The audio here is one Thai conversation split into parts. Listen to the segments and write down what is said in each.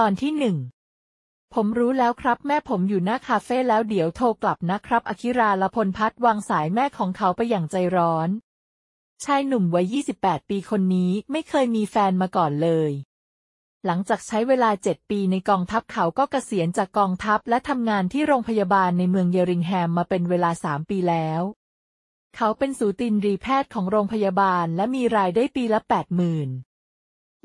ตอนที่หนึ่ง ผมรู้แล้วครับ แม่ผมอยู่หน้าคาเฟ่แล้วเดี๋ยวโทรกลับนะครับ อคิราละพลพัฒวางสายแม่ของเขาไปอย่างใจร้อน ชายหนุ่มวัย28 ปีคนนี้ไม่เคยมีแฟนมาก่อนเลย หลังจากใช้เวลา 7 ปีในกองทัพเขาก็เกษียณจากกองทัพและทำงานที่โรงพยาบาลในเมืองเยริงแฮมมาเป็นเวลา 3 ปีแล้ว เขาเป็นสูตินรีแพทย์ของโรงพยาบาลและมีรายได้ปีละ80,000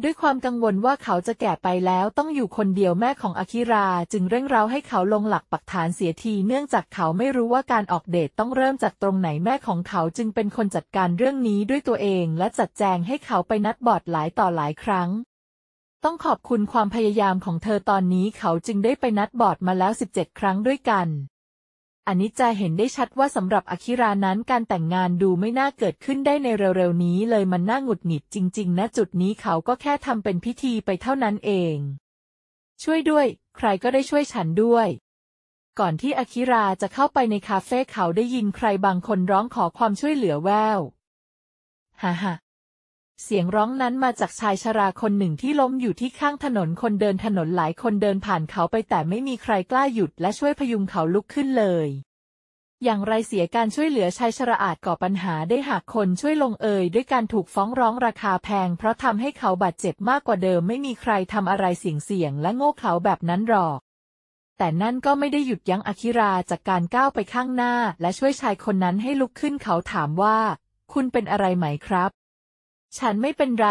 ด้วยความกังวลว่าเขาจะแก่ไปแล้วต้องอยู่คนเดียวแม่ของอาคิรา จึงเร่งเร้าให้เขาลงหลักปักฐานเสียทีเนื่องจากเขาไม่รู้ว่าการออกเดทต้องเริ่มจากตรงไหนแม่ของเขาจึงเป็นคนจัดการเรื่องนี้ด้วยตัวเอง และจัดแจงให้เขาไปนัดบอร์ดหลายต่อหลายครั้ง ต้องขอบคุณความพยายามของเธอตอนนี้เขาจึงได้ไปนัดบอร์ดมาแล้ว17ครั้งด้วยกันอันนี้จะเห็นได้ชัดว่าสำหรับอคิรานั้นการแต่งงานดูไม่น่าเกิดขึ้นได้ในเร็วๆนี้เลยมันน่าหงุดหงิดจริงๆนะ จุดนี้เขาก็แค่ทำเป็นพิธีไปเท่านั้นเอง ช่วยด้วย ใครก็ได้ช่วยฉันด้วย ก่อนที่อคิราจะเข้าไปในคาเฟ่เขาได้ยินใครบางคนร้องขอความช่วยเหลือแววฮ่าฮ่าเสียงร้องนั้นมาจากชายชราคนหนึ่งที่ล้มอยู่ที่ข้างถนนคนเดินถนนหลายคนเดินผ่านเขาไปแต่ไม่มีใครกล้าหยุดและช่วยพยุงเขาลุกขึ้นเลย อย่างไรเสียการช่วยเหลือชายชราอาจก่อปัญหาได้หากคนช่วยลงเอยด้วยการถูกฟ้องร้องราคาแพงเพราะทำให้เขาบาดเจ็บมากกว่าเดิม ไม่มีใครทำอะไรเสี่ยงและโง่เขาแบบนั้นหรอก แต่นั่นก็ไม่ได้หยุดยั้งอคิราจากการก้าวไปข้างหน้า และช่วยชายคนนั้นให้ลุกขึ้นเขาถามว่า คุณเป็นอะไรไหมครับฉันไม่เป็นไร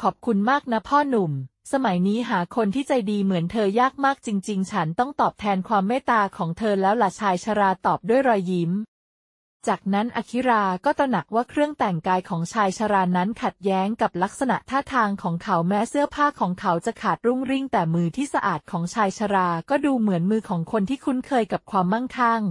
ขอบคุณมากนะพ่อหนุ่ม สมัยนี้หาคนที่ใจดีเหมือนเธอยากมากจริงๆ ฉันต้องตอบแทนความเมตตาของเธอแล้วล่ะชายชราตอบด้วยรอยยิ้ม จากนั้นอคิราก็ตระหนักว่าเครื่องแต่งกายของชายชรานั้นขัดแย้งกับลักษณะท่าทางของเขาแม้เสื้อผ้าของเขาจะขาดรุ่งริ่ง แต่มือที่สะอาดของชายชราก็ดูเหมือนมือของคนที่คุ้นเคยกับความมั่งคั่ง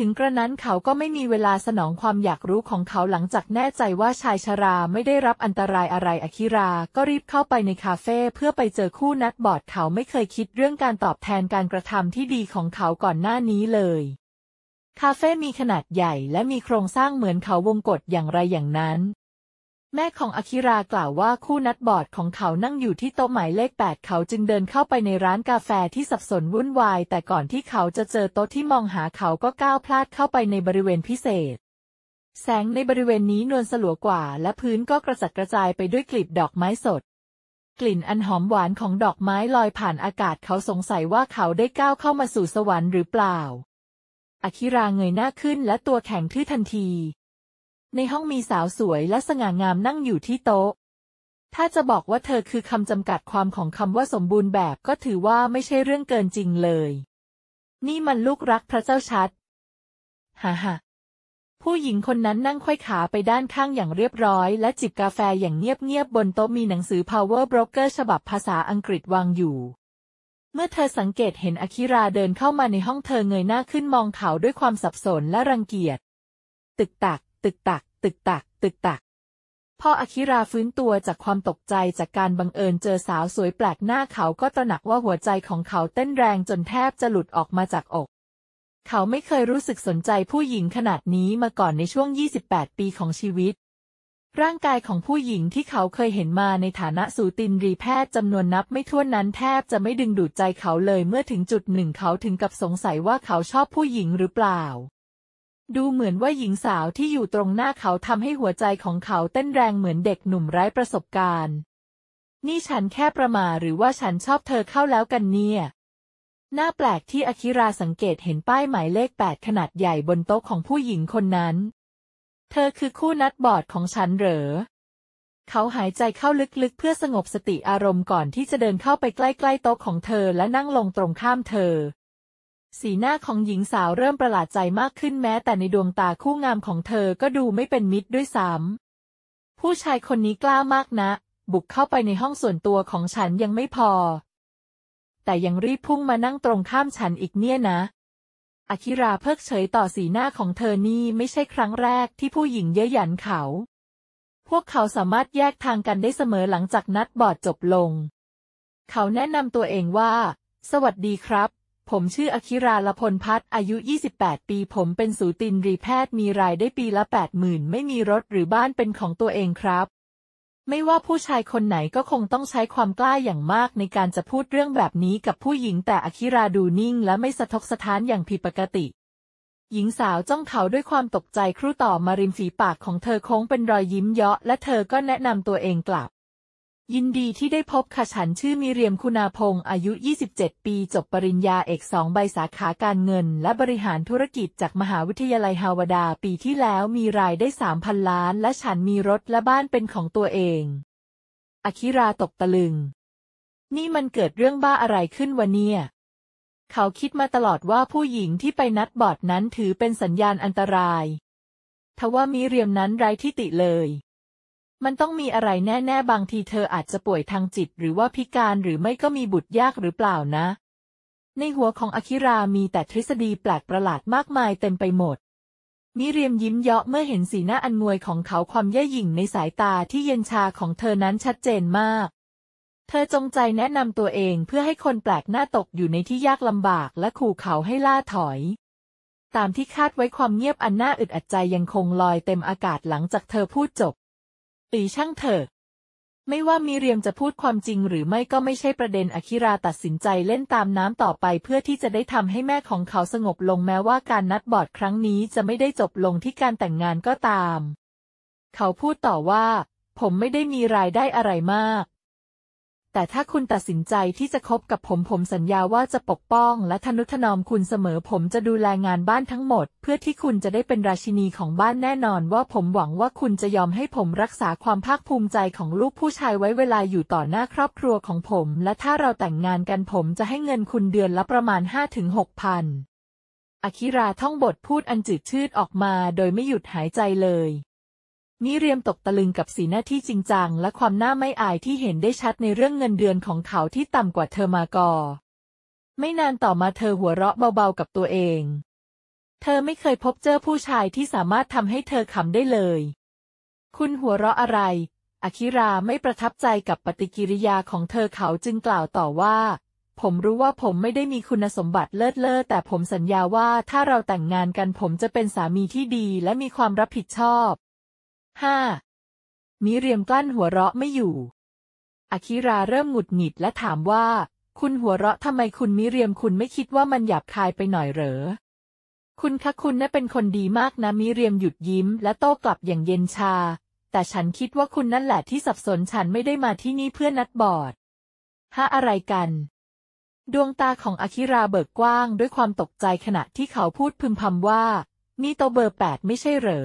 ถึงกระนั้นเขาก็ไม่มีเวลาสนองความอยากรู้ของเขาหลังจากแน่ใจว่าชายชราไม่ได้รับอันตรายอะไรอคิรา ก็รีบเข้าไปในคาเฟ่เพื่อไปเจอคู่นัดบอดเขาไม่เคยคิดเรื่องการตอบแทนการกระทำที่ดีของเขาก่อนหน้านี้เลย คาเฟ่มีขนาดใหญ่และมีโครงสร้างเหมือนเขาวงกฏอย่างไรอย่างนั้นแม่ของอาคิรากล่าวว่าคู่นัดบอดของเขานั่งอยู่ที่โต๊ะหมาย เลข 8 เขาจึงเดินเข้าไปในร้านกาแฟที่สับสนวุ่นวาย แต่ก่อนที่เขาจะเจอโต๊ะที่มองหาเขาก็ก้าวพลาดเข้าไปในบริเวณพิเศษ แสงในบริเวณนี้นวลสลัวกว่าและพื้นก็กระจัดกระจายไปด้วยกลีบดอกไม้สด กลิ่นอันหอมหวานของดอกไม้ลอยผ่านอากาศเขาสงสัยว่าเขาได้ก้าวเข้ามาสู่สวรรค์หรือเปล่าอาคิราเงยหน้าขึ้น และตัวแข็งทื่อทันทีในห้องมีสาวสวยและสง่างามนั่งอยู่ที่โต๊ะ ถ้าจะบอกว่าเธอคือคำจำกัดความของคำว่าสมบูรณ์แบบก็ถือว่าไม่ใช่เรื่องเกินจริงเลย นี่มันลูกรักพระเจ้าชัดฮ่าฮ่าผู้หญิงคนนั้นนั่งค่อยขาไปด้านข้างอย่างเรียบร้อยและจิบกาแฟอย่างเงียบ ๆ บนโต๊ะมีหนังสือ Power Broker ฉบับภาษาอังกฤษวางอยู่ เมื่อเธอสังเกตเห็นอาคิราเดินเข้ามาในห้องเธอเงยหน้าขึ้นมองเขาด้วยความสับสนและรังเกียจ ตึกตักตึกตักตึกตัก ตึกตักพ่ออาคิราฟื้นตัวจากความตกใจจากการบังเอิญเจอสาวสวยแปลกหน้าเขาก็ตระหนักว่าหัวใจของเขาเต้นแรงจนแทบจะหลุดออกมาจากอก เขาไม่เคยรู้สึกสนใจผู้หญิงขนาดนี้มาก่อนในช่วง 28 ปีของชีวิต ร่างกายของผู้หญิงที่เขาเคยเห็นมาในฐานะสูตินรีแพทย์จำนวนนับไม่ถ้วนนั้นแทบจะไม่ดึงดูดใจเขาเลยเมื่อถึงจุดหนึ่ง เขาถึงกับสงสัยว่าเขาชอบผู้หญิงหรือเปล่าดูเหมือนว่าหญิงสาวที่อยู่ตรงหน้าเขาทำให้หัวใจของเขาเต้นแรงเหมือนเด็กหนุ่มไร้ประสบการณ์ นี่ฉันแค่ประมาหรือว่าฉันชอบเธอเข้าแล้วกันเนี่ยหน้าแปลกที่อาคิราสังเกตเห็นป้ายหมายเลขแปดขนาดใหญ่บนโต๊ะของผู้หญิงคนนั้น เธอคือคู่นัดบอดของฉันเหรอ เขาหายใจเข้าลึกๆ เพื่อสงบสติอารมณ์ก่อนที่จะเดินเข้าไปใกล้ๆโต๊ะของเธอและนั่งลงตรงข้ามเธอสีหน้าของหญิงสาวเริ่มประหลาดใจมากขึ้นแม้แต่ในดวงตาคู่งามของเธอก็ดูไม่เป็นมิตรด้วยซ้ำ ผู้ชายคนนี้กล้ามากนะ บุกเข้าไปในห้องส่วนตัวของฉันยังไม่พอ แต่ยังรีบพุ่งมานั่งตรงข้ามฉันอีกเนี่ยนะอคิราเพิกเฉยต่อสีหน้าของเธอนี่ไม่ใช่ครั้งแรกที่ผู้หญิงเย้ยหยันเขา พวกเขาสามารถแยกทางกันได้เสมอหลังจากนัดบอดจบลง เขาแนะนำตัวเองว่า สวัสดีครับผมชื่ออคิราลพลพัฒน์อายุ 28 ปี ผมเป็นสูตินรีแพทย์ มีรายได้ปีละ 80,000 ไม่มีรถหรือบ้านเป็นของตัวเองครับ ไม่ว่าผู้ชายคนไหนก็คงต้องใช้ความกล้าอย่างมากในการจะพูดเรื่องแบบนี้กับผู้หญิงแต่อคิราดูนิ่งและไม่สะทกสะท้านอย่างผิดปกติ หญิงสาวจ้องเขาด้วยความตกใจครู่ต่อมาริมฝีปากของเธอโค้งเป็นรอยยิ้มเยาะและเธอก็แนะนำตัวเองกลับยินดีที่ได้พบค่ะฉันชื่อมิเรียมคุณาพงศ์อายุ 27 ปีจบปริญญาเอกสองใบสาขาการเงิน และบริหารธุรกิจจากมหาวิทยาลัยฮาวาดาปีที่แล้วมีรายได้ 3,000 ล้านและฉันมีรถและบ้านเป็นของตัวเอง อคิราตกตะลึง นี่มันเกิดเรื่องบ้าอะไรขึ้นวะเนี่ย เขาคิดมาตลอดว่าผู้หญิงที่ไปนัดบอดนั้นถือเป็นสัญญาณอันตรายทว่ามิเรียมนั้นไร้ที่ติเลยมันต้องมีอะไรแน่ๆบางทีเธออาจจะป่วยทางจิตหรือว่าพิการหรือไม่ก็มีบุตรยากหรือเปล่านะ ในหัวของอคิรามีแต่ทฤษฎีแปลกประหลาดมากมายเต็มไปหมด มิเรียมยิ้มเยาะเมื่อเห็นสีหน้าอันงวยของเขาความแย่หยิ่งในสายตาที่เย็นชาของเธอนั้นชัดเจนมาก เธอจงใจแนะนำตัวเองเพื่อให้คนแปลกหน้าตกอยู่ในที่ยากลำบากและขู่เขาให้ล่าถอย ตามที่คาดไว้ความเงียบอันน่าอึดอัดใจยังคงลอยเต็มอากาศหลังจากเธอพูดจบตีช่างเถอะ ไม่ว่ามิเรียมจะพูดความจริงหรือไม่ก็ไม่ใช่ประเด็นอคิราตัดสินใจเล่นตามน้ำต่อไปเพื่อที่จะได้ทำให้แม่ของเขาสงบลงแม้ว่าการนัดบอดครั้งนี้จะไม่ได้จบลงที่การแต่งงานก็ตาม เขาพูดต่อว่า ผมไม่ได้มีรายได้อะไรมากแต่ถ้าคุณตัดสินใจที่จะคบกับผมผมสัญญาว่าจะปกป้องและทนุถนอมคุณเสมอผมจะดูแลงานบ้านทั้งหมด เพื่อที่คุณจะได้เป็นราชินีของบ้านแน่นอนว่าผมหวังว่าคุณจะยอมให้ผมรักษาความภาคภูมิใจของลูกผู้ชายไว้เวลาอยู่ต่อหน้าครอบครัวของผม และถ้าเราแต่งงานกันผมจะให้เงินคุณเดือนละประมาณ 5-6พันอคิราท่องบทพูดอันจืดชืดออกมา โดยไม่หยุดหายใจเลยมิเรียมตกตะลึงกับสีหน้าที่จริงจังและความหน้าไม่อายที่เห็นได้ชัดในเรื่องเงินเดือนของเขาที่ต่ำกว่าเธอมาก่อ ไม่นานต่อมาเธอหัวเราะเบาๆกับตัวเอง เธอไม่เคยพบเจอผู้ชายที่สามารถทำให้เธอขำได้เลย คุณหัวเราะอะไร อคิราไม่ประทับใจกับปฏิกิริยาของเธอเขาจึงกล่าวต่อว่า ผมรู้ว่าผมไม่ได้มีคุณสมบัติเลิศเลอแต่ผมสัญญาว่าถ้าเราแต่งงานกันผมจะเป็นสามีที่ดีและมีความรับผิดชอบห้ามิเรียมกลั้นหัวเราะไม่อยู่ อคิราเริ่มหงุดหงิดและถามว่า คุณหัวเราะทำไมคุณมิเรียมคุณไม่คิดว่ามันหยาบคายไปหน่อยเหรอ คุณคะคุณน่ะเป็นคนดีมากนะมิเรียมหยุดยิ้ม และโต้กลับอย่างเย็นชา แต่ฉันคิดว่าคุณนั่นแหละที่สับสนฉันไม่ได้มาที่นี่เพื่อนัดบอดฮะอะไรกัน ดวงตาของอคิราเบิกกว้าง ด้วยความตกใจขณะที่เขาพูดพึมพำว่า นี่โตเบอร์แปดไม่ใช่เหรอ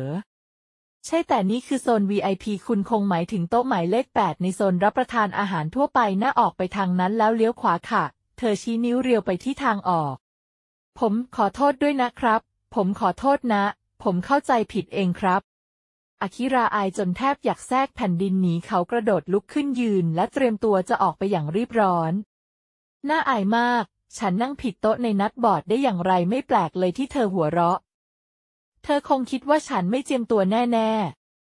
ใช่แต่นี่คือโซน VIP คุณคงหมายถึงโต๊ะหมายเลข 8 ในโซนรับประทานอาหารทั่วไปหน้าออกไปทางนั้นแล้วเลี้ยวขวาค่ะ เธอชี้นิ้วเรียวไปที่ทางออก ผมขอโทษด้วยนะครับ ผมขอโทษนะ ผมเข้าใจผิดเองครับอาคิราอายจนแทบอยากแทรกแผ่นดินหนีเขากระโดดลุกขึ้นยืนและเตรียมตัวจะออกไปอย่างรีบร้อน น่าอายมาก ฉันนั่งผิดโต๊ะในนัดบอร์ดได้อย่างไรไม่แปลกเลยที่เธอหัวเราะเธอคงคิดว่าฉันไม่เจียมตัวแน่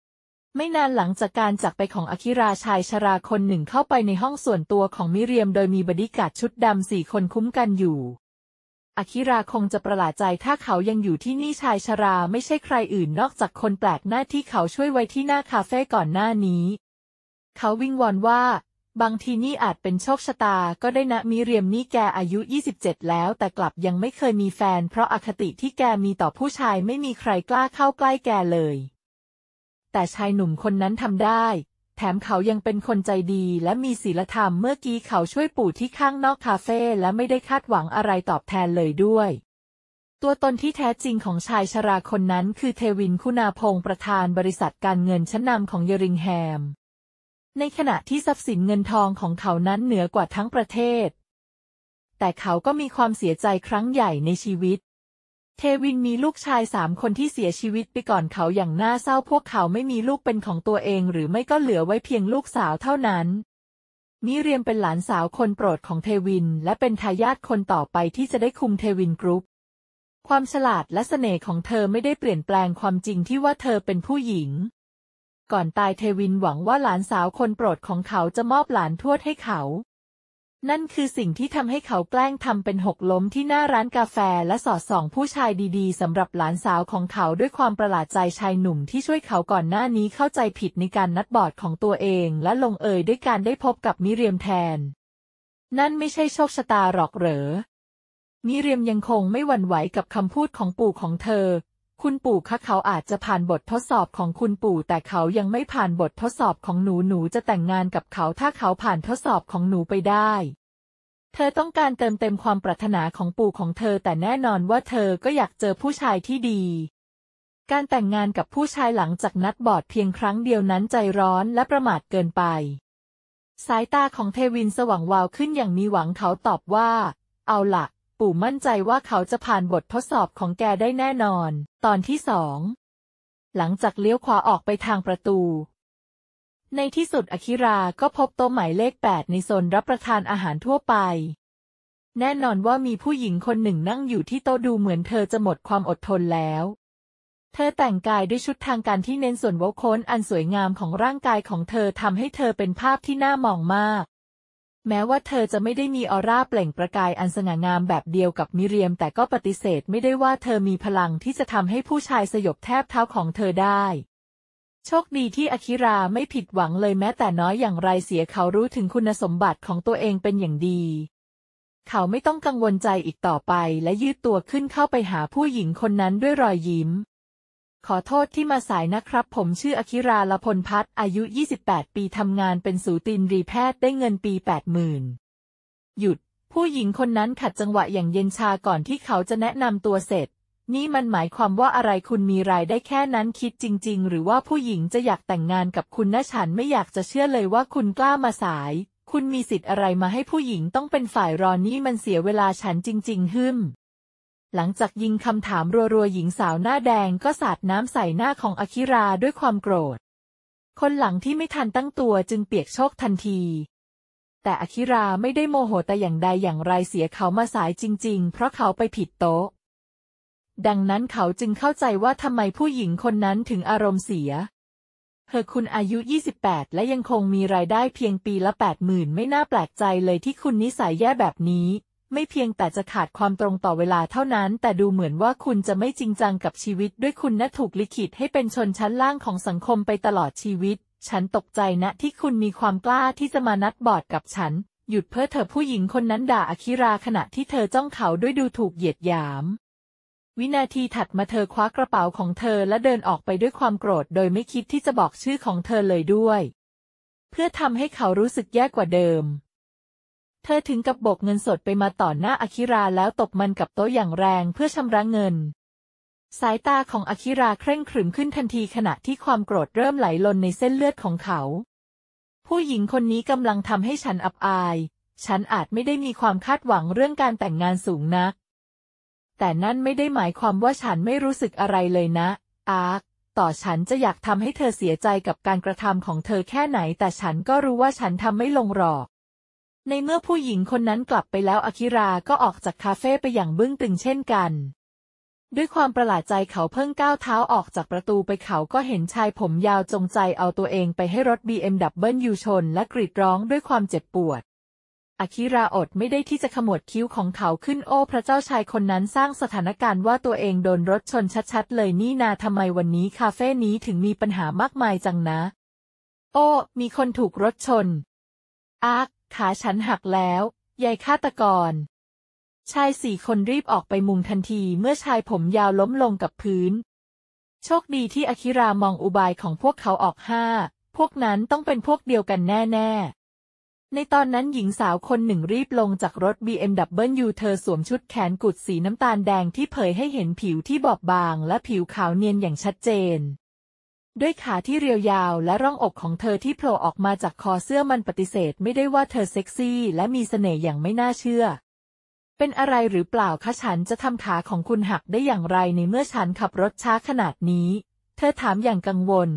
ๆ ไม่นานหลังจากการจากไปของอคิราชายชราคนหนึ่งเข้าไปในห้องส่วนตัวของมิเรียมโดยมีบดีกาดชุดดำสี่คนคุ้มกันอยู่อคิราคงจะประหลาดใจถ้าเขายังอยู่ที่นี่ชายชราไม่ใช่ใครอื่นนอกจากคนแปลกหน้าที่เขาช่วยไว้ที่หน้าคาเฟ่ก่อนหน้านี้ เขาวิ่งวอนว่าบางทีนี่อาจเป็นโชคชะตาก็ได้นะมีเรียมนี่แกอายุ 27 แล้ว แต่กลับยังไม่เคยมีแฟน เพราะอคติที่แกมีต่อผู้ชายไม่มีใครกล้าเข้าใกล้แกเลย แต่ชายหนุ่มคนนั้นทำได้ แถมเขายังเป็นคนใจดีและมีศีลธรรมเมื่อกี้เขาช่วยปู่ที่ข้างนอกคาเฟ่และไม่ได้คาดหวังอะไรตอบแทนเลยด้วย ตัวตนที่แท้จริงของชายชราคนนั้นคือเทวินคุณาพงศ์ประธานบริษัทการเงินชั้นนำของเยริงแฮมในขณะที่ทรัพย์สินเงินทองของเขานั้นเหนือกว่าทั้งประเทศ แต่เขาก็มีความเสียใจครั้งใหญ่ในชีวิต เทวินมีลูกชายสามคนที่เสียชีวิตไปก่อนเขาอย่างน่าเศร้า พวกเขาไม่มีลูกเป็นของตัวเอง หรือไม่ก็เหลือไว้เพียงลูกสาวเท่านั้น มิเรียมเป็นหลานสาวคนโปรดของเทวิน และเป็นทายาทคนต่อไปที่จะได้คุมเทวินกรุ๊ป ความฉลาดและเสน่ห์ของเธอไม่ได้เปลี่ยนแปลงความจริงที่ว่าเธอเป็นผู้หญิงก่อนตายเทวินหวังว่าหลานสาวคนโปรดของเขาจะมอบหลานทวดให้เขา นั่นคือสิ่งที่ทำให้เขาแกล้งทำเป็นหกล้มที่หน้าร้านกาแฟและสอดส่องผู้ชายดีๆสำหรับหลานสาวของเขาด้วยความประหลาดใจชายหนุ่มที่ช่วยเขาก่อนหน้านี้เข้าใจผิดในการนัดบอดของตัวเอง และลงเอยด้วยการได้พบกับมิเรียมแทน นั่นไม่ใช่โชคชะตาหรอกเหรอ มิเรียมยังคงไม่หวั่นไหวกับคำพูดของปู่ของเธอคุณปู่คะเขาอาจจะผ่านบททดสอบของคุณปู่ แต่เขายังไม่ผ่านบททดสอบของหนูหนูจะแต่งงานกับเขาถ้าเขาผ่านทดสอบของหนูไปได้ เธอต้องการเติมเต็มความปรารถนาของปู่ของเธอ แต่แน่นอนว่าเธอก็อยากเจอผู้ชายที่ดี การแต่งงานกับผู้ชายหลังจากนัดบอดเพียงครั้งเดียวนั้นใจร้อนและประมาทเกินไปสายตาของเทวินสว่างวาวขึ้นอย่างมีหวังเขาตอบว่า เอาละ่ะปู่มั่นใจว่าเขาจะผ่านบททดสอบของแกได้แน่นอน ตอนที่สอง หลังจากเลี้ยวขวาออกไปทางประตู ในที่สุดอาคิรา ก็พบโต๊ะหมายเลขแปดในโซนรับประทานอาหารทั่วไป แน่นอนว่ามีผู้หญิงคนหนึ่งนั่งอยู่ที่โต๊ะดูเหมือนเธอจะหมดความอดทนแล้ว เธอแต่งกายด้วยชุดทางการที่เน้นส่วนว้โค้นอันสวยงามของร่างกายของเธอทำให้เธอเป็นภาพที่น่ามองมากแม้ว่าเธอจะไม่ได้มีออร่าเปล่งประกายอันสง่างามแบบเดียวกับมิเรียม แต่ก็ปฏิเสธไม่ได้ว่าเธอมีพลังที่จะทำให้ผู้ชายสยบแทบเท้าของเธอได้ โชคดีที่อคิราไม่ผิดหวังเลยแม้แต่น้อยอย่างไรเสียเขารู้ถึงคุณสมบัติของตัวเองเป็นอย่างดี เขาไม่ต้องกังวลใจอีกต่อไปและยืดตัวขึ้นเข้าไปหาผู้หญิงคนนั้นด้วยรอยยิ้มขอโทษที่มาสายนะครับ ผมชื่ออคิราลพลพัฒน์อายุ 28 ปี ทำงานเป็นสูตินรีแพทย์ได้เงินปี 80,000 หยุด ผู้หญิงคนนั้นขัดจังหวะอย่างเย็นชาก่อนที่เขาจะแนะนำตัวเสร็จ นี่มันหมายความว่าอะไรคุณมีรายได้แค่นั้นคิดจริง ๆ หรือว่าผู้หญิงจะอยากแต่งงานกับคุณนะฉันไม่อยากจะเชื่อเลยว่าคุณกล้ามาสาย คุณมีสิทธิ์อะไรมาให้ผู้หญิงต้องเป็นฝ่ายรอนี่มันเสียเวลาฉันจริง ๆหึมหลังจากยิงคำถามรัวๆ หญิงสาวหน้าแดงก็สาดน้ำใส่หน้าของอาคิราด้วยความโกรธ คนหลังที่ไม่ทันตั้งตัวจึงเปียกโชกทันที แต่อาคิราไม่ได้โมโหแต่อย่างใดอย่างไรเสียเขามาสายจริงๆ เพราะเขาไปผิดโต๊ะ ดังนั้นเขาจึงเข้าใจว่าทำไมผู้หญิงคนนั้นถึงอารมณ์เสียเธอคุณอายุ28และยังคงมีรายได้เพียงปีละ80,000ไม่น่าแปลกใจเลยที่คุณนิสัยแย่แบบนี้ไม่เพียงแต่จะขาดความตรงต่อเวลาเท่านั้น แต่ดูเหมือนว่าคุณจะไม่จริงจังกับชีวิต ด้วยคุณนะถูกลิขิตให้เป็นชนชั้นล่างของสังคมไปตลอดชีวิต ฉันตกใจนะที่คุณมีความกล้าที่จะมานัดบอดกับฉัน หยุดเพื่อเธอผู้หญิงคนนั้นด่าอาคิราขณะที่เธอจ้องเขาด้วยดูถูกเหยียดหยาม วินาทีถัดมาเธอคว้ากระเป๋าของเธอและเดินออกไปด้วยความโกรธ โดยไม่คิดที่จะบอกชื่อของเธอเลยด้วย เพื่อทำให้เขารู้สึกแย่กว่าเดิมเธอถึงกับบกเงินสดไปมาต่อหน้าอาคิราแล้วตบมันกับโต๊ะอย่างแรงเพื่อชำระเงิน สายตาของอาคิราเคร่งขรึมขึ้นทันทีขณะที่ความโกรธเริ่มไหลลนในเส้นเลือดของเขา ผู้หญิงคนนี้กำลังทำให้ฉันอับอาย ฉันอาจไม่ได้มีความคาดหวังเรื่องการแต่งงานสูงนัก แต่นั่นไม่ได้หมายความว่าฉันไม่รู้สึกอะไรเลยนะ อาร์คต่อฉันจะอยากทำให้เธอเสียใจกับการกระทำของเธอแค่ไหน แต่ฉันก็รู้ว่าฉันทำไม่ลงหรอกในเมื่อผู้หญิงคนนั้นกลับไปแล้วอากิรา ก็ออกจากคาเฟ่ไปอย่างบึ้งตึงเช่นกัน ด้วยความประหลาดใจเขาเพิ่งก้าวเท้าออกจากประตูไปเขาก็เห็นชายผมยาวจงใจเอาตัวเองไปให้รถ BMW ชนและกรีดร้องด้วยความเจ็บปวดอากิราอดไม่ได้ที่จะขมวดคิ้วของเขาขึ้นโอ้ พระเจ้าชายคนนั้นสร้างสถานการณ์ว่าตัวเองโดนรถชนชัดๆ เลย นี่นาทำไมวันนี้คาเฟ่นี้ถึงมีปัญหามากมายจังนะ โอ้มีคนถูกรถชนอากขาฉันหักแล้ว ยายฆาตกร ชายสี่คนรีบออกไปมุงทันทีเมื่อชายผมยาวล้มลงกับพื้น โชคดีที่อคิรามองอุบายของพวกเขาออกห้า พวกนั้นต้องเป็นพวกเดียวกันแน่ ๆ ในตอนนั้นหญิงสาวคนหนึ่งรีบลงจากรถ BMW เธอสวมชุดแขนกุดสีน้ำตาลแดงที่เผยให้เห็นผิวที่บอบบาง และผิวขาวเนียนอย่างชัดเจนด้วยขาที่เรียวยาวและร่องอกของเธอที่โผล่ออกมาจากคอเสื้อมันปฏิเสธ ไม่ได้ว่าเธอเซ็กซี่ และมีเสน่ห์อย่างไม่น่าเชื่อ เป็นอะไรหรือเปล่าคะฉันจะทำขาของคุณหักได้อย่างไรในเมื่อฉันขับรถช้าขนาดนี้ เธอถามอย่างกังวล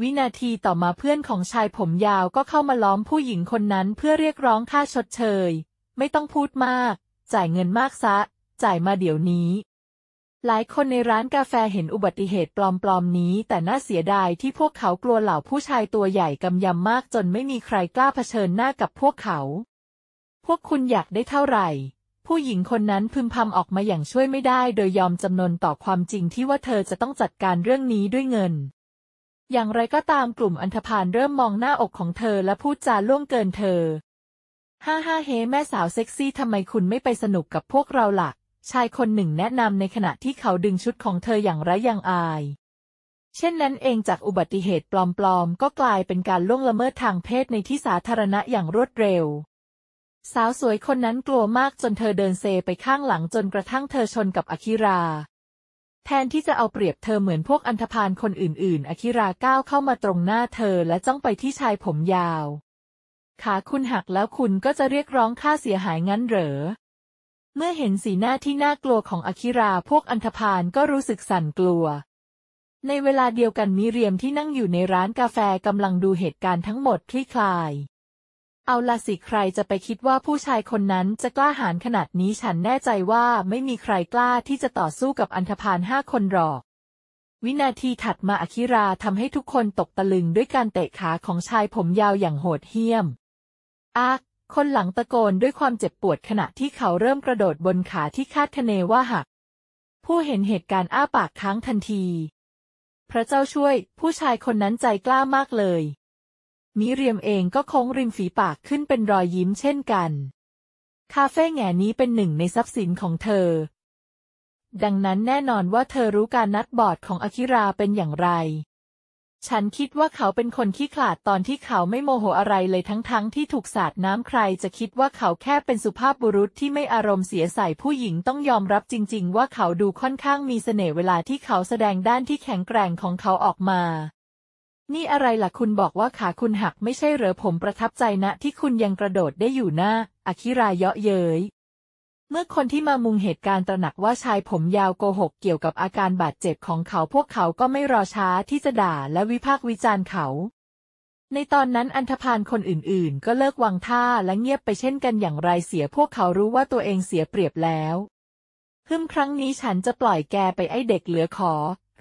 วินาทีต่อมาเพื่อนของชายผมยาวก็เข้ามาล้อมผู้หญิงคนนั้นเพื่อเรียกร้องค่าชดเชย ไม่ต้องพูดมาก จ่ายเงินมากซะ จ่ายมาเดี๋ยวนี้หลายคนในร้านกาแฟเห็นอุบัติเหตุปลอมๆ นี้แต่น่าเสียดายที่พวกเขากลัวเหล่าผู้ชายตัวใหญ่กำยำมากจนไม่มีใครกล้าเผชิญหน้ากับพวกเขา พวกคุณอยากได้เท่าไหร่ ผู้หญิงคนนั้นพึมพำออกมาอย่างช่วยไม่ได้โดยยอมจำนนต่อความจริงที่ว่าเธอจะต้องจัดการเรื่องนี้ด้วยเงิน อย่างไรก็ตามกลุ่มอันธพาลเริ่มมองหน้าอกของเธอและพูดจาล่วงเกินเธอฮ่าฮ่าเฮแม่สาวเซ็กซี่ทำไมคุณไม่ไปสนุกกับพวกเราละ่ะชายคนหนึ่งแนะนำในขณะที่เขาดึงชุดของเธออย่างไร้ยังอาย เช่นนั้นเองจากอุบัติเหตุปลอมๆ ก็กลายเป็นการล่วงละเมิดทางเพศในที่สาธารณะอย่างรวดเร็ว สาวสวยคนนั้นกลัวมากจนเธอเดินเซไปข้างหลังจนกระทั่งเธอชนกับอคิรา แทนที่จะเอาเปรียบเธอเหมือนพวกอันธพาลคนอื่น ๆอคิราก้าวเข้ามาตรงหน้าเธอและจ้องไปที่ชายผมยาว ขาคุณหักแล้วคุณก็จะเรียกร้องค่าเสียหายงั้นเหรอเมื่อเห็นสีหน้าที่น่ากลัวของอคิรา พวกอันธพาลก็รู้สึกสั่นกลัว ในเวลาเดียวกันมิเรียมที่นั่งอยู่ในร้านกาแฟกำลังดูเหตุการณ์ทั้งหมดคลี่คลาย เอาละสิใครจะไปคิดว่าผู้ชายคนนั้นจะกล้าหาญขนาดนี้ ฉันแน่ใจว่าไม่มีใครกล้าที่จะต่อสู้กับอันธพาลห้าคนหรอก วินาทีถัดมาอคิราทำให้ทุกคนตกตะลึงด้วยการเตะขาของชายผมยาวอย่างโหดเหี้ยมอักคนหลังตะโกนด้วยความเจ็บปวดขณะที่เขาเริ่มกระโดดบนขาที่คาดคะเนว่าหัก ผู้เห็นเหตุการณ์อ้าปากค้างทันที พระเจ้าช่วยผู้ชายคนนั้นใจกล้ามากเลย มิเรียมเองก็โค้งริมฝีปากขึ้นเป็นรอยยิ้มเช่นกัน คาเฟ่แง่นี้เป็นหนึ่งในทรัพย์สินของเธอ ดังนั้นแน่นอนว่าเธอรู้การนัดบอร์ดของอคิราเป็นอย่างไรฉันคิดว่าเขาเป็นคนขี้ขลาดตอนที่เขาไม่โมโหอะไรเลยทั้งๆทที่ถูกสาดน้ำใครจะคิดว่าเขาแค่เป็นสุภาพบุรุษที่ไม่อารมณ์เสียใส่ผู้หญิงต้องยอมรับจริงๆว่าเขาดูค่อนข้างมีเสน่ห์เวลาที่เขาแสดงด้านที่แข็งแกร่งของเขาออกมา นี่อะไรล่ะคุณบอกว่าขาคุณหักไม่ใช่เหรอผมประทับใจนะ ที่คุณยังกระโดดได้อยู่หน้าอคิรายเยาะเย้ยเมื่อคนที่มามุงเหตุการณ์ตระหนักว่าชายผมยาวโกหก เกี่ยวกับอาการบาดเจ็บของเขาพวกเขาก็ไม่รอช้าที่จะด่าและวิพากษ์วิจารณ์เขา ในตอนนั้นอันธพาลคนอื่นๆ ก็เลิกวางท่าและเงียบไปเช่นกันอย่างไรเสียพวกเขารู้ว่าตัวเองเสียเปรียบแล้วฮึมครั้งนี้ฉันจะปล่อยแกไปไอเด็กเหลือขอ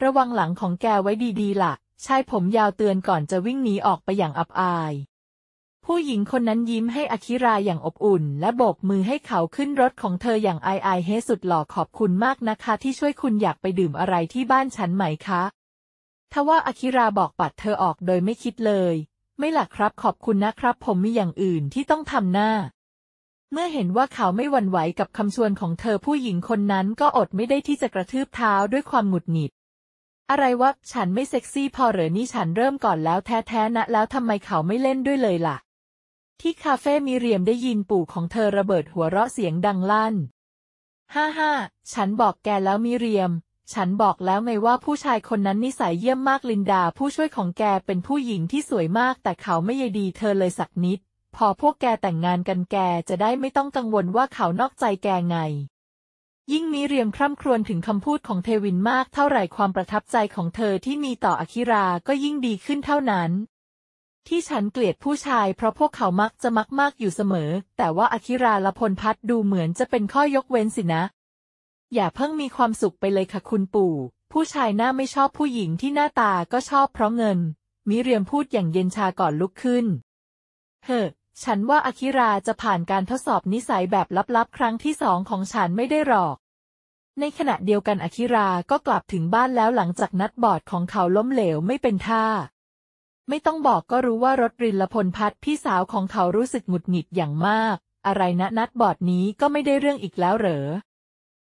ระวังหลังของแกไว้ดี ๆละ่ะชายผมยาวเตือนก่อนจะวิ่งหนีออกไปอย่างอับอายผู้หญิงคนนั้นยิ้มให้อคิราอย่างอบอุ่น และโบกมือให้เขาขึ้นรถของเธออย่างอายอายเฮสุดหล่อขอบคุณมากนะคะ ที่ช่วยคุณอยากไปดื่มอะไรที่บ้านฉันไหมคะ ทว่าอคิราบอกปัดเธอออกโดยไม่คิดเลย ไม่หลักครับขอบคุณนะครับ ผมมีอย่างอื่นที่ต้องทำหน้า เมื่อเห็นว่าเขาไม่หวั่นไหวกับคำชวนของเธอผู้หญิงคนนั้นก็อดไม่ได้ที่จะกระทืบเท้าด้วยความหงุดหงิด อะไรวะฉันไม่เซ็กซี่ พอเหรอนี่ฉันเริ่มก่อนแล้วแท้ๆนะ แล้วทำไมเขาไม่เล่นด้วยเลยล่ะที่คาเฟ่มิเรียมได้ยินปู่ของเธอระเบิดหัวเราะเสียงดังลั่น ฮ่าฮ่าฉันบอกแกแล้วมิเรียม ฉันบอกแล้วไงว่าผู้ชายคนนั้นนิสัยเยี่ยมมากลินดาผู้ช่วยของแกเป็นผู้หญิงที่สวยมาก แต่เขาไม่ยดีเธอเลยสักนิด พอพวกแกแต่งงานกันแกจะได้ไม่ต้องกังวลว่าเขานอกใจแกไง ยิ่งมิเรียมคร่ำครวญถึงคำพูดของเทวินมากเท่าไหร่ความประทับใจของเธอที่มีต่ออคิราก็ยิ่งดีขึ้นเท่านั้นที่ฉันเกลียดผู้ชายเพราะพวกเขามักจะมักมากอยู่เสมอ แต่ว่าอคิราละพลพัฒดูเหมือนจะเป็นข้อยกเว้นสินะ อย่าเพิ่งมีความสุขไปเลยค่ะคุณปู่ ผู้ชายหน้าไม่ชอบผู้หญิงที่หน้าตาก็ชอบเพราะเงิน มิเรียมพูดอย่างเย็นชาก่อนลุกขึ้น เฮ้อฉันว่าอคิราจะผ่านการทดสอบนิสัยแบบลับๆครั้งที่สองของฉันไม่ได้หรอก ในขณะเดียวกันอคิราก็กลับถึงบ้านแล้วหลังจากนัดบอร์ดของเขาล้มเหลวไม่เป็นท่าไม่ต้องบอกก็รู้ว่ารถรินละพลพัดพี่สาวของเขารู้สึกหงุดหงิดอย่างมาก อะไรนะ นัดบอดนี้ก็ไม่ได้เรื่องอีกแล้วเหรอ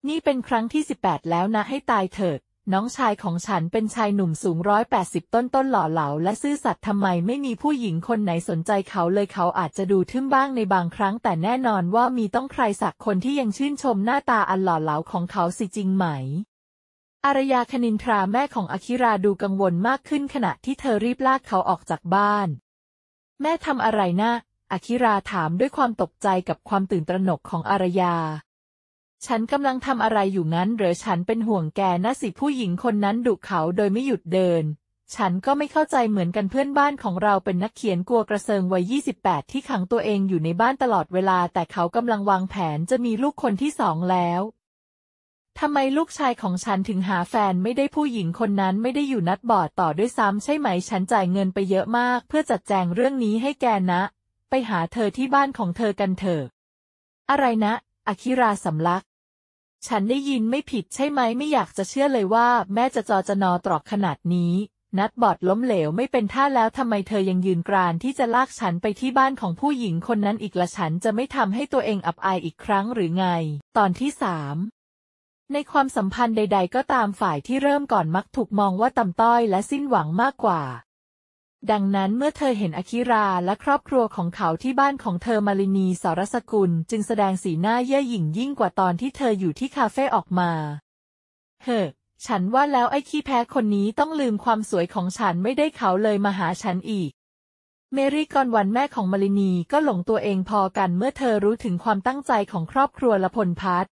นี่เป็นครั้งที่ 18 แล้วนะให้ตายเถิดน้องชายของฉันเป็นชายหนุ่มสูงร้อยแปดสิบต้นต้นหล่อเหลา และซื่อสัตย์ทำไมไม่มีผู้หญิงคนไหนสนใจเขาเลยเขาอาจจะดูทึ่มบ้างในบางครั้งแต่แน่นอนว่ามีต้องใครสักคนที่ยังชื่นชมหน้าตาอันหล่อเหลาของเขาสิจริงไหมอารยาคณินทราแม่ของอคิราดูกังวลมากขึ้นขณะที่เธอรีบลากเขาออกจากบ้าน แม่ทำอะไรนะอคิราถามด้วยความตกใจกับความตื่นตระหนกของอารยา ฉันกำลังทำอะไรอยู่นั้นหรือฉันเป็นห่วงแกนะสิผู้หญิงคนนั้นดุเขาโดยไม่หยุดเดิน ฉันก็ไม่เข้าใจเหมือนกันเพื่อนบ้านของเราเป็นนักเขียนกลัวกระเซิงวัย28 ที่ขังตัวเองอยู่ในบ้านตลอดเวลา แต่เขากำลังวางแผนจะมีลูกคนที่สองแล้วทำไมลูกชายของฉันถึงหาแฟนไม่ได้ผู้หญิงคนนั้นไม่ได้อยู่นัดบอดต่อด้วยซ้ำใช่ไหม ฉันจ่ายเงินไปเยอะมาก เพื่อจัดแจงเรื่องนี้ให้แกนะ ไปหาเธอที่บ้านของเธอกันเถอะอะไรนะอคิราสำลักฉันได้ยินไม่ผิดใช่ไหม ไม่อยากจะเชื่อเลยว่า แม่จะจอจะนอตรอกขนาดนี้ นัดบอดล้มเหลว ไม่เป็นท่าแล้วทำไมเธอยังยืนกรานที่จะลากฉันไปที่บ้านของผู้หญิงคนนั้นอีกละฉันจะไม่ทำให้ตัวเองอับอายอีกครั้งหรือไง ตอนที่สามในความสัมพันธ์ใด ๆ ก็ตามฝ่ายที่เริ่มก่อนมักถูกมองว่าต่ำต้อยและสิ้นหวังมากกว่า ดังนั้นเมื่อเธอเห็นอคิราและครอบครัวของเขาที่บ้านของเธอมารินี สารสกุล จึงแสดงสีหน้าเย่อหยิ่งยิ่งกว่าตอนที่เธออยู่ที่คาเฟ่ออกมา เฮ้อฉันว่าแล้วไอ้ขี้แพ้คนนี้ต้องลืมความสวยของฉันไม่ได้เขาเลยมาหาฉันอีก เมรี่กอนวันแม่ของมารินีก็หลงตัวเองพอกัน เมื่อเธอรู้ถึงความตั้งใจของครอบครัวละพลพัฒ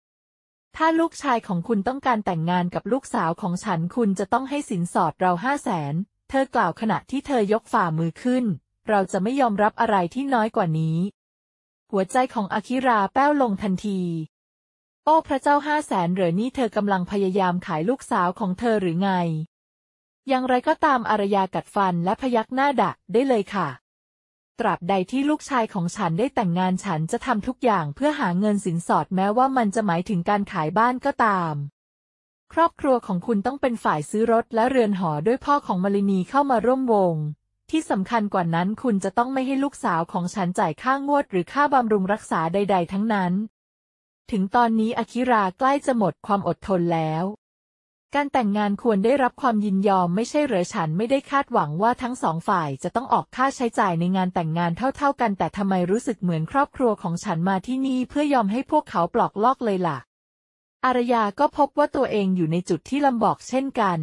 ถ้าลูกชายของคุณต้องการแต่งงานกับลูกสาวของฉัน คุณจะต้องให้สินสอดเราห้าแสน เธอกล่าวขณะที่เธอยกฝ่ามือขึ้น เราจะไม่ยอมรับอะไรที่น้อยกว่านี้ หัวใจของอาคิราแป้วลงทันที โอ้พระเจ้าห้าแสนเหรอนี่เธอกำลังพยายามขายลูกสาวของเธอหรือไง อย่างไรก็ตามอารยากัดฟันและพยักหน้าดะได้เลยค่ะตราบใดที่ลูกชายของฉันได้แต่งงานฉันจะทำทุกอย่างเพื่อหาเงินสินสอดแม้ว่ามันจะหมายถึงการขายบ้านก็ตาม ครอบครัวของคุณต้องเป็นฝ่ายซื้อรถและเรือนหอด้วยพ่อของมารินีเข้ามาร่วมวง ที่สำคัญกว่านั้นคุณจะต้องไม่ให้ลูกสาวของฉันจ่ายค่างวดหรือค่าบำรุงรักษาใดๆทั้งนั้น ถึงตอนนี้อคิราใกล้จะหมดความอดทนแล้วการแต่งงานควรได้รับความยินยอมไม่ใช่เหรือฉันไม่ได้คาดหวังว่าทั้งสองฝ่ายจะต้องออกค่าใช้จ่ายในงานแต่งงานเท่าๆกัน แต่ทำไมรู้สึกเหมือนครอบครัวของฉันมาที่นี่ เพื่อยอมให้พวกเขาปลอกลอกเลยล่ะอารยา ก็พบว่าตัวเองอยู่ในจุดที่ลำบากเช่นกัน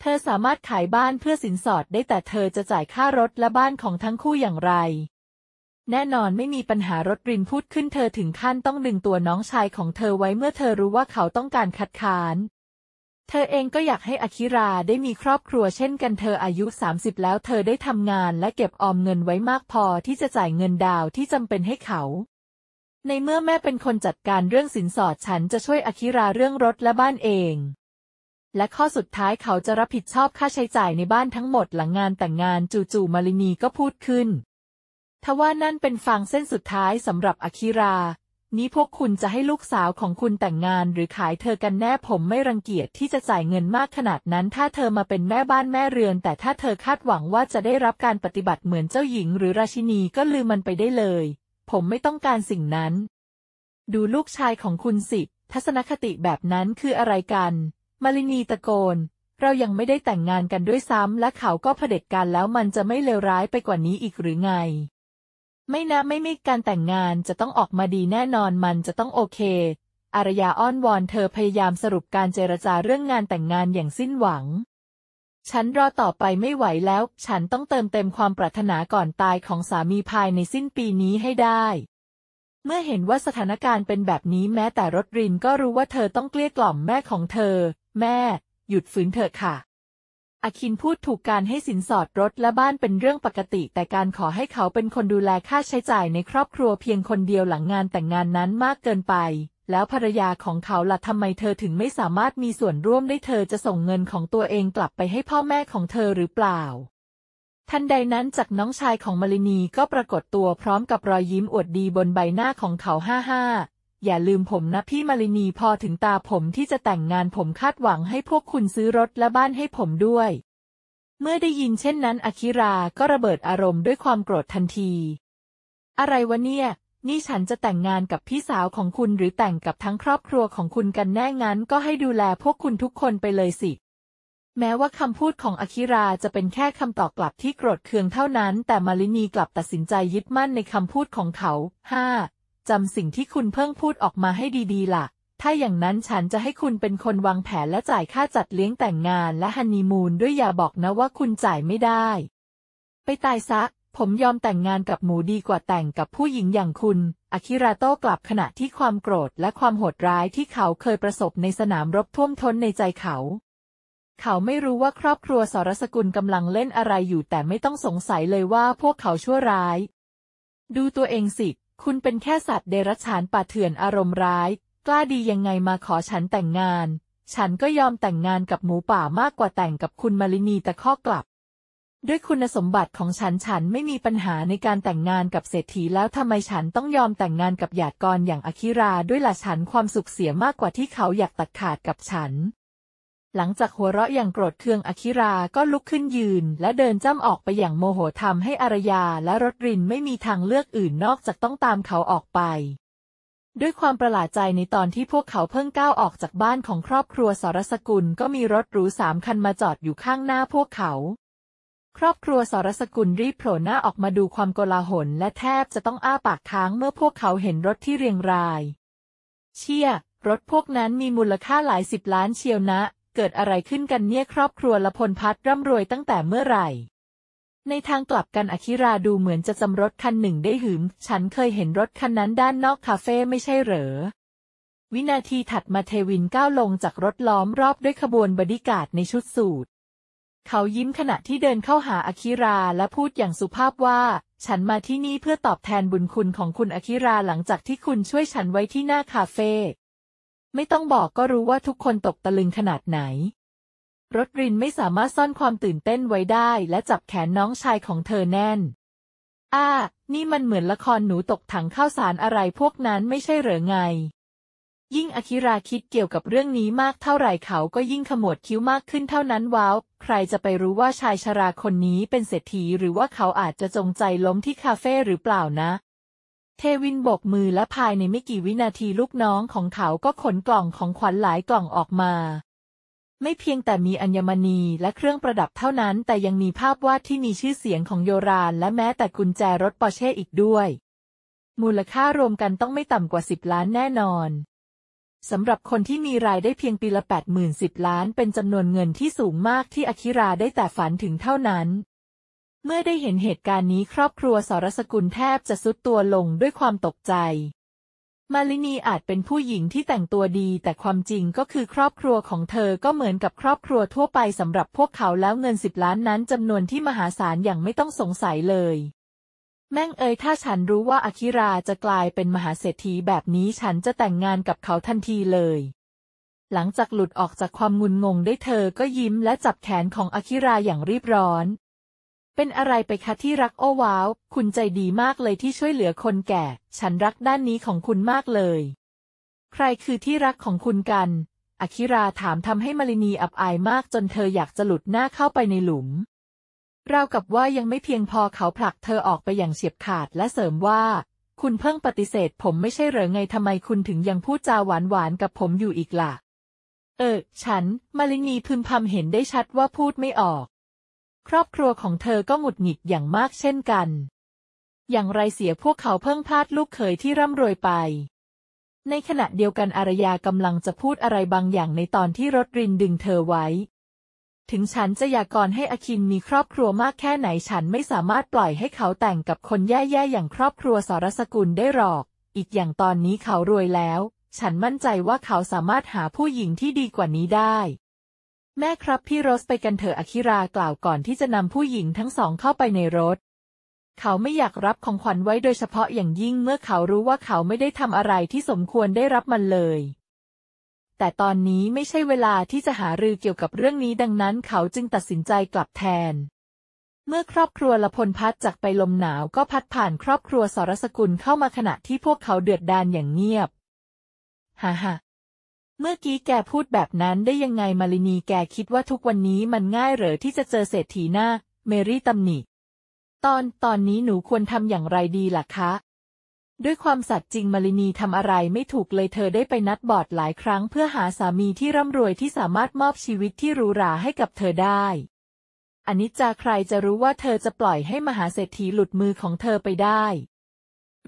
เธอสามารถขายบ้านเพื่อสินสอดได้แต่เธอจะจ่ายค่ารถและบ้านของทั้งคู่อย่างไร แน่นอนไม่มีปัญหารถรินพูดขึ้นเธอถึงขั้นต้องดึงตัวน้องชายของเธอไว้เมื่อเธอรู้ว่าเขาต้องการคัดค้านเธอเองก็อยากให้อาคิราได้มีครอบครัวเช่นกันเธออายุ30แล้วเธอได้ทำงานและเก็บออมเงินไว้มากพอที่จะจ่ายเงินดาวที่จำเป็นให้เขา ในเมื่อแม่เป็นคนจัดการเรื่องสินสอดฉันจะช่วยอาคิรา เรื่องรถและบ้านเอง และข้อสุดท้ายเขาจะรับผิดชอบค่าใช้จ่ายในบ้านทั้งหมดหลังงานแต่งงานจู่ๆมารินีก็พูดขึ้น ทว่านั่นเป็นฟางเส้นสุดท้ายสำหรับอาคิรานี้พวกคุณจะให้ลูกสาวของคุณแต่งงานหรือขายเธอกันแน่ผมไม่รังเกียจที่จะจ่ายเงินมากขนาดนั้น ถ้าเธอมาเป็นแม่บ้านแม่เรือน แต่ถ้าเธอคาดหวังว่าจะได้รับการปฏิบัติเหมือนเจ้าหญิง หรือราชินีก็ลืมมันไปได้เลย ผมไม่ต้องการสิ่งนั้น ดูลูกชายของคุณสิทัศนคติแบบนั้นคืออะไรกันมาลินีตะโกน เรายังไม่ได้แต่งงานกันด้วยซ้ำและเขาก็เผด็จการแล้วมันจะไม่เลวร้ายไปกว่านี้อีกหรือไงไม่นะไม่ไม่การแต่งงานจะต้องออกมาดีแน่นอนมันจะต้องโอเค อารยาอ้อนวอน เธอพยายามสรุปการเจรจาเรื่องงานแต่งงานอย่างสิ้นหวัง ฉันรอต่อไปไม่ไหวแล้ว ฉันต้องเติมเต็มความปรารถนาก่อนตายของสามีภายในสิ้นปีนี้ให้ได้ เมื่อเห็นว่าสถานการณ์เป็นแบบนี้แม้แต่รถรินก็รู้ว่าเธอต้องเกลี้ยกล่อมแม่ของเธอ แม่ หยุดฝืนเถอะค่ะอคินพูดถูกการให้สินสอดรถและบ้านเป็นเรื่องปกติ แต่การขอให้เขาเป็นคนดูแลค่าใช้จ่ายในครอบครัวเพียงคนเดียวหลังงานแต่งงานนั้นมากเกินไป แล้วภรรยาของเขาล่ะทำไมเธอถึงไม่สามารถมีส่วนร่วมได้เธอจะส่งเงินของตัวเองกลับไปให้พ่อแม่ของเธอหรือเปล่าทันใดนั้นจากน้องชายของมารินีก็ปรากฏตัวพร้อมกับรอยยิ้มอวดดีบนใบหน้าของเขาห้าห้าอย่าลืมผมนะพี่มารินีพอถึงตาผมที่จะแต่งงานผมคาดหวังให้พวกคุณซื้อรถและบ้านให้ผมด้วย เมื่อได้ยินเช่นนั้นอาคิราก็ระเบิดอารมณ์ด้วยความโกรธทันที อะไรวะเนี่ยนี่ฉันจะแต่งงานกับพี่สาวของคุณหรือแต่งกับทั้งครอบครัวของคุณกันแน่งั้นก็ให้ดูแลพวกคุณทุกคนไปเลยสิแม้ว่าคำพูดของอาคิราจะเป็นแค่คำตอบกลับที่โกรธเคืองเท่านั้น แต่มาลินีกลับตัดสินใจยึดมั่นในคำพูดของเขาห้าจำสิ่งที่คุณเพิ่งพูดออกมาให้ดีๆละ่ะ ถ้าอย่างนั้นฉันจะให้คุณเป็นคนวางแผนและจ่ายค่าจัดเลี้ยงแต่งงานและฮันนีมูนด้วยอย่าบอกนะว่าคุณจ่ายไม่ได้ ไปตายซะ ผมยอมแต่งงานกับหมูดีกว่าแต่งกับผู้หญิงอย่างคุณอากิราโต้กลับขณะที่ความโกรธและความโหดร้ายที่เขาเคยประสบในสนามรบท่วมท้นในใจเขา เขาไม่รู้ว่าครอบครัวสรสกุลกำลังเล่นอะไรอยู่แต่ไม่ต้องสงสัยเลยว่าพวกเขาชั่วร้าย ดูตัวเองสิคุณเป็นแค่สัตว์เดรัจฉานป่าเถื่อนอารมณ์ร้าย กล้าดียังไงมาขอฉันแต่งงาน ฉันก็ยอมแต่งงานกับหมูป่ามากกว่าแต่งกับคุณมาลินีแต่ข้อกลับ ด้วยคุณสมบัติของฉันฉันไม่มีปัญหาในการแต่งงานกับเศรษฐีแล้วทำไมฉันต้องยอมแต่งงานกับหยาดกรอย่างอคิราด้วยล่ะฉันความสุขเสียมากกว่าที่เขาอยากตัดขาดกับฉันหลังจากหัวเราะอย่างโกรธเคืองอคิราก็ลุกขึ้นยืนและเดินจ้ำออกไปอย่างโมโหทำให้อารยาและรถรินไม่มีทางเลือกอื่นนอกจากต้องตามเขาออกไป ด้วยความประหลาดใจในตอนที่พวกเขาเพิ่งก้าวออกจากบ้านของครอบครัวสรสกุลก็มีรถหรูสามคันมาจอดอยู่ข้างหน้าพวกเขา ครอบครัวสรสกุลรีบโผล่หน้าออกมาดูความโกลาหลและแทบจะต้องอ้าปากค้างเมื่อพวกเขาเห็นรถที่เรียงราย เชี่ยรถพวกนั้นมีมูลค่าหลายสิบล้านเชียวนะเกิดอะไรขึ้นกันเนี่ยครอบครัวละพลพัฒร่ำรวยตั้งแต่เมื่อไหร่ ในทางกลับกันอคิราดูเหมือนจะจำรถคันหนึ่งได้หืม ฉันเคยเห็นรถคันนั้นด้านนอกคาเฟ่ไม่ใช่เหรอ วินาทีถัดมาเทวินก้าวลงจากรถล้อมรอบด้วยขบวนบดีกาดในชุดสูทเขายิ้มขณะที่เดินเข้าหาอาคิราและพูดอย่างสุภาพว่า ฉันมาที่นี่เพื่อตอบแทนบุญคุณของคุณอาคิราหลังจากที่คุณช่วยฉันไว้ที่หน้าคาเฟ่ไม่ต้องบอกก็รู้ว่าทุกคนตกตะลึงขนาดไหน รถรินไม่สามารถซ่อนความตื่นเต้นไว้ได้และจับแขนน้องชายของเธอแน่น อ้า นี่มันเหมือนละครหนูตกถังข้าวสารอะไรพวกนั้นไม่ใช่เหรอไง ยิ่งอคิราคิดเกี่ยวกับเรื่องนี้มากเท่าไหร่เขาก็ยิ่งขมวดคิ้วมากขึ้นเท่านั้นว้าวใครจะไปรู้ว่าชายชราคนนี้เป็นเศรษฐี หรือว่าเขาอาจจะจงใจล้มที่คาเฟ่หรือเปล่านะเทวินโบกมือและภายในไม่กี่วินาทีลูกน้องของเขาก็ขนกล่องของขวัญหลายกล่องออกมา ไม่เพียงแต่มีอัญมณีและเครื่องประดับเท่านั้น แต่ยังมีภาพวาดที่มีชื่อเสียงของโยรานและแม้แต่กุญแจรถปอร์เช่อีกด้วย มูลค่ารวมกันต้องไม่ต่ำกว่าสิบล้านแน่นอนสำหรับคนที่มีรายได้เพียงปีละแปดหมื่นสิบล้านเป็นจำนวนเงินที่สูงมากที่อคิราได้แต่ฝันถึงเท่านั้นเมื่อได้เห็นเหตุการณ์นี้ครอบครัว สรสกุลแทบจะซุดตัวลงด้วยความตกใจ มาลินีอาจเป็นผู้หญิงที่แต่งตัวดี แต่ความจริงก็คือครอบครัวของเธอก็เหมือนกับครอบครัวทั่วไปสำหรับพวกเขาแล้วเงินสิบล้านนั้นจำนวนที่มหาศาลอย่างไม่ต้องสงสัยเลย แม่งเอ๋ยถ้าฉันรู้ว่าอาคิราจะกลายเป็นมหาเศรษฐีแบบนี้ฉันจะแต่งงานกับเขาทันทีเลย หลังจากหลุดออกจากความงุนงงได้เธอก็ยิ้มและจับแขนของอาคิราอย่างรีบร้อนเป็นอะไรไปคะที่รัก โอ้ว้าว คุณใจดีมากเลยที่ช่วยเหลือคนแก่ ฉันรักด้านนี้ของคุณมากเลย ใครคือที่รักของคุณกัน อคิราถามทำให้มารินีอับอายมากจนเธออยากจะหลุดหน้าเข้าไปในหลุมราวกับว่ายังไม่เพียงพอเขาผลักเธอออกไปอย่างเฉียบขาดและเสริมว่า คุณเพิ่งปฏิเสธ ผมไม่ใช่เหรอไงทำไมคุณถึงยังพูดจาหวานหวานกับผมอยู่อีกละ่ะเออฉันมารินีพึมพำเห็นได้ชัดว่าพูดไม่ออกครอบครัวของเธอก็หงุดหงิดอย่างมากเช่นกัน อย่างไรเสียพวกเขาเพิ่งพลาดลูกเขยที่ร่ำรวยไป ในขณะเดียวกันอารยากำลังจะพูดอะไรบางอย่างในตอนที่รถรินดึงเธอไว้ ถึงฉันจะอยากรให้อคินมีครอบครัวมากแค่ไหนฉันไม่สามารถปล่อยให้เขาแต่งกับคนแย่ๆอย่างครอบครัวสรสกุลได้หรอก อีกอย่างตอนนี้เขารวยแล้ว ฉันมั่นใจว่าเขาสามารถหาผู้หญิงที่ดีกว่านี้ได้แม่ครับพี่โรสไปกันเถอะอคิรากล่าวก่อนที่จะนำผู้หญิงทั้งสองเข้าไปในรถ เขาไม่อยากรับของขวัญไว้โดยเฉพาะอย่างยิ่งเมื่อเขารู้ว่าเขาไม่ได้ทำอะไรที่สมควรได้รับมันเลย แต่ตอนนี้ไม่ใช่เวลาที่จะหารือเกี่ยวกับเรื่องนี้ดังนั้นเขาจึงตัดสินใจกลับแทน เมื่อครอบครัวละพลพัดจากไปลมหนาว ก็พัดผ่านครอบครัวสรสกุลเข้ามาขณะที่พวกเขาเดือดดานอย่างเงียบฮ่าฮ่าเมื่อกี้แกพูดแบบนั้นได้ยังไงมาลินีแกคิดว่าทุกวันนี้มันง่ายเหรอที่จะเจอเศรษฐีหน้า เมรี่ตำหนิ ตอนตอนนี้หนูควรทำอย่างไรดีล่ะคะ ด้วยความสัตย์จริงมาลินีทำอะไรไม่ถูกเลยเธอได้ไปนัดบอร์ดหลายครั้ง เพื่อหาสามีที่ร่ำรวยที่สามารถมอบชีวิตที่หรูหราให้กับเธอได้อันนี้จะใครจะรู้ว่าเธอจะปล่อยให้มหาเศรษฐีหลุดมือของเธอไปได้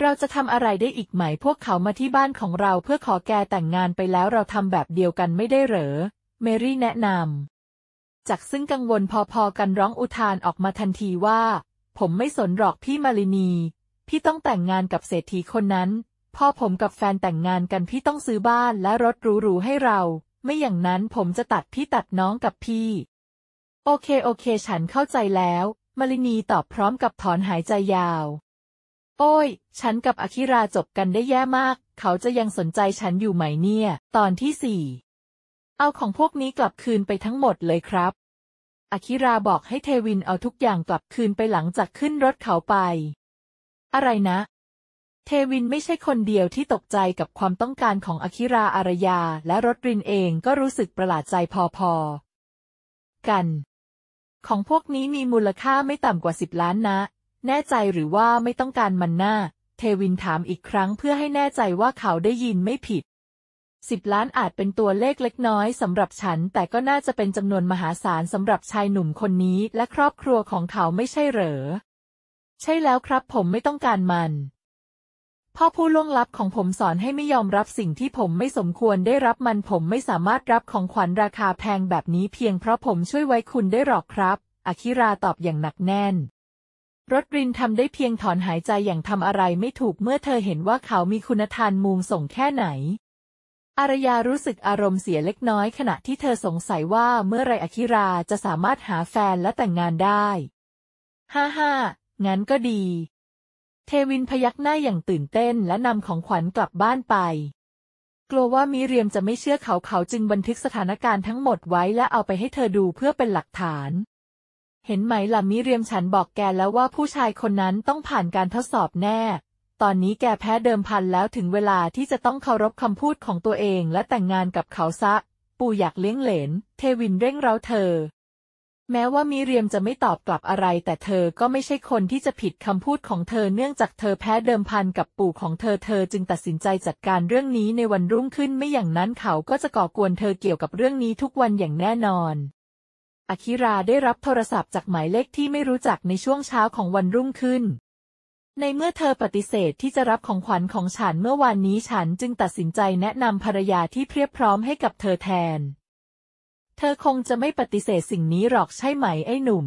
เราจะทำอะไรได้อีกไหมพวกเขามาที่บ้านของเราเพื่อขอแกแต่งงานไปแล้วเราทำแบบเดียวกันไม่ได้เหรอ เมรี่แนะนำจากซึ่งกังวลพอๆกันร้องอุทานออกมาทันทีว่า ผมไม่สนหรอกพี่มารินีพี่ต้องแต่งงานกับเศรษฐีคนนั้น พ่อผมกับแฟนแต่งงานกันพี่ต้องซื้อบ้านและรถหรูๆให้เรา ไม่อย่างนั้นผมจะตัดพี่ตัดน้องกับพี่ โอเคโอเคฉันเข้าใจแล้วมารินีตอบพร้อมกับถอนหายใจยาวโอ้ย ฉันกับอาคิรา จบกันได้แย่มาก เขาจะยังสนใจฉันอยู่ไหมเนี่ย ตอนที่สี่ เอาของพวกนี้กลับคืนไปทั้งหมดเลยครับอาคิรา บอกให้เทวินเอาทุกอย่างกลับคืนไปหลังจากขึ้นรถเขาไป อะไรนะ เทวินไม่ใช่คนเดียวที่ตกใจกับความต้องการของอาคิราอารยา และรถรินเองก็รู้สึกประหลาดใจพอๆ กัน ของพวกนี้มีมูลค่าไม่ต่ำกว่าสิบล้านนะแน่ใจหรือว่าไม่ต้องการมันหน้าเทวินถามอีกครั้ง เพื่อให้แน่ใจว่าเขาได้ยินไม่ผิดสิบล้านอาจเป็นตัวเลขเล็กน้อยสำหรับฉัน แต่ก็น่าจะเป็นจำนวนมหาศาลสำหรับชายหนุ่มคนนี้ และครอบครัวของเขาไม่ใช่เหรอ ใช่แล้วครับผมไม่ต้องการมัน พ่อผู้ล่วงลับของผมสอนให้ไม่ยอมรับสิ่งที่ผมไม่สมควรได้รับมัน ผมไม่สามารถรับของขวัญราคาแพงแบบนี้เพียงเพราะผมช่วยไว้คุณได้หรอกครับอคิราตอบอย่างหนักแน่นรถรินทำได้เพียงถอนหายใจอย่างทำอะไรไม่ถูกเมื่อเธอเห็นว่าเขามีคุณทานมูงส่งแค่ไหน อารยารู้สึกอารมณ์เสียเล็กน้อยขณะที่เธอสงสัยว่าเมื่อไรอคิราจะสามารถหาแฟนและแต่งงานได้ ฮ่าฮ่างั้นก็ดี เทวินพยักหน้าอย่างตื่นเต้นและนำของขวัญกลับบ้านไป กลัวว่ามิเรียมจะไม่เชื่อเขาเขาจึงบันทึกสถานการณ์ทั้งหมดไว้ และเอาไปให้เธอดูเพื่อเป็นหลักฐานเห็นไหมล่ะมิเรียมฉันบอกแกแล้วว่าผู้ชายคนนั้นต้องผ่านการทดสอบแน่ ตอนนี้แกแพ้เดิมพันแล้วถึงเวลาที่จะต้องเคารพคำพูดของตัวเอง และแต่งงานกับเขาซะปู่อยากเลี้ยงเหลน เทวินเร่งเร้าเธอ แม้ว่ามิเรียมจะไม่ตอบกลับอะไร แต่เธอก็ไม่ใช่คนที่จะผิดคำพูดของเธอ เนื่องจากเธอแพ้เดิมพันกับปู่ของเธอเธอ จึงตัดสินใจจัดการเรื่องนี้ในวันรุ่งขึ้น ไม่อย่างนั้นเขาก็จะก่อกวนเธอเกี่ยวกับเรื่องนี้ทุกวันอย่างแน่นอนอาคิราได้รับโทรศัพท์จากหมายเลขที่ไม่รู้จักในช่วงเช้าของวันรุ่งขึ้น ในเมื่อเธอปฏิเสธที่จะรับของขวัญของฉันเมื่อวานนี้ฉันจึงตัดสินใจแนะนำภรรยาที่เพียบพร้อมให้กับเธอแทน เธอคงจะไม่ปฏิเสธสิ่งนี้หรอกใช่ไหมไอ้หนุ่ม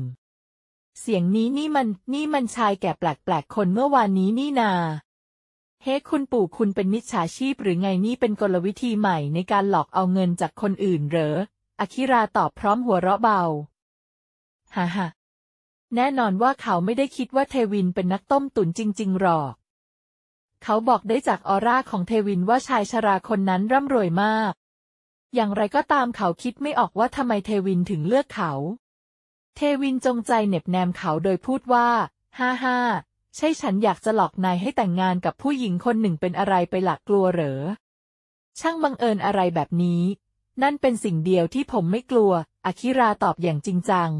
เสียงนี้นี่มันนี่มันชายแก่แปลกๆคนเมื่อวานนี้นี่นา เฮ้คุณปู่คุณเป็นมิจฉาชีพหรือไงนี่เป็นกลวิธีใหม่ในการหลอกเอาเงินจากคนอื่นเหรออคิราตอบพร้อมหัวเราะเบา ฮ่าฮ่าแน่นอนว่าเขาไม่ได้คิดว่าเทวินเป็นนักต้มตุ๋นจริงๆหรอก เขาบอกได้จากออร่าของเทวินว่าชายชราคนนั้นร่ำรวยมาก อย่างไรก็ตามเขาคิดไม่ออกว่าทำไมเทวินถึงเลือกเขา เทวินจงใจเน็บแนมเขาโดยพูดว่า ฮ่าฮ่าใช่ฉันอยากจะหลอกนายให้แต่งงานกับผู้หญิงคนหนึ่งเป็นอะไรไปหลักกลัวเหรอช่างบังเอิญอะไรแบบนี้นั่นเป็นสิ่งเดียวที่ผมไม่กลัว อคิราตอบอย่างจริงจัง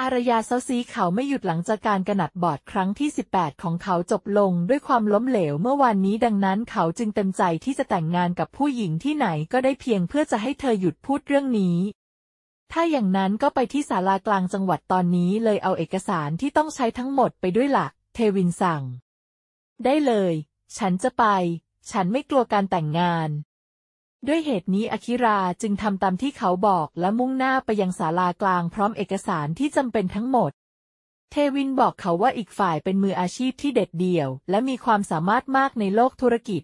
อารยาเซาซีเขาไม่หยุดหลังจากการกระหนัดบอดครั้งที่18ของเขาจบลงด้วยความล้มเหลวเมื่อวานนี้ดังนั้นเขาจึงเต็มใจที่จะแต่งงานกับผู้หญิงที่ไหนก็ได้เพียงเพื่อจะให้เธอหยุดพูดเรื่องนี้ ถ้าอย่างนั้นก็ไปที่ศาลากลางจังหวัดตอนนี้เลยเอาเอกสารที่ต้องใช้ทั้งหมดไปด้วยละ่ะเทวินสั่ง ได้เลย ฉันจะไป ฉันไม่กลัวการแต่งงานด้วยเหตุนี้อคิราจึงทำตามที่เขาบอกและมุ่งหน้าไปยังศาลากลางพร้อมเอกสารที่จำเป็นทั้งหมด เทวินบอกเขาว่าอีกฝ่ายเป็นมืออาชีพที่เด็ดเดี่ยวและมีความสามารถมากในโลกธุรกิจ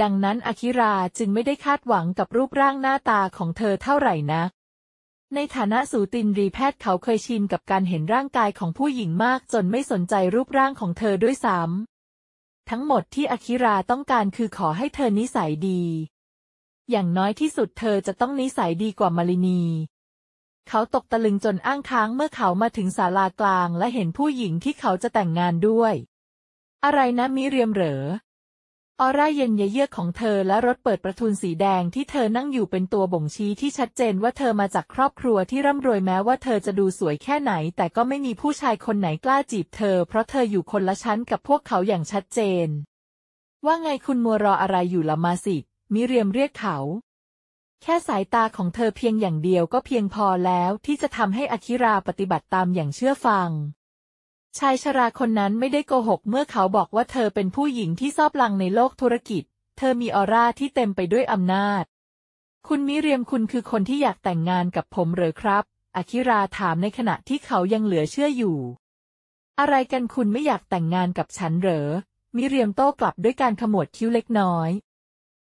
ดังนั้นอคิราจึงไม่ได้คาดหวังกับรูปร่างหน้าตาของเธอเท่าไหร่นะ ในฐานะสูตินรีแพทย์เขาเคยชินกับการเห็นร่างกายของผู้หญิงมาก จนไม่สนใจรูปร่างของเธอด้วยซ้ำทั้งหมดที่อคิราต้องการคือขอให้เธอนิสัยดีอย่างน้อยที่สุดเธอจะต้องนิสัยดีกว่ามารินี เขาตกตะลึงจนอ้างค้างเมื่อเขามาถึงศาลากลางและเห็นผู้หญิงที่เขาจะแต่งงานด้วย อะไรนะมิเรียมเหรอออร่าเย็นเยือกของเธอและรถเปิดประทุนสีแดงที่เธอนั่งอยู่เป็นตัวบ่งชี้ที่ชัดเจนว่าเธอมาจากครอบครัวที่ร่ำรวยแม้ว่าเธอจะดูสวยแค่ไหน แต่ก็ไม่มีผู้ชายคนไหนกล้าจีบเธอ เพราะเธออยู่คนละชั้นกับพวกเขาอย่างชัดเจน ว่าไงคุณมัวรออะไรอยู่ละมาสิทมิเรียมเรียกเขา แค่สายตาของเธอเพียงอย่างเดียวก็เพียงพอแล้วที่จะทำให้อคิราปฏิบัติตามอย่างเชื่อฟัง ชายชราคนนั้นไม่ได้โกหก เมื่อเขาบอกว่าเธอเป็นผู้หญิงที่ซอบลังในโลกธุรกิจ เธอมีออร่าที่เต็มไปด้วยอำนาจ คุณมิเรียมคุณคือคนที่อยากแต่งงานกับผมหรือครับอคิราถามในขณะที่เขายังเหลือเชื่ออยู่ อะไรกันคุณไม่อยากแต่งงานกับฉันเหรอมิเรียมโต้กลับด้วยการขมวดคิ้วเล็กน้อย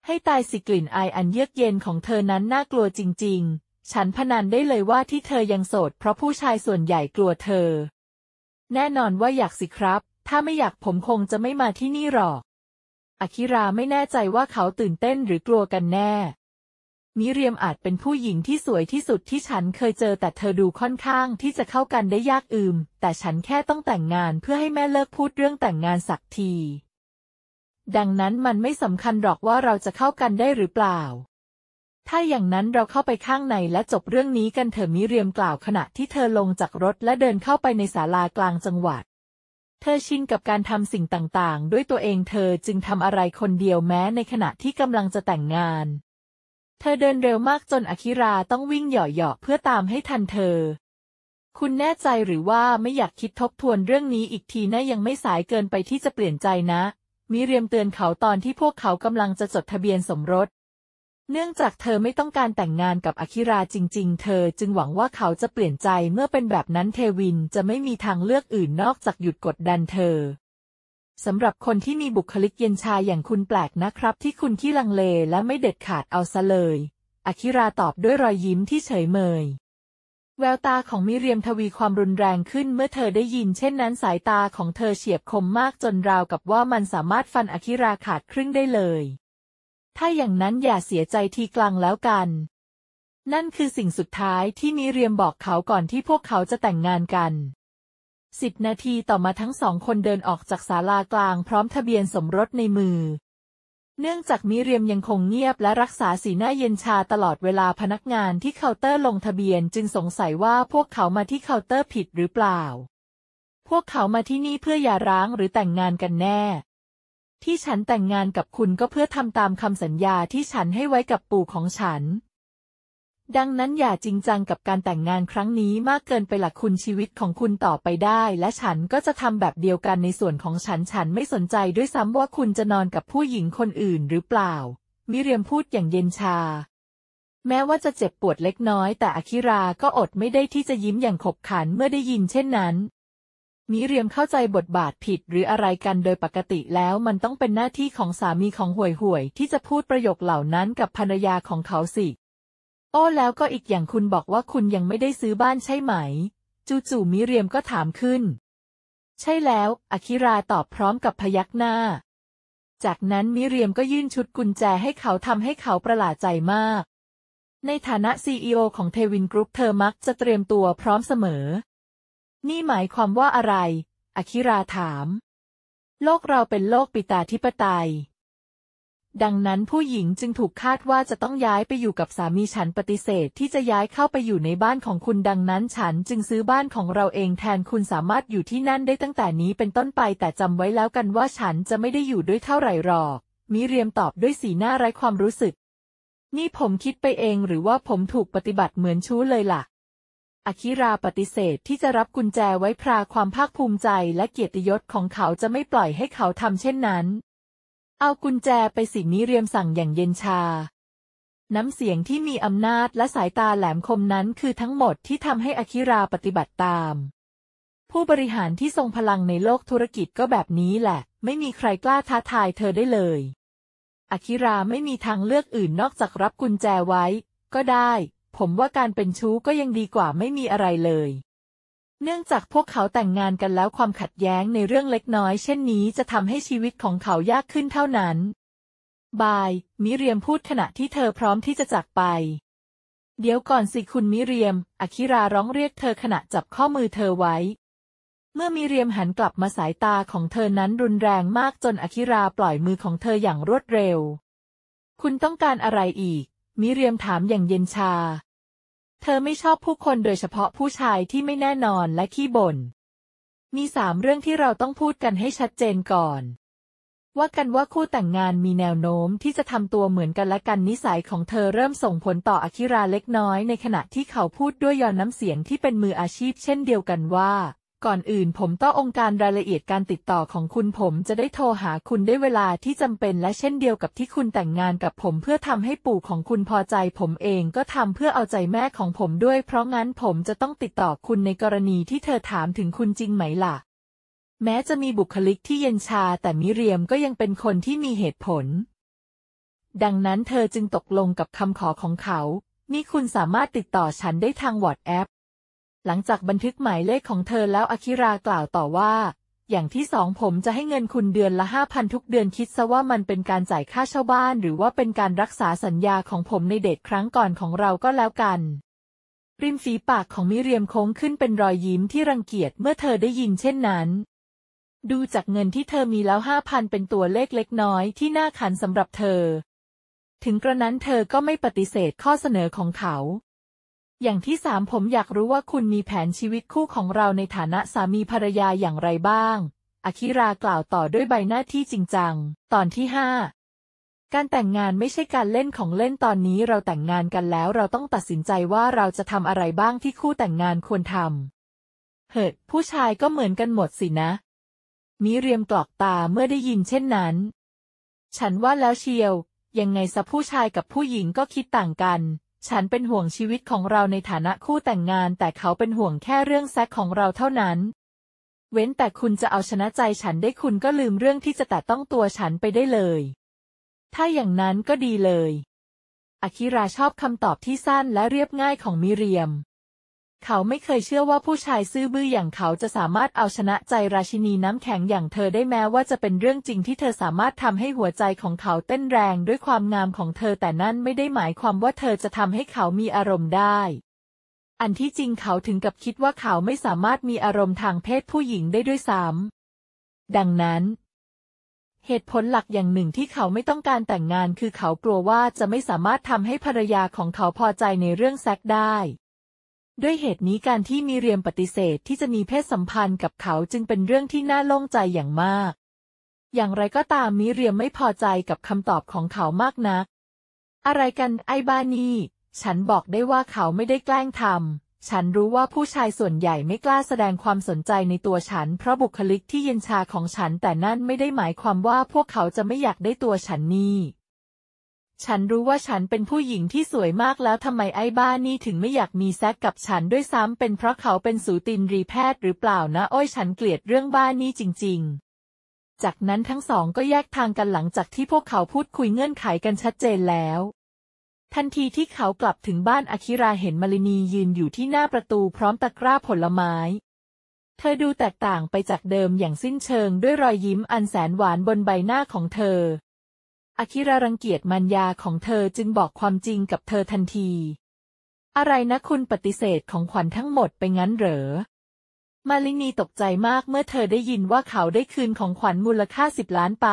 ให้ตายสิกลิ่นอายอันเยือกเย็นของเธอนั้นน่ากลัวจริงๆ ฉันพนันได้เลยว่าที่เธอยังโสด เพราะผู้ชายส่วนใหญ่กลัวเธอ แน่นอนว่าอยากสิครับ ถ้าไม่อยากผมคงจะไม่มาที่นี่หรอกอคิราไม่แน่ใจว่าเขาตื่นเต้นหรือกลัวกันแน่มิเรียมอาจเป็นผู้หญิงที่สวยที่สุดที่ฉันเคยเจอ แต่เธอดูค่อนข้างที่จะเข้ากันได้ยากอืม แต่ฉันแค่ต้องแต่งงานเพื่อให้แม่เลิกพูดเรื่องแต่งงานสักทีดังนั้นมันไม่สำคัญหรอกว่าเราจะเข้ากันได้หรือเปล่า ถ้าอย่างนั้นเราเข้าไปข้างในและจบเรื่องนี้กันเถอะมิเรียมกล่าวขณะที่เธอลงจากรถและเดินเข้าไปในศาลากลางจังหวัด เธอชินกับการทำสิ่งต่าง ๆ ด้วยตัวเองเธอจึงทำอะไรคนเดียวแม้ในขณะที่กำลังจะแต่งงาน เธอเดินเร็วมากจนอคิราต้องวิ่งเหยาะๆเพื่อตามให้ทันเธอ คุณแน่ใจหรือว่าไม่อยากคิดทบทวนเรื่องนี้อีกทีนะยังไม่สายเกินไปที่จะเปลี่ยนใจนะมิเรียมเตือนเขาตอนที่พวกเขากำลังจะจดทะเบียนสมรส เนื่องจากเธอไม่ต้องการแต่งงานกับอาคิราจริงๆ เธอจึงหวังว่าเขาจะเปลี่ยนใจเมื่อเป็นแบบนั้นเทวินจะไม่มีทางเลือกอื่นนอกจากหยุดกดดันเธอสำหรับคนที่มีบุคลิกเย็นชาอย่างคุณแปลกนะครับที่คุณขี้ลังเลและไม่เด็ดขาดเอาซะเลยอาคิราตอบด้วยรอยยิ้มที่เฉยเมยแววตาของมิเรียมทวีความรุนแรงขึ้นเมื่อเธอได้ยิน เช่นนั้นสายตาของเธอเฉียบคมมากจนราวกับว่ามันสามารถฟันอคิราขาดครึ่งได้เลย ถ้าอย่างนั้นอย่าเสียใจทีกลางแล้วกัน นั่นคือสิ่งสุดท้ายที่มิเรียมบอกเขาก่อนที่พวกเขาจะแต่งงานกัน สิบนาทีต่อมาทั้งสองคนเดินออกจากศาลากลางพร้อมทะเบียนสมรสในมือเนื่องจากมิเรียมยังคงเงียบและรักษาสีหน้าเย็นชาตลอดเวลาพนักงานที่เคาน์เตอร์ลงทะเบียนจึงสงสัยว่าพวกเขามาที่เคาน์เตอร์ผิดหรือเปล่า พวกเขามาที่นี่เพื่อหย่าร้างหรือแต่งงานกันแน่ ที่ฉันแต่งงานกับคุณก็เพื่อทำตามคำสัญญาที่ฉันให้ไว้กับปู่ของฉันดังนั้นอย่าจริงจังกับการแต่งงานครั้งนี้มากเกินไปหลักคุณชีวิตของคุณต่อไปได้ และฉันก็จะทำแบบเดียวกันในส่วนของฉัน ฉันไม่สนใจด้วยซ้ำว่าคุณจะนอนกับผู้หญิงคนอื่นหรือเปล่ามิเรียมพูดอย่างเย็นชา แม้ว่าจะเจ็บปวดเล็กน้อย แต่อคิราก็อดไม่ได้ที่จะยิ้มอย่างขบขันเมื่อได้ยินเช่นนั้นมิเรียมเข้าใจบทบาทผิดหรืออะไรกันโดยปกติแล้วมันต้องเป็นหน้าที่ของสามีของห่วยห่วย ที่จะพูดประโยคเหล่านั้นกับภรรยาของเขาสิอ้อแล้วก็อีกอย่างคุณบอกว่าคุณยังไม่ได้ซื้อบ้านใช่ไหม จูจูมิเรียมก็ถามขึ้น ใช่แล้ว อคิราตอบพร้อมกับพยักหน้า จากนั้นมิเรียมก็ยื่นชุดกุญแจให้เขาทำให้เขาประหลาดใจมาก ในฐานะซีอีโอของเทวินกรุ๊ปเธอมักจะเตรียมตัวพร้อมเสมอ นี่หมายความว่าอะไร อคิราถาม โลกเราเป็นโลกปิตาธิปไตยดังนั้นผู้หญิงจึงถูกคาดว่าจะต้องย้ายไปอยู่กับสามีฉันปฏิเสธที่จะย้ายเข้าไปอยู่ในบ้านของคุณดังนั้นฉันจึงซื้อบ้านของเราเองแทนคุณสามารถอยู่ที่นั่นได้ตั้งแต่นี้เป็นต้นไปแต่จำไว้แล้วกันว่าฉันจะไม่ได้อยู่ด้วยเท่าไหร่หรอกมิเรียมตอบด้วยสีหน้าไร้ความรู้สึก นี่ผมคิดไปเองหรือว่าผมถูกปฏิบัติเหมือนชู้เลยละ่ะอคิราปฏิเสธที่จะรับกุญแจไว้พราความภาคภูมิใจและเกียรติยศของเขาจะไม่ปล่อยให้เขาทำเช่นนั้นเอากุญแจไปสินิเรียมสั่งอย่างเย็นชา น้ำเสียงที่มีอำนาจและสายตาแหลมคมนั้นคือทั้งหมดที่ทำให้อคิราปฏิบัติตาม ผู้บริหารที่ทรงพลังในโลกธุรกิจก็แบบนี้แหละ ไม่มีใครกล้าท้าทายเธอได้เลย อคิราไม่มีทางเลือกอื่นนอกจากรับกุญแจไว้ ก็ได้ ผมว่าการเป็นชู้ก็ยังดีกว่าไม่มีอะไรเลยเนื่องจากพวกเขาแต่งงานกันแล้วความขัดแย้งในเรื่องเล็กน้อย เช่นนี้จะทำให้ชีวิตของเขายากขึ้นเท่านั้น บาย มิเรียมพูดขณะที่เธอพร้อมที่จะจากไป เดี๋ยวก่อนสิคุณมิเรียม อคิราร้องเรียกเธอขณะจับข้อมือเธอไว้ เมื่อมิเรียมหันกลับมาสายตาของเธอนั้นรุนแรงมากจนอคิราปล่อยมือของเธออย่างรวดเร็ว คุณต้องการอะไรอีก มิเรียมถามอย่างเย็นชาเธอไม่ชอบผู้คนโดยเฉพาะผู้ชายที่ไม่แน่นอนและขี้บน่น มีสามเรื่องที่เราต้องพูดกันให้ชัดเจนก่อน ว่ากันว่าคู่แต่งงานมีแนวโน้มที่จะทำตัวเหมือนกันและกันนิสัยของเธอเริ่มส่งผลต่ออคิราเล็กน้อยในขณะที่เขาพูดด้วยยอนน้ำเสียงที่เป็นมืออาชีพเช่นเดียวกันว่าก่อนอื่นผมต้ององค์การรายละเอียดการติดต่อของคุณผมจะได้โทรหาคุณได้เวลาที่จำเป็นและเช่นเดียวกับที่คุณแต่งงานกับผมเพื่อทำให้ปู่ของคุณพอใจ ผมเองก็ทำเพื่อเอาใจแม่ของผมด้วย เพราะงั้นผมจะต้องติดต่อคุณในกรณีที่เธอถามถึงคุณจริงไหมล่ะ แม้จะมีบุคลิกที่เย็นชาแต่มิเรียมก็ยังเป็นคนที่มีเหตุผล ดังนั้นเธอจึงตกลงกับคำขอของเขานี่คุณสามารถติดต่อฉันได้ทางวอตแอปหลังจากบันทึกหมายเลขของเธอแล้วอคิรากล่าวต่อว่า อย่างที่สองผมจะให้เงินคุณเดือนละห้าพันทุกเดือนคิดซะว่ามันเป็นการจ่ายค่าเช่าบ้าน หรือว่าเป็นการรักษาสัญญาของผมในเดทครั้งก่อนของเราก็แล้วกัน ริมฝีปากของมิเรียมโค้งขึ้นเป็นรอยยิ้มที่รังเกียจเมื่อเธอได้ยินเช่นนั้น ดูจากเงินที่เธอมีแล้วห้าพันเป็นตัวเลขเล็กน้อย ที่น่าขันสำหรับเธอ ถึงกระนั้นเธอก็ไม่ปฏิเสธข้อเสนอของเขาอย่างที่สามผมอยากรู้ว่าคุณมีแผนชีวิตคู่ของเราในฐานะสามีภรรยาอย่างไรบ้างอาคิรากล่าวต่อด้วยใบหน้าที่จริงจัง ตอนที่ห้า การแต่งงานไม่ใช่การเล่นของเล่นตอนนี้เราแต่งงานกันแล้ว เราต้องตัดสินใจว่าเราจะทำอะไรบ้างที่คู่แต่งงานควรทำ เหตุผู้ชายก็เหมือนกันหมดสินะ มิเรียมกรอกตาเมื่อได้ยินเช่นนั้น ฉันว่าแล้วเชียวยังไงซะผู้ชายกับผู้หญิงก็คิดต่างกันฉันเป็นห่วงชีวิตของเราในฐานะคู่แต่งงานแต่เขาเป็นห่วงแค่เรื่องแซกของเราเท่านั้น เว้นแต่คุณจะเอาชนะใจฉันได้คุณก็ลืมเรื่องที่จะแตะต้องตัวฉันไปได้เลย ถ้าอย่างนั้นก็ดีเลย อคิราชอบคำตอบที่สั้นและเรียบง่ายของมิเรียมเขาไม่เคยเชื่อว่าผู้ชายซื่อบื้ออย่างเขาจะสามารถเอาชนะใจราชินีน้ำแข็งอย่างเธอได้แม้ว่าจะเป็นเรื่องจริงที่เธอสามารถทำให้หัวใจของเขาเต้นแรงด้วยความงามของเธอ แต่นั่นไม่ได้หมายความว่าเธอจะทำให้เขามีอารมณ์ได้ อันที่จริงเขาถึงกับคิดว่าเขาไม่สามารถมีอารมณ์ทางเพศผู้หญิงได้ด้วยซ้ำดังนั้น เหตุผลหลักอย่างหนึ่งที่เขาไม่ต้องการแต่งงาน คือเขากลัวว่าจะไม่สามารถทำให้ภรรยาของเขาพอใจในเรื่องแซกได้ด้วยเหตุนี้การที่มีเรียมปฏิเสธที่จะมีเพศสัมพันธ์กับเขาจึงเป็นเรื่องที่น่าโล่งใจอย่างมาก อย่างไรก็ตามมิเรียมไม่พอใจกับคำตอบของเขามากนัก อะไรกันไอบานีฉันบอกได้ว่าเขาไม่ได้แกล้งทำ ฉันรู้ว่าผู้ชายส่วนใหญ่ไม่กล้าแสดงความสนใจในตัวฉัน เพราะบุคลิกที่เย็นชาของฉัน แต่นั่นไม่ได้หมายความว่าพวกเขาจะไม่อยากได้ตัวฉันนี่ฉันรู้ว่าฉันเป็นผู้หญิงที่สวยมากแล้วทำไมไอ้บ้านี่ถึงไม่อยากมีแซกกับฉันด้วยซ้ำเป็นเพราะเขาเป็นสูตินรีแพทย์หรือเปล่านะโอ้ยฉันเกลียดเรื่องบ้านี่จริง ๆ จากนั้นทั้งสองก็แยกทางกันหลังจากที่พวกเขาพูดคุยเงื่อนไขกันชัดเจนแล้ว ทันทีที่เขากลับถึงบ้านอาคิราเห็นมารินียืนอยู่ที่หน้าประตูพร้อมตะกร้าผลไม้ เธอดูแตกต่างไปจากเดิมอย่างสิ้นเชิง ด้วยรอยยิ้มอันแสนหวานบนใบหน้าของเธออคิรารังเกียจมัญญาของเธอจึงบอกความจริงกับเธอทันที อะไรนะคุณปฏิเสธของขวัญทั้งหมดไปงั้นเหรอ มาลินีตกใจมากเมื่อเธอได้ยินว่าเขาได้คืนของขวัญมูลค่าสิบล้านไป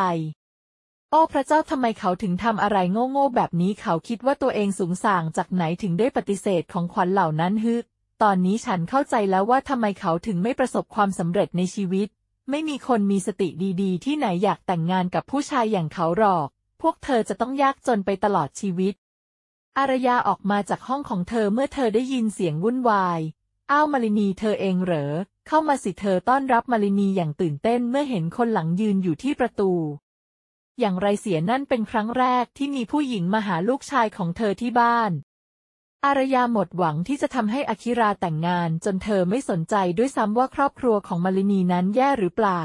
โอ้พระเจ้าทำไมเขาถึงทำอะไรโง่ๆแบบนี้เขาคิดว่าตัวเองสูงส่างจากไหนถึงได้ปฏิเสธของขวัญเหล่านั้นฮึตอนนี้ฉันเข้าใจแล้วว่าทำไมเขาถึงไม่ประสบความสำเร็จในชีวิต ไม่มีคนมีสติดีๆ ที่ไหนอยากแต่งงานกับผู้ชายอย่างเขาหรอกพวกเธอจะต้องยากจนไปตลอดชีวิตอารยาออกมาจากห้องของเธอเมื่อเธอได้ยินเสียงวุ่นวายอ้าวมารินีเธอเองเหรอ เข้ามาสิเธอต้อนรับมารินีอย่างตื่นเต้นเมื่อเห็นคนหลังยืนอยู่ที่ประตู อย่างไรเสียนั่นเป็นครั้งแรกที่มีผู้หญิงมาหาลูกชายของเธอที่บ้าน อารยาหมดหวังที่จะทำให้อคิราแต่งงานจนเธอไม่สนใจด้วยซ้ำว่าครอบครัวของมารินีนั้นแย่หรือเปล่า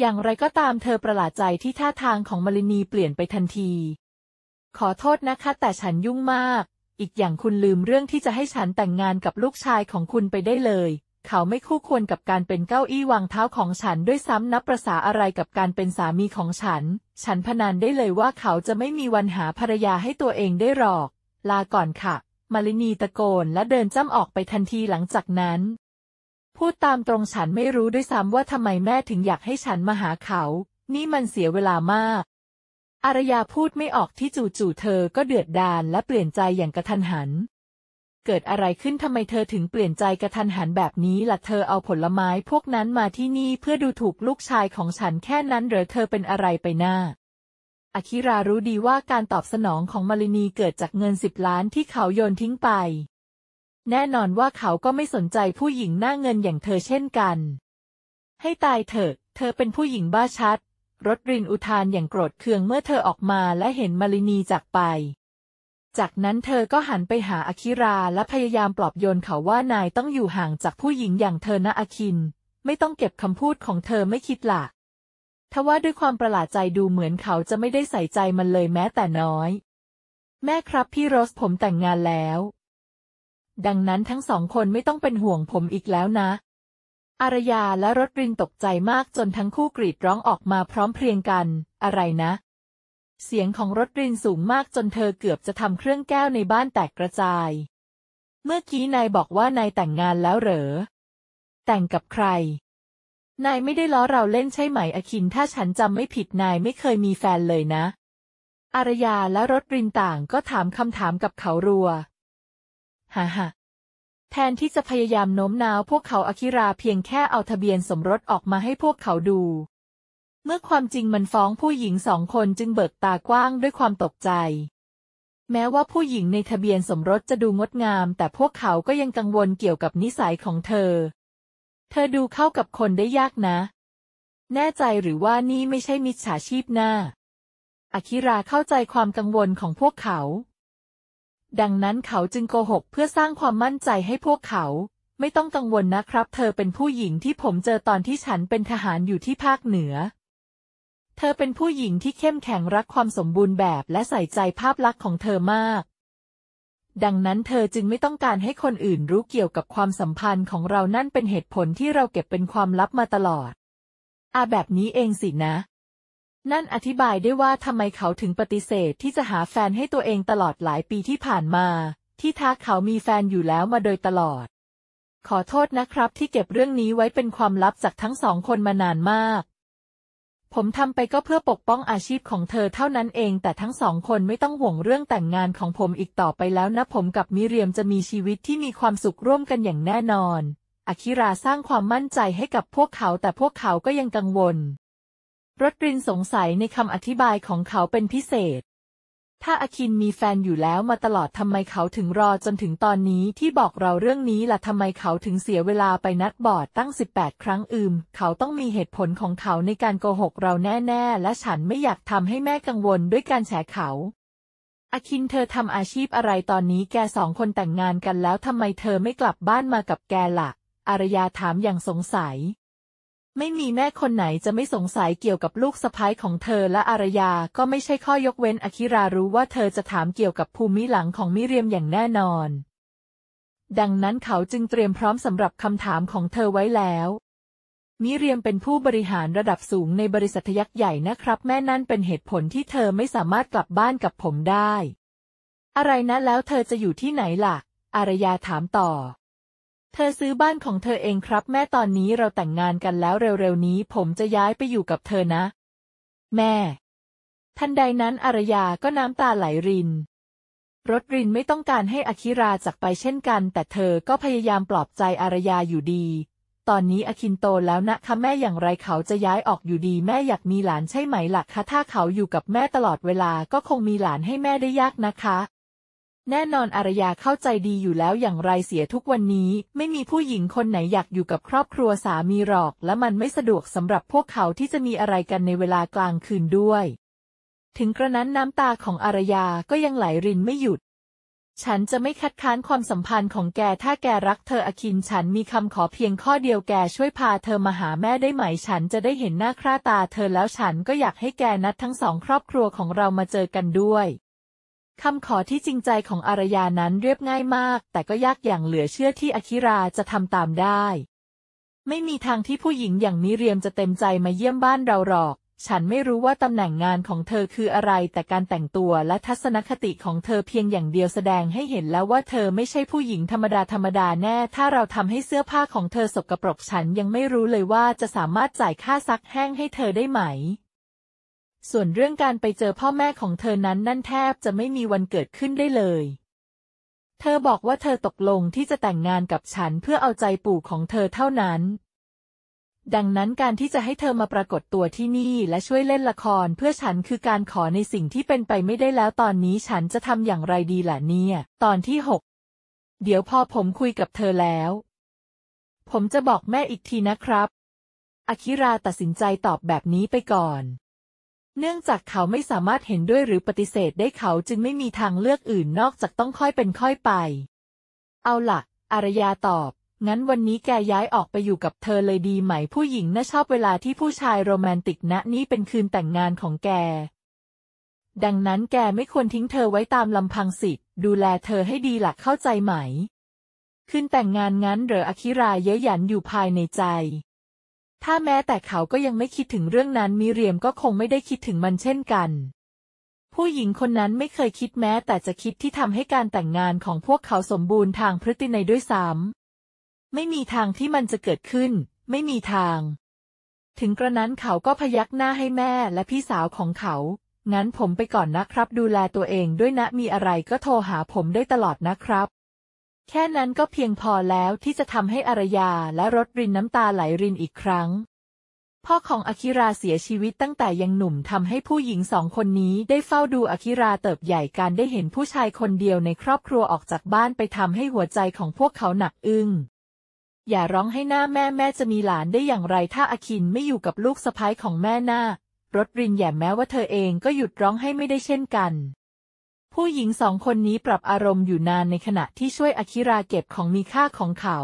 อย่างไรก็ตามเธอประหลาดใจที่ท่าทางของมารินีเปลี่ยนไปทันที ขอโทษนะคะ แต่ฉันยุ่งมาก อีกอย่างคุณลืมเรื่องที่จะให้ฉันแต่งงานกับลูกชายของคุณไปได้เลย เขาไม่คู่ควรกับการเป็นเก้าอี้วางเท้าของฉันด้วยซ้ำนับประษาอะไรกับการเป็นสามีของฉัน ฉันพนันได้เลยว่าเขาจะไม่มีวันหาภรรยาให้ตัวเองได้หรอก ลาก่อนค่ะมารินีตะโกนและเดินจ้ำออกไปทันทีหลังจากนั้นพูดตามตรงฉันไม่รู้ด้วยซ้ำว่าทำไมแม่ถึงอยากให้ฉันมาหาเขา นี่มันเสียเวลามาก อารยาพูดไม่ออกที่จู่ๆเธอก็เดือดดาลและเปลี่ยนใจอย่างกระทันหัน เกิดอะไรขึ้นทำไมเธอถึงเปลี่ยนใจกระทันหันแบบนี้ล่ะ เธอเอาผลไม้พวกนั้นมาที่นี่เพื่อดูถูกลูกชายของฉันแค่นั้นหรือเธอเป็นอะไรไปหน้าอาคิรารู้ดีว่าการตอบสนองของมารินีเกิดจากเงินสิบล้านที่เขาโยนทิ้งไปแน่นอนว่าเขาก็ไม่สนใจผู้หญิงหน้าเงินอย่างเธอเช่นกัน ให้ตายเถอะ เธอเป็นผู้หญิงบ้าชัดรถรินอุทานอย่างโกรธเคืองเมื่อเธอออกมาและเห็นมารินีจากไป จากนั้นเธอก็หันไปหาอาคิราและพยายามปลอบโยนเขาว่านายต้องอยู่ห่างจากผู้หญิงอย่างเธอนะอาคิน ไม่ต้องเก็บคำพูดของเธอไม่คิดละทว่าด้วยความประหลาดใจดูเหมือนเขาจะไม่ได้ใส่ใจมันเลยแม้แต่น้อย แม่ครับพี่โรสผมแต่งงานแล้วดังนั้นทั้งสองคนไม่ต้องเป็นห่วงผมอีกแล้วนะอารยาและรถรินตกใจมากจนทั้งคู่กรีดร้องออกมาพร้อมเพรียงกัน อะไรนะ เสียงของรถรินสูงมากจนเธอเกือบจะทำเครื่องแก้วในบ้านแตกกระจาย เมื่อกี้นายบอกว่านายแต่งงานแล้วเหรอ แต่งกับใคร นายไม่ได้ล้อเราเล่นใช่ไหมอคิน ถ้าฉันจำไม่ผิดนายไม่เคยมีแฟนเลยนะอารยาและรถรินต่างก็ถามคำถามกับเขารัวฮ่าฮ่าแทนที่จะพยายามโน้มน้าวพวกเขาอาคิราเพียงแค่เอาทะเบียนสมรสออกมาให้พวกเขาดู เมื่อความจริงมันฟ้องผู้หญิงสองคนจึงเบิกตากว้างด้วยความตกใจ แม้ว่าผู้หญิงในทะเบียนสมรสจะดูงดงาม แต่พวกเขาก็ยังกังวลเกี่ยวกับนิสัยของเธอ เธอดูเข้ากับคนได้ยากนะ แน่ใจหรือว่านี่ไม่ใช่มิจฉาชีพหน้าอาคิราเข้าใจความกังวลของพวกเขาดังนั้นเขาจึงโกหกเพื่อสร้างความมั่นใจให้พวกเขา ไม่ต้องกังวลนะครับ เธอเป็นผู้หญิงที่ผมเจอตอนที่ฉันเป็นทหารอยู่ที่ภาคเหนือ เธอเป็นผู้หญิงที่เข้มแข็งรักความสมบูรณ์แบบและใส่ใจภาพลักษณ์ของเธอมาก ดังนั้นเธอจึงไม่ต้องการให้คนอื่นรู้เกี่ยวกับความสัมพันธ์ของเรานั่นเป็นเหตุผลที่เราเก็บเป็นความลับมาตลอดอาแบบนี้เองสินะนั่นอธิบายได้ว่าทำไมเขาถึงปฏิเสธที่จะหาแฟนให้ตัวเองตลอดหลายปีที่ผ่านมา ที่ทักเขามีแฟนอยู่แล้วมาโดยตลอด ขอโทษนะครับที่เก็บเรื่องนี้ไว้เป็นความลับจากทั้งสองคนมานานมาก ผมทำไปก็เพื่อปกป้องอาชีพของเธอเท่านั้นเอง แต่ทั้งสองคนไม่ต้องห่วงเรื่องแต่งงานของผมอีกต่อไปแล้วนะ ผมกับมิเรียมจะมีชีวิตที่มีความสุขร่วมกันอย่างแน่นอนอคิราสร้างความมั่นใจให้กับพวกเขาแต่พวกเขาก็ยังกังวลรถรินสงสัยในคำอธิบายของเขาเป็นพิเศษ ถ้าอาคินมีแฟนอยู่แล้วมาตลอดทำไมเขาถึงรอจนถึงตอนนี้ที่บอกเราเรื่องนี้ล่ะทำไมเขาถึงเสียเวลาไปนัดบอร์ดตั้ง 18 ครั้งอืม เขาต้องมีเหตุผลของเขาในการโกหกเราแน่ๆและฉันไม่อยากทำให้แม่กังวลด้วยการแฉเขาอาคินเธอทำอาชีพอะไรตอนนี้แกสองคนแต่งงานกันแล้วทำไมเธอไม่กลับบ้านมากับแกละ่ะอารยาถามอย่างสงสัยไม่มีแม่คนไหนจะไม่สงสัยเกี่ยวกับลูกสะพ้ายของเธอและอารยาก็ไม่ใช่ข้อยกเว้นอคิรารู้ว่าเธอจะถามเกี่ยวกับภูมิหลังของมิเรียมอย่างแน่นอน ดังนั้นเขาจึงเตรียมพร้อมสำหรับคำถามของเธอไว้แล้ว มิเรียมเป็นผู้บริหารระดับสูงในบริษัทยักษ์ใหญ่นะครับแม่นั่นเป็นเหตุผลที่เธอไม่สามารถกลับบ้านกับผมได้ อะไรนะแล้วเธอจะอยู่ที่ไหนล่ะอารยาถามต่อเธอซื้อบ้านของเธอเองครับ แม่ตอนนี้เราแต่งงานกันแล้วเร็วๆนี้ ผมจะย้ายไปอยู่กับเธอนะ แม่ ทันใดนั้นอารยาก็น้ำตาไหลริน รถรินไม่ต้องการให้อคิราจากไปเช่นกัน แต่เธอก็พยายามปลอบใจอารยาอยู่ดี ตอนนี้อคินโตแล้วนะคะแม่อย่างไรเขาจะย้ายออกอยู่ดี แม่อยากมีหลานใช่ไหมหลักคะ ถ้าเขาอยู่กับแม่ตลอดเวลาก็คงมีหลานให้แม่ได้ยากนะคะแน่นอนอารยาเข้าใจดีอยู่แล้วอย่างไรเสียทุกวันนี้ ไม่มีผู้หญิงคนไหนอยากอยู่กับครอบครัวสามีหรอก และมันไม่สะดวกสำหรับพวกเขาที่จะมีอะไรกันในเวลากลางคืนด้วย ถึงกระนั้นน้ำตาของอารยาก็ยังไหลรินไม่หยุด ฉันจะไม่คัดค้านความสัมพันธ์ของแก ถ้าแกรักเธออคินฉันมีคำขอเพียงข้อเดียวแกช่วยพาเธอมาหาแม่ได้ไหมฉันจะได้เห็นหน้าค่าตา เธอแล้วฉันก็อยากให้แกนัดทั้งสองครอบครัวของเรามาเจอกันด้วยคำขอที่จริงใจของอารยานั้นเรียบง่ายมาก แต่ก็ยากอย่างเหลือเชื่อที่อคิราจะทำตามได้ ไม่มีทางที่ผู้หญิงอย่างมิเรียมจะเต็มใจมาเยี่ยมบ้านเราหรอก ฉันไม่รู้ว่า ตำแหน่งงานของเธอคืออะไรแต่การแต่งตัวและทัศนคติของเธอเพียงอย่างเดียวแสดงให้เห็นแล้วว่าเธอไม่ใช่ผู้หญิงธรรมดาธรรมดาแน่ ถ้าเราทำให้เสื้อผ้าของเธอสกปรกฉันยังไม่รู้เลยว่าจะสามารถจ่ายค่าซักแห้งให้เธอได้ไหมส่วนเรื่องการไปเจอพ่อแม่ของเธอนั้นนั่นแทบจะไม่มีวันเกิดขึ้นได้เลย เธอบอกว่าเธอตกลงที่จะแต่งงานกับฉันเพื่อเอาใจปู่ของเธอเท่านั้น ดังนั้นการที่จะให้เธอมาปรากฏตัวที่นี่และช่วยเล่นละครเพื่อฉันคือการขอในสิ่งที่เป็นไปไม่ได้แล้วตอนนี้ฉันจะทำอย่างไรดีล่ะเนี่ย ตอนที่หก เดี๋ยวพอผมคุยกับเธอแล้ว ผมจะบอกแม่อีกทีนะครับ อคิราตัดสินใจตอบแบบนี้ไปก่อนเนื่องจากเขาไม่สามารถเห็นด้วยหรือปฏิเสธได้เขาจึงไม่มีทางเลือกอื่นนอกจากต้องค่อยเป็นค่อยไป เอาละ่ะ อารยาตอบ งั้นวันนี้แกย้ายออกไปอยู่กับเธอเลยดีไหมผู้หญิงน่าชอบเวลาที่ผู้ชายโรแมนติกนะนี่เป็นคืนแต่งงานของแก ดังนั้นแกไม่ควรทิ้งเธอไว้ตามลำพังสิ ดูแลเธอให้ดีหลักเข้าใจไหม คืนแต่งงานงั้นเหรออคิราเย้ยหยันอยู่ภายในใจถ้าแม้แต่เขาก็ยังไม่คิดถึงเรื่องนั้นมิเรียมก็คงไม่ได้คิดถึงมันเช่นกัน ผู้หญิงคนนั้นไม่เคยคิดแม้แต่จะคิดที่ทำให้การแต่งงานของพวกเขาสมบูรณ์ทางพฤตินัยด้วยซ้ำไม่มีทางที่มันจะเกิดขึ้น ไม่มีทาง ถึงกระนั้นเขาก็พยักหน้าให้แม่และพี่สาวของเขา งั้นผมไปก่อนนะครับ ดูแลตัวเองด้วยนะมีอะไรก็โทรหาผมได้ตลอดนะครับแค่นั้นก็เพียงพอแล้วที่จะทำให้อารยาและรถรินน้ำตาไหลรินอีกครั้ง พ่อของอาคิราเสียชีวิตตั้งแต่ยังหนุ่มทำให้ผู้หญิงสองคนนี้ ได้เฝ้าดูอาคิราเติบใหญ่ การได้เห็นผู้ชายคนเดียวในครอบครัวออกจากบ้านไปทำให้หัวใจของพวกเขาหนักอึง้ง อย่าร้องให้หน้าแม่แม่จะมีหลานได้อย่างไร ถ้าอาคินไม่อยู่กับลูกสะพ้ายของแม่หน้ารถรินแย่แม้ว่าเธอเองก็หยุดร้องให้ไม่ได้เช่นกันผู้หญิงสองคนนี้ปรับอารมณ์อยู่นานในขณะที่ช่วยอาคิราเก็บของมีค่าของเขา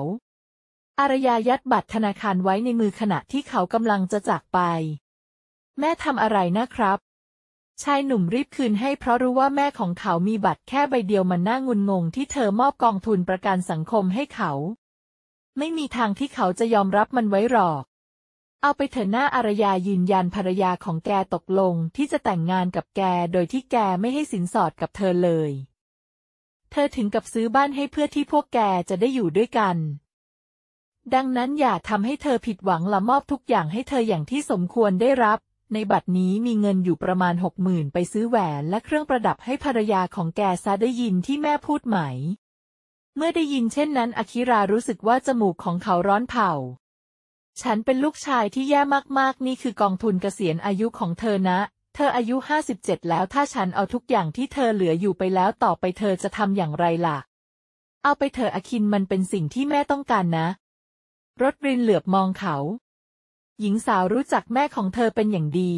อารยายัดบัตรธนาคารไว้ในมือขณะที่เขากำลังจะจากไป แม่ทำอะไรนะครับ ชายหนุ่มรีบคืนให้เพราะรู้ว่าแม่ของเขามีบัตรแค่ใบเดียวมันน่างุนงงที่เธอมอบกองทุนประกันสังคมให้เขา ไม่มีทางที่เขาจะยอมรับมันไว้หรอกเอาไปเถอะหน้าอารยายืนยันภรรยาของแกตกลงที่จะแต่งงานกับแกโดยที่แกไม่ให้สินสอดกับเธอเลย เธอถึงกับซื้อบ้านให้เพื่อที่พวกแกจะได้อยู่ด้วยกัน ดังนั้นอย่าทำให้เธอผิดหวังละมอบทุกอย่างให้เธออย่างที่สมควรได้รับ ในบัตรนี้มีเงินอยู่ประมาณหกหมื่นไปซื้อแหวนและเครื่องประดับให้ภรรยาของแกซาได้ยินที่แม่พูดไหม เมื่อได้ยินเช่นนั้นอคิรารู้สึกว่าจมูกของเขาร้อนเผาฉันเป็นลูกชายที่แย่มากๆ นี่คือกองทุนเกษียณอายุของเธอนะ เธออายุ 57 แล้วถ้าฉันเอาทุกอย่างที่เธอเหลืออยู่ไปแล้วต่อไปเธอจะทำอย่างไรล่ะ เอาไปเธออคินมันเป็นสิ่งที่แม่ต้องการนะ รถรินเหลือบมองเขา หญิงสาวรู้จักแม่ของเธอเป็นอย่างดี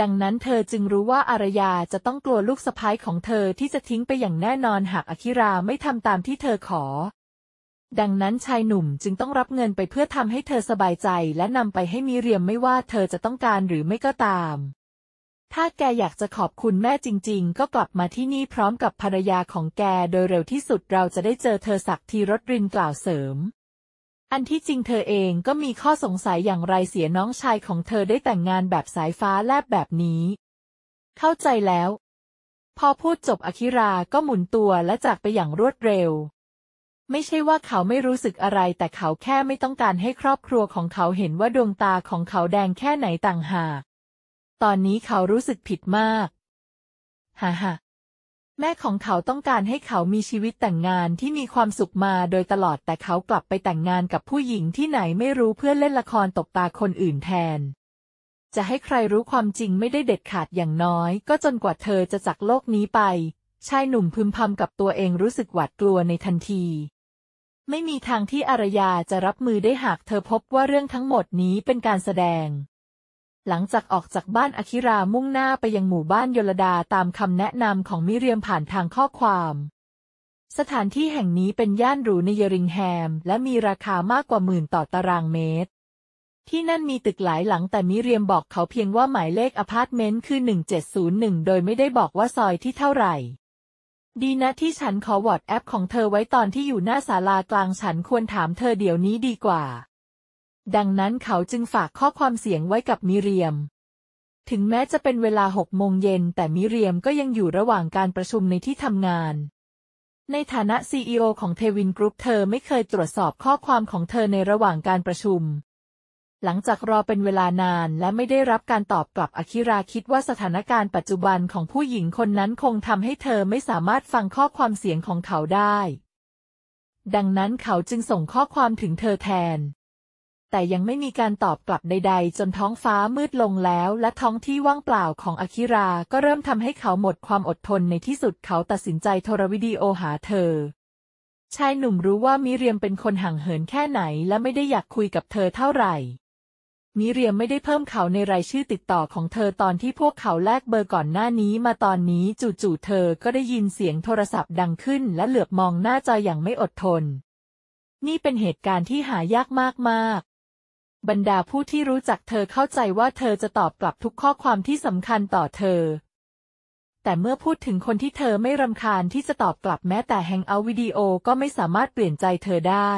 ดังนั้นเธอจึงรู้ว่าอารยาจะต้องกลัวลูกสะพ้ายของเธอที่จะทิ้งไปอย่างแน่นอนหากอคิราไม่ทำตามที่เธอขอดังนั้นชายหนุ่มจึงต้องรับเงินไปเพื่อทำให้เธอสบายใจ และนำไปให้มิเรียมไม่ว่าเธอจะต้องการหรือไม่ก็ตาม ถ้าแกอยากจะขอบคุณแม่จริงๆ ก็กลับมาที่นี่พร้อมกับภรรยาของแกโดยเร็วที่สุดเราจะได้เจอเธอสักทีรถรินกล่าวเสริม อันที่จริงเธอเองก็มีข้อสงสัยอย่างไรเสียน้องชายของเธอได้แต่งงานแบบสายฟ้าแลบแบบนี้ เข้าใจแล้ว พอพูดจบอคิราก็หมุนตัวและจากไปอย่างรวดเร็วไม่ใช่ว่าเขาไม่รู้สึกอะไร แต่เขาแค่ไม่ต้องการให้ครอบครัวของเขาเห็นว่าดวงตาของเขาแดงแค่ไหนต่างหาก ตอนนี้เขารู้สึกผิดมาก ฮ่าฮ่าแม่ของเขาต้องการให้เขามีชีวิตแต่งงานที่มีความสุขมาโดยตลอด แต่เขากลับไปแต่งงานกับผู้หญิงที่ไหนไม่รู้เพื่อเล่นละครตบตาคนอื่นแทน จะให้ใครรู้ความจริงไม่ได้เด็ดขาดอย่างน้อยก็จนกว่าเธอจะจากโลกนี้ไป ชายหนุ่มพึมพำกับตัวเองรู้สึกหวาดกลัวในทันทีไม่มีทางที่อารยาจะรับมือได้หากเธอพบว่าเรื่องทั้งหมดนี้เป็นการแสดง หลังจากออกจากบ้านอคิรามุ่งหน้าไปยังหมู่บ้านยลดาตามคำแนะนำของมิเรียมผ่านทางข้อความ สถานที่แห่งนี้เป็นย่านหรูในเยริงแฮม และมีราคามากกว่าหมื่นต่อตารางเมตร ที่นั่นมีตึกหลายหลัง แต่มิเรียมบอกเขาเพียงว่าหมายเลขอพาร์ตเมนต์คือ 1701 โดยไม่ได้บอกว่าซอยที่เท่าไหร่ดีนะที่ฉันขอวอดแอปของเธอไว้ตอนที่อยู่หน้าศาลากลางฉันควรถามเธอเดี๋ยวนี้ดีกว่า ดังนั้นเขาจึงฝากข้อความเสียงไว้กับมิเรียม ถึงแม้จะเป็นเวลาหกโมงเย็นแต่มิเรียมก็ยังอยู่ระหว่างการประชุมในที่ทำงาน ในฐานะซีอีโอของเทวินกรุ๊ปเธอไม่เคยตรวจสอบข้อความของเธอในระหว่างการประชุมหลังจากรอเป็นเวลานานและไม่ได้รับการตอบกลับอคิราคิดว่าสถานการณ์ปัจจุบันของผู้หญิงคนนั้นคงทำให้เธอไม่สามารถฟังข้อความเสียงของเขาได้ ดังนั้นเขาจึงส่งข้อความถึงเธอแทน แต่ยังไม่มีการตอบกลับใดๆ จนท้องฟ้ามืดลงแล้วและท้องที่ว่างเปล่าของอคิราก็เริ่มทำให้เขาหมดความอดทนในที่สุดเขาตัดสินใจโทรวิดีโอหาเธอชายหนุ่มรู้ว่ามิเรียมเป็นคนห่างเหินแค่ไหนและไม่ได้อยากคุยกับเธอเท่าไหร่มิเรียมไม่ได้เพิ่มเขาในรายชื่อติดต่อของเธอตอนที่พวกเขาแลกเบอร์ก่อนหน้านี้มาตอนนี้จู่ๆเธอก็ได้ยินเสียงโทรศัพท์ดังขึ้น และเหลือบมองหน้าจออย่างไม่อดทน นี่เป็นเหตุการณ์ที่หายากมากๆ บรรดาผู้ที่รู้จักเธอเข้าใจว่าเธอจะตอบกลับทุกข้อความที่สำคัญต่อเธอ แต่เมื่อพูดถึงคนที่เธอไม่รำคาญที่จะตอบกลับแม้ แต่แฮงเอาวิดีโอก็ไม่สามารถเปลี่ยนใจเธอได้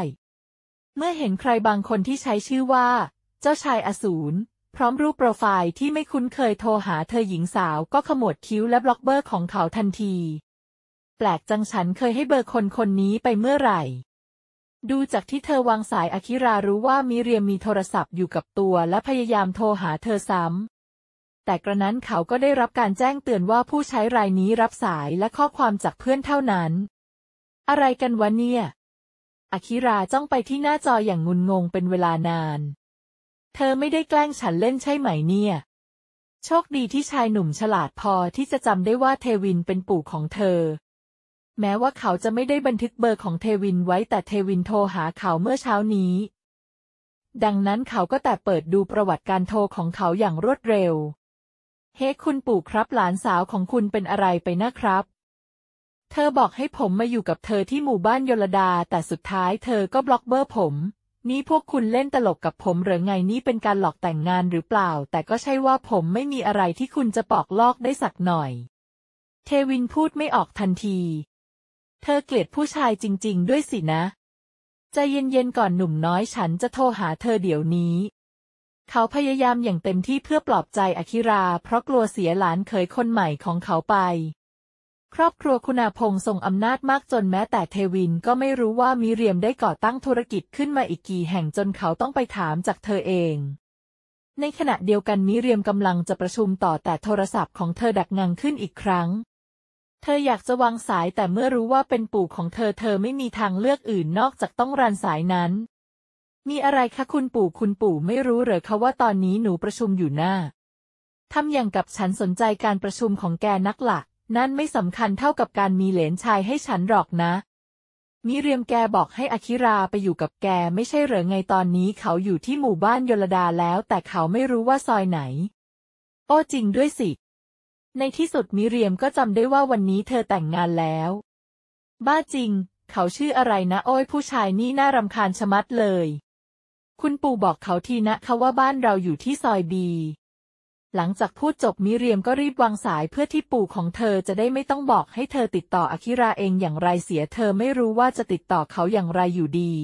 เมื่อเห็นใครบางคนที่ใช้ชื่อว่าเจ้าชายอสูรพร้อมรูปโปรไฟล์ที่ไม่คุ้นเคยโทรหาเธอหญิงสาวก็ขมวดคิ้ว และบล็อกเบอร์ของเขาทันที แปลกจังฉันเคยให้เบอร์คนคนนี้ไปเมื่อไหร่ ดูจากที่เธอวางสายอคิรารู้ว่ามิเรียมมีโทรศัพท์อยู่กับตัวและพยายามโทรหาเธอซ้ำแต่กระนั้นเขาก็ได้รับการแจ้งเตือนว่าผู้ใช้รายนี้รับสายและข้อความจากเพื่อนเท่านั้น อะไรกันวะเนี่ย อคิราจ้องไปที่หน้าจออย่างงุนงงเป็นเวลานานเธอไม่ได้แกล้งฉันเล่นใช่ไหมเนี่ย โชคดีที่ชายหนุ่มฉลาดพอที่จะจำได้ว่าเทวินเป็นปู่ของเธอ แม้ว่าเขาจะไม่ได้บันทึกเบอร์ของเทวินไว้แต่เทวินโทรหาเขาเมื่อเช้านี้ ดังนั้นเขาก็แต่เปิดดูประวัติการโทรของเขาอย่างรวดเร็ว เฮ้ hey, คุณปู่ครับหลานสาวของคุณเป็นอะไรไปนะครับ เธอบอกให้ผมมาอยู่กับเธอที่หมู่บ้านยลดา แต่สุดท้ายเธอก็บล็อกเบอร์ผมนี่พวกคุณเล่นตลกกับผมหรือไงนี่เป็นการหลอกแต่งงานหรือเปล่า แต่ก็ใช่ว่าผมไม่มีอะไรที่คุณจะปอกลอกได้สักหน่อย เทวินพูดไม่ออกทันที เธอเกลียดผู้ชายจริงๆ ด้วยสินะใจเย็นๆก่อนหนุ่มน้อยฉันจะโทรหาเธอเดี๋ยวนี้ เขาพยายามอย่างเต็มที่เพื่อปลอบใจอคิรา เพราะกลัวเสียหลานเคยคนใหม่ของเขาไปครอบครัวคุณาพงศ์ทรงอำนาจมากจนแม้แต่เทวินก็ไม่รู้ว่ามิเรียมได้ก่อตั้งธุรกิจขึ้นมาอีกกี่แห่งจนเขาต้องไปถามจากเธอเอง ในขณะเดียวกันมิเรียมกำลังจะประชุมต่อแต่โทรศัพท์ของเธอดักงังขึ้นอีกครั้ง เธออยากจะวางสายแต่เมื่อรู้ว่าเป็นปู่ของเธอเธอไม่มีทางเลือกอื่นนอกจากต้องรันสายนั้น มีอะไรคะคุณปู่คุณปู่ไม่รู้เหรอคะว่าตอนนี้หนูประชุมอยู่หน้าทำอย่างกับฉันสนใจการประชุมของแกนักหลักนั่นไม่สำคัญเท่ากับการมีเหลนชายให้ฉันหรอกนะ มิเรียมแกบอกให้อคิราไปอยู่กับแกไม่ใช่เหรอไงตอนนี้เขาอยู่ที่หมู่บ้านยลดาแล้วแต่เขาไม่รู้ว่าซอยไหน โอ้จริงด้วยสิ ในที่สุดมิเรียมก็จำได้ว่าวันนี้เธอแต่งงานแล้ว บ้าจริง เขาชื่ออะไรนะโอ้ยผู้ชายนี่น่ารำคาญชะมัดเลย คุณปู่บอกเขาทีนะคะว่าบ้านเราอยู่ที่ซอยบีหลังจากพูดจบมิเรียมก็รีบวางสายเพื่อที่ปู่ของเธอจะได้ไม่ต้องบอกให้เธอติดต่ออาคิราเองอย่างไรเสียเธอไม่รู้ว่าจะติดต่อเขาอย่างไรอยู่ดี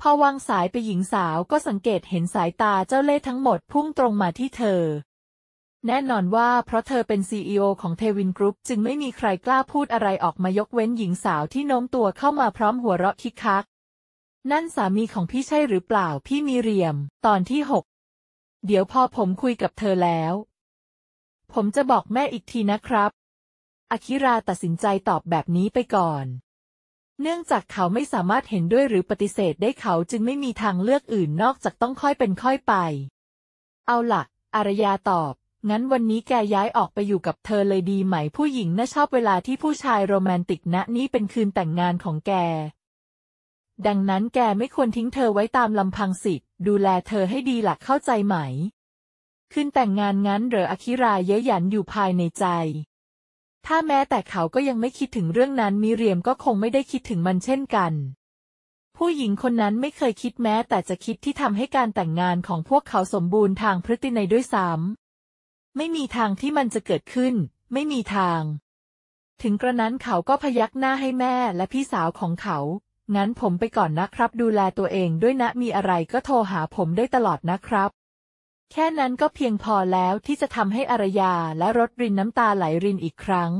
พอวางสายไปหญิงสาวก็สังเกตเห็นสายตาเจ้าเล่ห์ทั้งหมดพุ่งตรงมาที่เธอ แน่นอนว่าเพราะเธอเป็นซีอีโอของเทวินกรุ๊ปจึงไม่มีใครกล้าพูดอะไรออกมายกเว้นหญิงสาวที่โน้มตัวเข้ามาพร้อมหัวเราะคิกคัก นั่นสามีของพี่ใช่หรือเปล่าพี่มิเรียม ตอนที่หกเดี๋ยวพอผมคุยกับเธอแล้ว ผมจะบอกแม่อีกทีนะครับอาคิราตัดสินใจตอบแบบนี้ไปก่อน เนื่องจากเขาไม่สามารถเห็นด้วยหรือปฏิเสธได้เขาจึงไม่มีทางเลือกอื่นนอกจากต้องค่อยเป็นค่อยไป เอาล่ะ อารยาตอบ งั้นวันนี้แกย้ายออกไปอยู่กับเธอเลยดีไหมผู้หญิงน่าชอบเวลาที่ผู้ชายโรแมนติกนะ นี่เป็นคืนแต่งงานของแก ดังนั้นแกไม่ควรทิ้งเธอไว้ตามลำพังสิดูแลเธอให้ดีหลักเข้าใจไหม ขึ้นแต่งงานงั้นเหรออคิราเย้ยหยันอยู่ภายในใจ ถ้าแม้แต่เขาก็ยังไม่คิดถึงเรื่องนั้นมิเรียมก็คงไม่ได้คิดถึงมันเช่นกัน ผู้หญิงคนนั้นไม่เคยคิดแม้แต่จะคิดที่ทำให้การแต่งงานของพวกเขาสมบูรณ์ทางพฤตินด้วยซ้ำไม่มีทางที่มันจะเกิดขึ้น ไม่มีทาง ถึงกระนั้นเขาก็พยักหน้าให้แม่และพี่สาวของเขางั้นผมไปก่อนนะครับดูแลตัวเองด้วยนะมีอะไรก็โทรหาผมได้ตลอดนะครับ แค่นั้นก็เพียงพอแล้วที่จะทำให้อารยาและรถรินน้ำตาไหลรินอีกครั้ง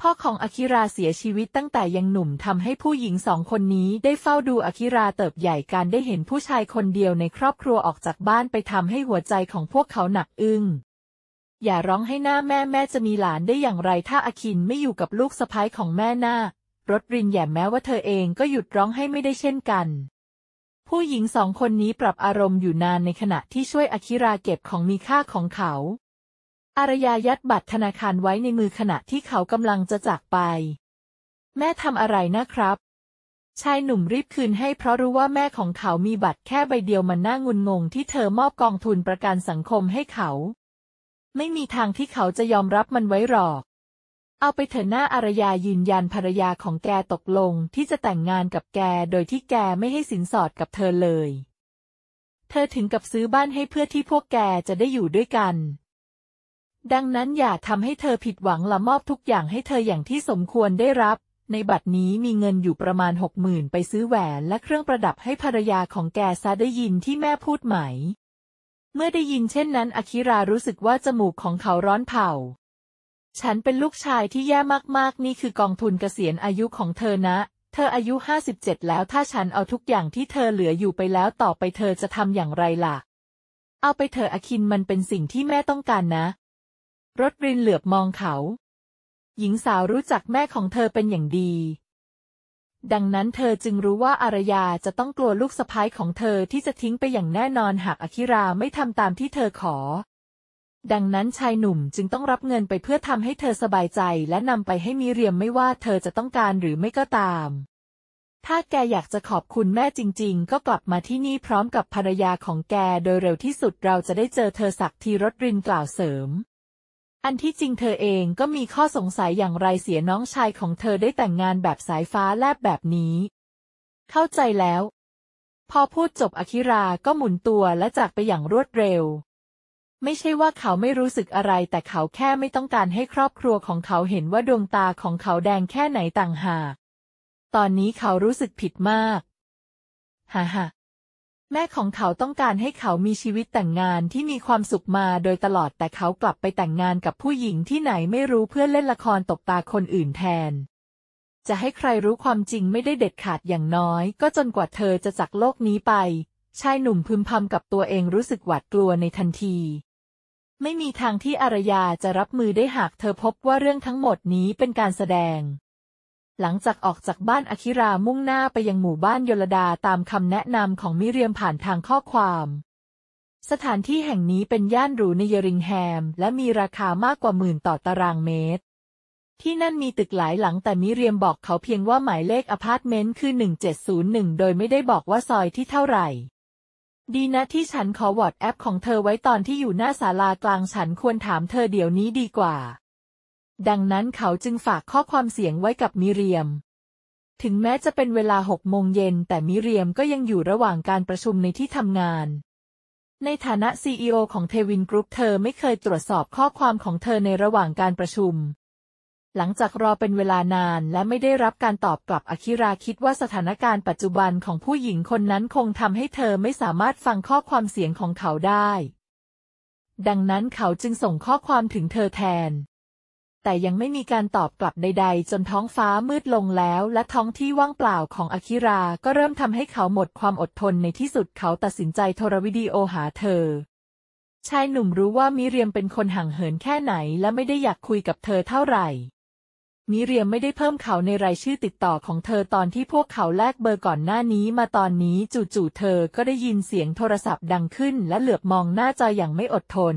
พ่อของอาิราเสียชีวิตตั้งแต่ยังหนุ่มทำให้ผู้หญิงสองคนนี้ได้เฝ้าดูอาิราเติบใหญ่การได้เห็นผู้ชายคนเดียวในครอบครัวออกจากบ้านไปทำให้หัวใจของพวกเขาหนักอึ้งอย่าร้องให้หน้าแม่แม่จะมีหลานได้อย่างไร ถ้าอาคินไม่อยู่กับลูกสะพ้ายของแม่หน้ารถรินแย่แม้ว่าเธอเองก็หยุดร้องให้ไม่ได้เช่นกัน ผู้หญิงสองคนนี้ปรับอารมณ์อยู่นานในขณะที่ช่วยอาคิราเก็บของมีค่าของเขา อารยายัดบัตรธนาคารไว้ในมือขณะที่เขากำลังจะจากไป แม่ทำอะไรนะครับ ชายหนุ่มรีบคืนให้เพราะรู้ว่าแม่ของเขา มีบัตรแค่ใบเดียวมันน่างุนงงที่เธอมอบกองทุนประกันสังคมให้เขา ไม่มีทางที่เขาจะยอมรับมันไว้หรอกเอาไปเถอะหน้าอารยายืนยันภรรยาของแกตกลงที่จะแต่งงานกับแกโดยที่แกไม่ให้สินสอดกับเธอเลย เธอถึงกับซื้อบ้านให้เพื่อที่พวกแกจะได้อยู่ด้วยกัน ดังนั้นอย่าทำให้เธอผิดหวังละมอบทุกอย่างให้เธออย่างที่สมควรได้รับ ในบัตรนี้มีเงินอยู่ประมาณหกหมื่นไปซื้อแหวนและเครื่องประดับให้ภรรยาของแกซะได้ยินที่แม่พูดไหม เมื่อได้ยินเช่นนั้น อคิรารู้สึกว่าจมูกของเขาร้อนเผาฉันเป็นลูกชายที่แย่มากๆนี่คือกองทุนเกษียณอายุของเธอนะ เธออายุ57แล้วถ้าฉันเอาทุกอย่างที่เธอเหลืออยู่ไปแล้วต่อไปเธอจะทำอย่างไรล่ะ เอาไปเธออคินมันเป็นสิ่งที่แม่ต้องการนะรถรินเหลือบมองเขา หญิงสาวรู้จักแม่ของเธอเป็นอย่างดี ดังนั้นเธอจึงรู้ว่าอารยาจะต้องกลัวลูกสะพ้ายของเธอที่จะทิ้งไปอย่างแน่นอนหากอคิราไม่ทำตามที่เธอขอดังนั้นชายหนุ่มจึงต้องรับเงินไปเพื่อทำให้เธอสบายใจ และนำไปให้มิเรียมไม่ว่าเธอจะต้องการหรือไม่ก็ตาม ถ้าแกอยากจะขอบคุณแม่จริงๆ ก็กลับมาที่นี่พร้อมกับภรรยาของแกโดยเร็วที่สุดเราจะได้เจอเธอสักทีรถรินกล่าวเสริม อันที่จริงเธอเองก็มีข้อสงสัยอย่างไรเสียน้องชายของเธอได้แต่งงานแบบสายฟ้าแลบแบบนี้ เข้าใจแล้ว พอพูดจบอคิราก็หมุนตัวและจากไปอย่างรวดเร็วไม่ใช่ว่าเขาไม่รู้สึกอะไร แต่เขาแค่ไม่ต้องการให้ครอบครัวของเขาเห็นว่าดวงตาของเขาแดงแค่ไหนต่างหาก ตอนนี้เขารู้สึกผิดมากฮ่าฮ่าแม่ของเขาต้องการให้เขามีชีวิตแต่งงานที่มีความสุขมาโดยตลอด แต่เขากลับไปแต่งงานกับผู้หญิงที่ไหนไม่รู้เพื่อเล่นละครตบตาคนอื่นแทน จะให้ใครรู้ความจริงไม่ได้เด็ดขาดอย่างน้อยก็จนกว่าเธอจะจากโลกนี้ไป ชายหนุ่มพึมพำกับตัวเองรู้สึกหวาดกลัวในทันทีไม่มีทางที่อารยาจะรับมือได้หากเธอพบว่าเรื่องทั้งหมดนี้เป็นการแสดง หลังจากออกจากบ้านอคิรามุ่งหน้าไปยังหมู่บ้านยลดาตามคำแนะนำของมิเรียมผ่านทางข้อความ สถานที่แห่งนี้เป็นย่านหรูในเยริงแฮม และมีราคามากกว่าหมื่นต่อตารางเมตร ที่นั่นมีตึกหลายหลัง แต่มิเรียมบอกเขาเพียงว่าหมายเลขอพาร์ตเมนต์คือ 1701 โดยไม่ได้บอกว่าซอยที่เท่าไหร่ดีนะที่ฉันขอวอดแอปของเธอไว้ตอนที่อยู่หน้าศาลากลางฉันควรถามเธอเดี๋ยวนี้ดีกว่า ดังนั้นเขาจึงฝากข้อความเสียงไว้กับมิเรียม ถึงแม้จะเป็นเวลาหกโมงเย็นแต่มิเรียมก็ยังอยู่ระหว่างการประชุมในที่ทำงาน ในฐานะซีอีโอของเทวินกรุ๊ปเธอไม่เคยตรวจสอบข้อความของเธอในระหว่างการประชุมหลังจากรอเป็นเวลานานและไม่ได้รับการตอบกลับอคิราคิดว่าสถานการณ์ปัจจุบันของผู้หญิงคนนั้นคงทำให้เธอไม่สามารถฟังข้อความเสียงของเขาได้ ดังนั้นเขาจึงส่งข้อความถึงเธอแทน แต่ยังไม่มีการตอบกลับใดๆจนท้องฟ้ามืดลงแล้วและท้องที่ว่างเปล่าของอคิราก็เริ่มทำให้เขาหมดความอดทนในที่สุดเขาตัดสินใจโทรวิดีโอหาเธอชายหนุ่มรู้ว่ามิเรียมเป็นคนห่างเหินแค่ไหนและไม่ได้อยากคุยกับเธอเท่าไหร่มิเรียมไม่ได้เพิ่มเขาในรายชื่อติดต่อของเธอตอนที่พวกเขาแลกเบอร์ก่อนหน้านี้มาตอนนี้จู่ๆเธอก็ได้ยินเสียงโทรศัพท์ดังขึ้น และเหลือบมองหน้าจออย่างไม่อดทน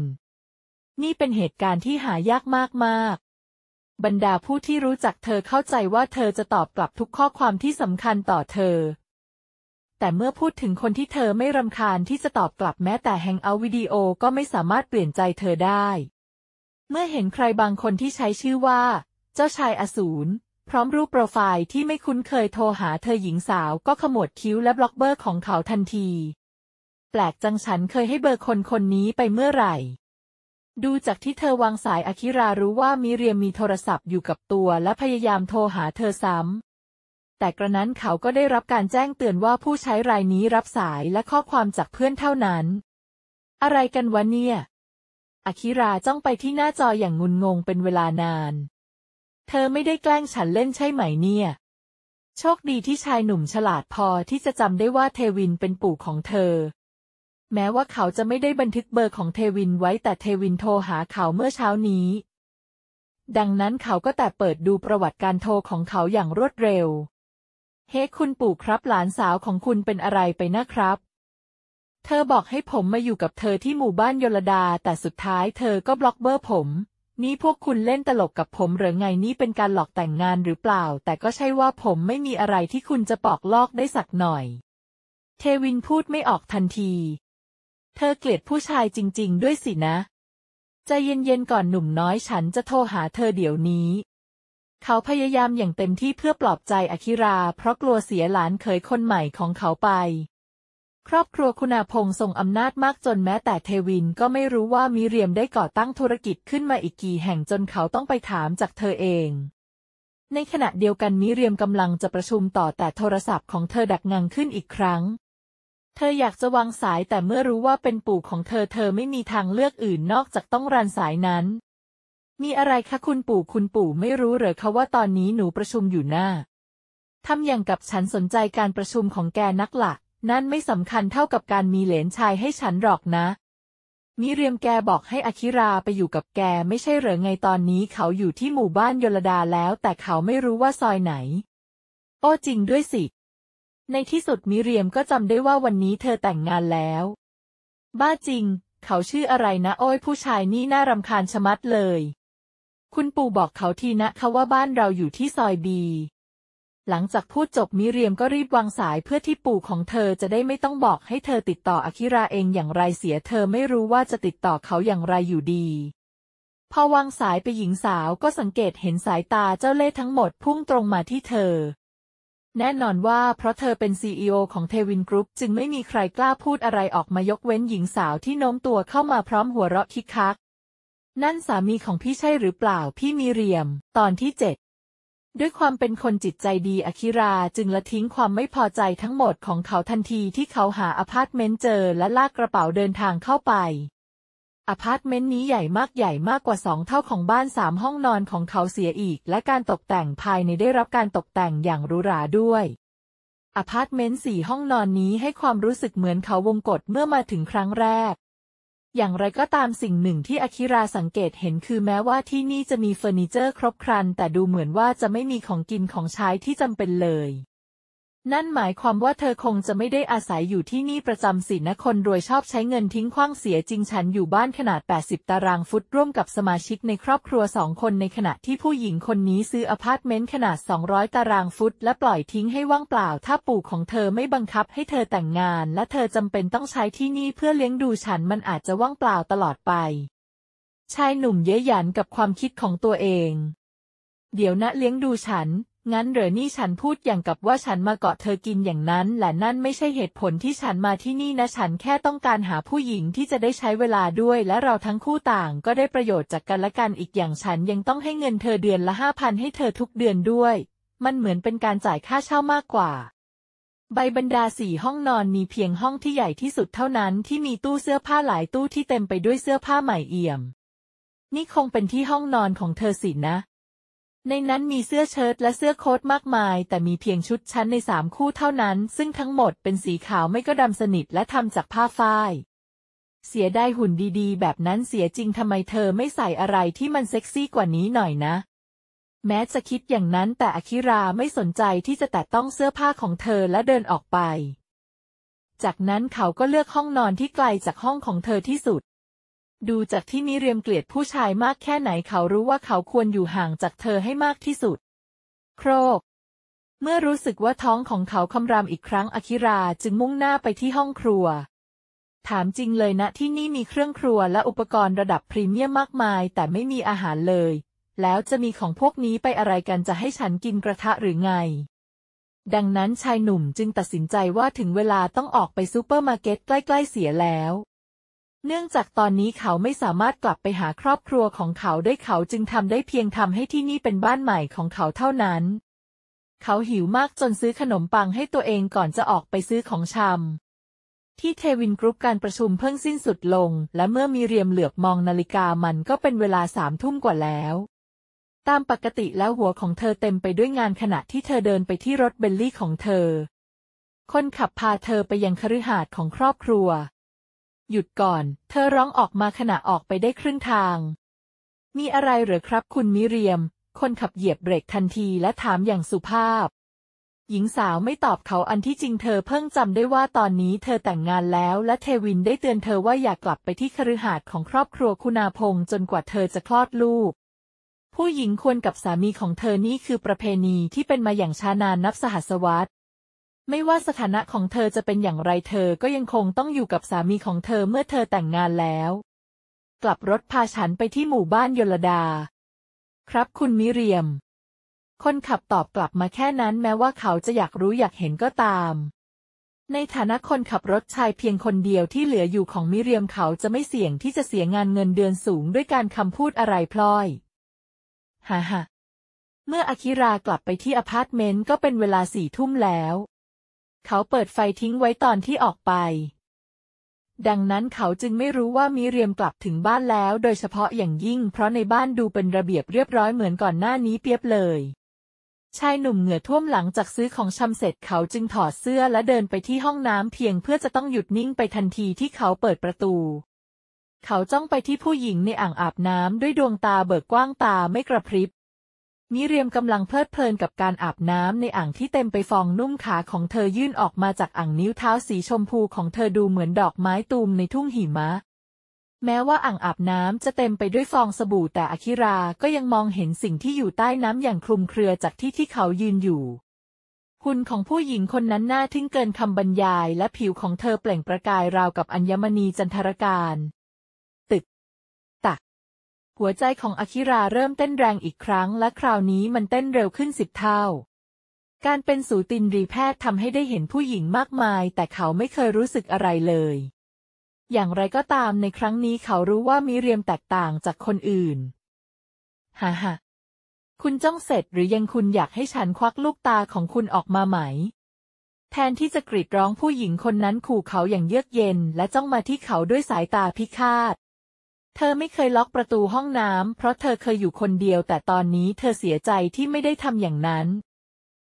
นี่เป็นเหตุการณ์ที่หายากมากๆ บรรดาผู้ที่รู้จักเธอเข้าใจว่าเธอจะตอบกลับทุกข้อความที่สำคัญต่อเธอ แต่เมื่อพูดถึงคนที่เธอไม่รำคาญที่จะตอบกลับแม้แต่แฮงเอาวิดีโอก็ไม่สามารถเปลี่ยนใจเธอได้ เมื่อเห็นใครบางคนที่ใช้ชื่อว่าเจ้าชายอสูรพร้อมรูปโปรไฟล์ที่ไม่คุ้นเคยโทรหาเธอหญิงสาวก็ขมวดคิ้ว และบล็อกเบอร์ของเขาทันที แปลกจังฉันเคยให้เบอร์คนคนนี้ไปเมื่อไหร่ ดูจากที่เธอวางสายอคิรารู้ว่ามิเรียมมีโทรศัพท์อยู่กับตัวและพยายามโทรหาเธอซ้ำแต่กระนั้นเขาก็ได้รับการแจ้งเตือนว่าผู้ใช้รายนี้รับสายและข้อความจากเพื่อนเท่านั้น อะไรกันวะเนี่ย อคิราจ้องไปที่หน้าจออย่างงุนงงเป็นเวลานานเธอไม่ได้แกล้งฉันเล่นใช่ไหมเนี่ย โชคดีที่ชายหนุ่มฉลาดพอที่จะจำได้ว่าเทวินเป็นปู่ของเธอ แม้ว่าเขาจะไม่ได้บันทึกเบอร์ของเทวินไว้แต่เทวินโทรหาเขาเมื่อเช้านี้ ดังนั้นเขาก็แต่เปิดดูประวัติการโทรของเขาอย่างรวดเร็ว เฮ้ hey, คุณปู่ครับ หลานสาวของคุณเป็นอะไรไปนะครับ เธอบอกให้ผมมาอยู่กับเธอที่หมู่บ้านยลดาแต่สุดท้ายเธอก็บล็อกเบอร์ผมนี่พวกคุณเล่นตลกกับผมหรือไงนี่เป็นการหลอกแต่งงานหรือเปล่า แต่ก็ใช่ว่าผมไม่มีอะไรที่คุณจะปอกลอกได้สักหน่อยเทวินพูดไม่ออกทันที เธอเกลียดผู้ชายจริง ๆ ด้วยสินะ ใจเย็นๆก่อนหนุ่มน้อยฉันจะโทรหาเธอเดี๋ยวนี้ เขาพยายามอย่างเต็มที่เพื่อปลอบใจอคิรา เพราะกลัวเสียหลานเคยคนใหม่ของเขาไปครอบครัวคุณาพง์ทรงอำนาจมากจนแม้แต่เทวินก็ไม่รู้ว่ามิเรียมได้ก่อตั้งธุรกิจขึ้นมาอีกกี่แห่งจนเขาต้องไปถามจากเธอเอง ในขณะเดียวกันมิเรียมกำลังจะประชุมต่อแต่โทรศัพท์ของเธอดักงังขึ้นอีกครั้ง เธออยากจะวางสายแต่เมื่อรู้ว่าเป็นปู่ของเธอเธอไม่มีทางเลือกอื่นนอกจากต้องรันสายนั้น มีอะไรคะคุณปู่คุณปู่ไม่รู้เหรอคะว่าตอนนี้หนูประชุมอยู่หน้าทำอย่างกับฉันสนใจการประชุมของแกนักหลักนั่นไม่สำคัญเท่ากับการมีเหลนชายให้ฉันหรอกนะ มิเรียมแกบอกให้อคิราไปอยู่กับแกไม่ใช่เหรอไงตอนนี้เขาอยู่ที่หมู่บ้านยลดาแล้ว แต่เขาไม่รู้ว่าซอยไหน โอ้จริงด้วยสิ ในที่สุดมิเรียมก็จำได้ว่าวันนี้เธอแต่งงานแล้ว บ้าจริง เขาชื่ออะไรนะโอ้ยผู้ชายนี่น่ารำคาญชะมัดเลย คุณปู่บอกเขาทีนะคะว่าบ้านเราอยู่ที่ซอยบีหลังจากพูดจบมิเรียมก็รีบวางสายเพื่อที่ปู่ของเธอจะได้ไม่ต้องบอกให้เธอติดต่ออากิราเองอย่างไรเสียเธอไม่รู้ว่าจะติดต่อเขาอย่างไรอยู่ดี พอวางสายไปหญิงสาวก็สังเกตเห็นสายตาเจ้าเล่ห์ทั้งหมดพุ่งตรงมาที่เธอ แน่นอนว่าเพราะเธอเป็นซีอีโอของเทวินกรุ๊ปจึงไม่มีใครกล้าพูดอะไรออกมายกเว้นหญิงสาวที่โน้มตัวเข้ามาพร้อมหัวเราะคิกคัก นั่นสามีของพี่ใช่หรือเปล่าพี่มิเรียม ตอนที่เจ็ดด้วยความเป็นคนจิตใจดีอคิราจึงละทิ้งความไม่พอใจทั้งหมดของเขาทันทีที่เขาหาอพาร์ตเมนต์เจอและลากกระเป๋าเดินทางเข้าไปอาพาร์ตเมนต์นี้ใหญ่มากใหญ่มากกว่าสองเท่าของบ้านสามห้องนอนของเขาเสียอีก และการตกแต่งภายในได้รับการตกแต่งอย่างหรูหราด้วยอาพาร์ตเมนต์สี่ห้องนอนนี้ให้ความรู้สึกเหมือนเขาวงกฏเมื่อมาถึงครั้งแรกอย่างไรก็ตามสิ่งหนึ่งที่อาคิราสังเกตเห็นคือแม้ว่าที่นี่จะมีเฟอร์นิเจอร์ครบครันแต่ดูเหมือนว่าจะไม่มีของกินของใช้ที่จำเป็นเลยนั่นหมายความว่าเธอคงจะไม่ได้อาศัยอยู่ที่นี่ประจำสินะคนรวยชอบใช้เงินทิ้งคว้างเสียจริงฉันอยู่บ้านขนาด 80 ตารางฟุตร่วมกับสมาชิกในครอบครัวสองคนในขณะที่ผู้หญิงคนนี้ ซื้ออพาร์ตเมนต์ขนาด 200 ตารางฟุต และปล่อยทิ้งให้ว่างเปล่า ถ้าปู่ของเธอไม่บังคับให้เธอแต่งงาน และเธอจำเป็นต้องใช้ที่นี่เพื่อเลี้ยงดูฉันมันอาจจะว่างเปล่าตลอดไป ชายหนุ่มเย้ยหยันกับความคิดของตัวเอง เดี๋ยวนะ เลี้ยงดูฉันงั้นเหรอนี่ฉันพูดอย่างกับว่าฉันมาเกาะเธอกินอย่างนั้น และนั่นไม่ใช่เหตุผลที่ฉันมาที่นี่นะ ฉันแค่ต้องการหาผู้หญิงที่จะได้ใช้เวลาด้วย และเราทั้งคู่ต่างก็ได้ประโยชน์จากกันและกันอีกอย่างฉันยังต้องให้เงินเธอเดือนละห้าพันให้เธอทุกเดือนด้วย มันเหมือนเป็นการจ่ายค่าเช่ามากกว่า ใบบรรดาสี่ห้องนอนมีเพียงห้องที่ใหญ่ที่สุดเท่านั้นที่มีตู้เสื้อผ้าหลายตู้ที่เต็มไปด้วยเสื้อผ้าใหม่เอี่ยม นี่คงเป็นที่ห้องนอนของเธอสินะในนั้นมีเสื้อเชิ้ตและเสื้อโค้ทมากมาย แต่มีเพียงชุดชั้นในสามคู่เท่านั้น ซึ่งทั้งหมดเป็นสีขาวไม่ก็ดำสนิทและทำจากผ้าฝ้ายเสียได้หุ่นดีๆแบบนั้นเสียจริงทำไมเธอไม่ใส่อะไรที่มันเซ็กซี่กว่านี้หน่อยนะ แม้จะคิดอย่างนั้นแต่อคิราไม่สนใจที่จะแตะต้องเสื้อผ้าของเธอและเดินออกไป จากนั้นเขาก็เลือกห้องนอนที่ไกลจากห้องของเธอที่สุดดูจากที่มิเรียมเกลียดผู้ชายมากแค่ไหนเขารู้ว่าเขาควรอยู่ห่างจากเธอให้มากที่สุด โครก เมื่อรู้สึกว่าท้องของเขาคำรามอีกครั้งอคิราจึงมุ่งหน้าไปที่ห้องครัว ถามจริงเลยนะ ที่นี่มีเครื่องครัวและอุปกรณ์ระดับพรีเมียมมากมาย แต่ไม่มีอาหารเลย แล้วจะมีของพวกนี้ไปอะไรกันจะให้ฉันกินกระทะหรือไง ดังนั้นชายหนุ่มจึงตัดสินใจว่าถึงเวลาต้องออกไปซูเปอร์มาร์เก็ตใกล้ๆเสียแล้วเนื่องจากตอนนี้เขาไม่สามารถกลับไปหาครอบครัวของเขาได้เขาจึงทำได้เพียงทำให้ที่นี่เป็นบ้านใหม่ของเขาเท่านั้น เขาหิวมากจนซื้อขนมปังให้ตัวเองก่อนจะออกไปซื้อของชำที่เทวินกรุ๊ปการประชุมเพิ่งสิ้นสุดลง และเมื่อมีเรียมเหลือบมองนาฬิกามันก็เป็นเวลาสามทุ่มกว่าแล้ว ตามปกติแล้วหัวของเธอเต็มไปด้วยงานขณะที่เธอเดินไปที่รถเบลลี่ของเธอ คนขับพาเธอไปยังคฤหาสน์ของครอบครัวหยุดก่อน เธอร้องออกมาขณะออกไปได้ครึ่งทาง มีอะไรหรือครับคุณมิเรียม คนขับเหยียบเบรกทันทีและถามอย่างสุภาพ หญิงสาวไม่ตอบเขาอันที่จริงเธอเพิ่งจำได้ว่าตอนนี้เธอแต่งงานแล้ว และเทวินได้เตือนเธอว่าอย่ากกลับไปที่คฤหาสน์ของครอบครัวคุณาพงศ์จนกว่าเธอจะคลอดลูก ผู้หญิงควรกับสามีของเธอนี่คือประเพณีที่เป็นมาอย่างช้านานนับสหัสวรรษไม่ว่าสถานะของเธอจะเป็นอย่างไรเธอก็ยังคงต้องอยู่กับสามีของเธอเมื่อเธอแต่งงานแล้ว กลับรถพาฉันไปที่หมู่บ้านยลดา ครับคุณมิเรียม คนขับตอบกลับมาแค่นั้นแม้ว่าเขาจะอยากรู้อยากเห็นก็ตาม ในฐานะคนขับรถชายเพียงคนเดียวที่เหลืออยู่ของมิเรียมเขาจะไม่เสี่ยงที่จะเสียงานเงินเดือนสูงด้วยการคำพูดอะไรพลอยฮ่าฮ่าเมื่ออคิรากลับไปที่อพาร์ตเมนต์ก็เป็นเวลาสี่ทุ่มแล้วเขาเปิดไฟทิ้งไว้ตอนที่ออกไป ดังนั้นเขาจึงไม่รู้ว่ามิเรียมกลับถึงบ้านแล้ว โดยเฉพาะอย่างยิ่งเพราะในบ้านดูเป็นระเบียบเรียบร้อยเหมือนก่อนหน้านี้เปียบเลย ชายหนุ่มเหงื่อท่วมหลังจากซื้อของชำเสร็จเขาจึงถอดเสื้อและเดินไปที่ห้องน้ำเพียงเพื่อจะต้องหยุดนิ่งไปทันทีที่เขาเปิดประตู เขาจ้องไปที่ผู้หญิงในอ่างอาบน้ำด้วยดวงตาเบิกกว้างตาไม่กระพริบมิเรียมกำลังเพลิดเพลินกับการอาบน้ำในอ่างที่เต็มไปฟองนุ่มขาของเธอยื่นออกมาจากอ่างนิ้วเท้าสีชมพูของเธอดูเหมือนดอกไม้ตูมในทุ่งหิมะ แม้ว่าอ่างอาบน้ำจะเต็มไปด้วยฟองสบู่ แต่อคิราก็ยังมองเห็นสิ่งที่อยู่ใต้น้ำอย่างคลุมเครือจากที่ที่เขายืนอยู่หุ่นของผู้หญิงคนนั้นน่าทึ่งเกินคำบรรยาย และผิวของเธอเปล่งประกายราวกับอัญมณีจันทรการหัวใจของอาคิราเริ่มเต้นแรงอีกครั้ง และคราวนี้มันเต้นเร็วขึ้นสิบเท่า การเป็นสูตินรีแพทย์ทำให้ได้เห็นผู้หญิงมากมาย แต่เขาไม่เคยรู้สึกอะไรเลย อย่างไรก็ตามในครั้งนี้เขารู้ว่ามีเรียมแตกต่างจากคนอื่นฮ่าฮ่าคุณจ้องเสร็จหรือยังคุณอยากให้ฉันควักลูกตาของคุณออกมาไหม แทนที่จะกรีดร้องผู้หญิงคนนั้นขู่เขาอย่างเยือกเย็น และจ้องมาที่เขาด้วยสายตาพิฆาตเธอไม่เคยล็อกประตูห้องน้ำเพราะเธอเคยอยู่คนเดียวแต่ตอนนี้เธอเสียใจที่ไม่ได้ทำอย่างนั้น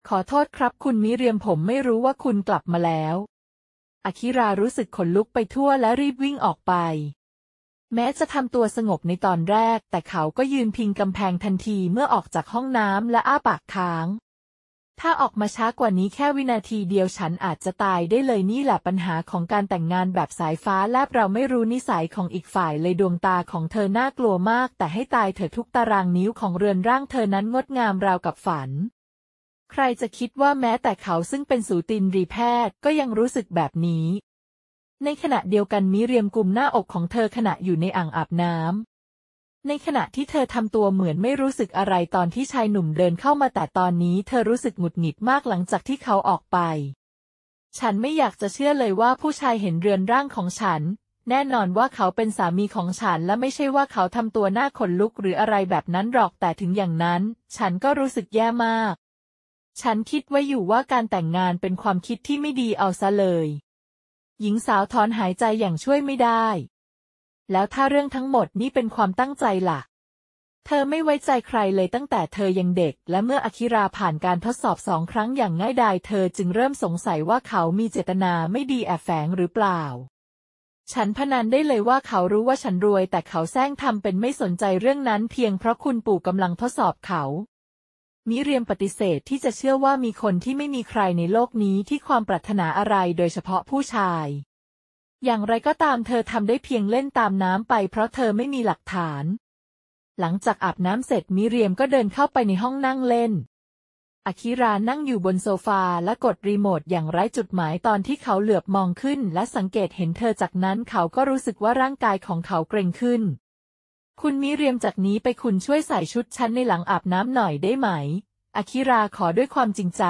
ขอโทษครับคุณมิเรียมผมไม่รู้ว่าคุณกลับมาแล้วอาคิรารู้สึกขนลุกไปทั่วและรีบวิ่งออกไป แม้จะทำตัวสงบในตอนแรก แต่เขาก็ยืนพิงกำแพงทันทีเมื่อออกจากห้องน้ำและอ้าปากค้างถ้าออกมาช้ากว่านี้แค่วินาทีเดียวฉันอาจจะตายได้เลยนี่แหละปัญหาของการแต่งงานแบบสายฟ้าแลบเราไม่รู้นิสัยของอีกฝ่ายเลยดวงตาของเธอน่ากลัวมาก แต่ให้ตายเธอทุกตารางนิ้วของเรือนร่างเธอนั้นงดงามราวกับฝัน ใครจะคิดว่าแม้แต่เขาซึ่งเป็นสูตินรีแพทย์ก็ยังรู้สึกแบบนี้ ในขณะเดียวกันมิเรียมกลุมหน้าอกของเธอขณะอยู่ในอ่างอาบน้ำในขณะที่เธอทำตัวเหมือนไม่รู้สึกอะไรตอนที่ชายหนุ่มเดินเข้ามาแต่ตอนนี้เธอรู้สึกหงุดหงิดมากหลังจากที่เขาออกไป ฉันไม่อยากจะเชื่อเลยว่าผู้ชายเห็นเรือนร่างของฉัน แน่นอนว่าเขาเป็นสามีของฉันและไม่ใช่ว่าเขาทำตัวหน้าขนลุกหรืออะไรแบบนั้นหรอกแต่ถึงอย่างนั้นฉันก็รู้สึกแย่มาก ฉันคิดไว้อยู่ว่าการแต่งงานเป็นความคิดที่ไม่ดีเอาซะเลย หญิงสาวถอนหายใจอย่างช่วยไม่ได้แล้วถ้าเรื่องทั้งหมดนี้เป็นความตั้งใจละ่ะ เธอไม่ไว้ใจใครเลยตั้งแต่เธอยังเด็ก และเมื่ออคิราผ่านการทดสอบสองครั้งอย่างง่ายดาย เธอจึงเริ่มสงสัยว่าเขามีเจตนาไม่ดีแอบแฝงหรือเปล่า ฉันพนัน ได้เลยว่าเขารู้ว่าฉันรวย แต่เขาแซงทำเป็นไม่สนใจเรื่องนั้นเพียงเพราะคุณปู่กำลังทดสอบเขา มิเรียมปฏิเสธที่จะเชื่อว่ามีคนที่ไม่มีใครในโลกนี้ที่ความปรารถนาอะไรโดยเฉพาะผู้ชายอย่างไรก็ตามเธอทำได้เพียงเล่นตามน้ำไปเพราะเธอไม่มีหลักฐาน หลังจากอาบน้ำเสร็จมิเรียมก็เดินเข้าไปในห้องนั่งเล่นอาคิรานั่งอยู่บนโซฟาและกดรีโมทอย่างไร้จุดหมายตอนที่เขาเหลือบมองขึ้น และสังเกตเห็นเธอจากนั้นเขาก็รู้สึกว่าร่างกายของเขาเกร็งขึ้น คุณมิเรียมจากนี้ไปคุณช่วยใส่ชุดชั้นในหลังอาบน้ำหน่อยได้ไหมอาคิราขอด้วยความจริงใจ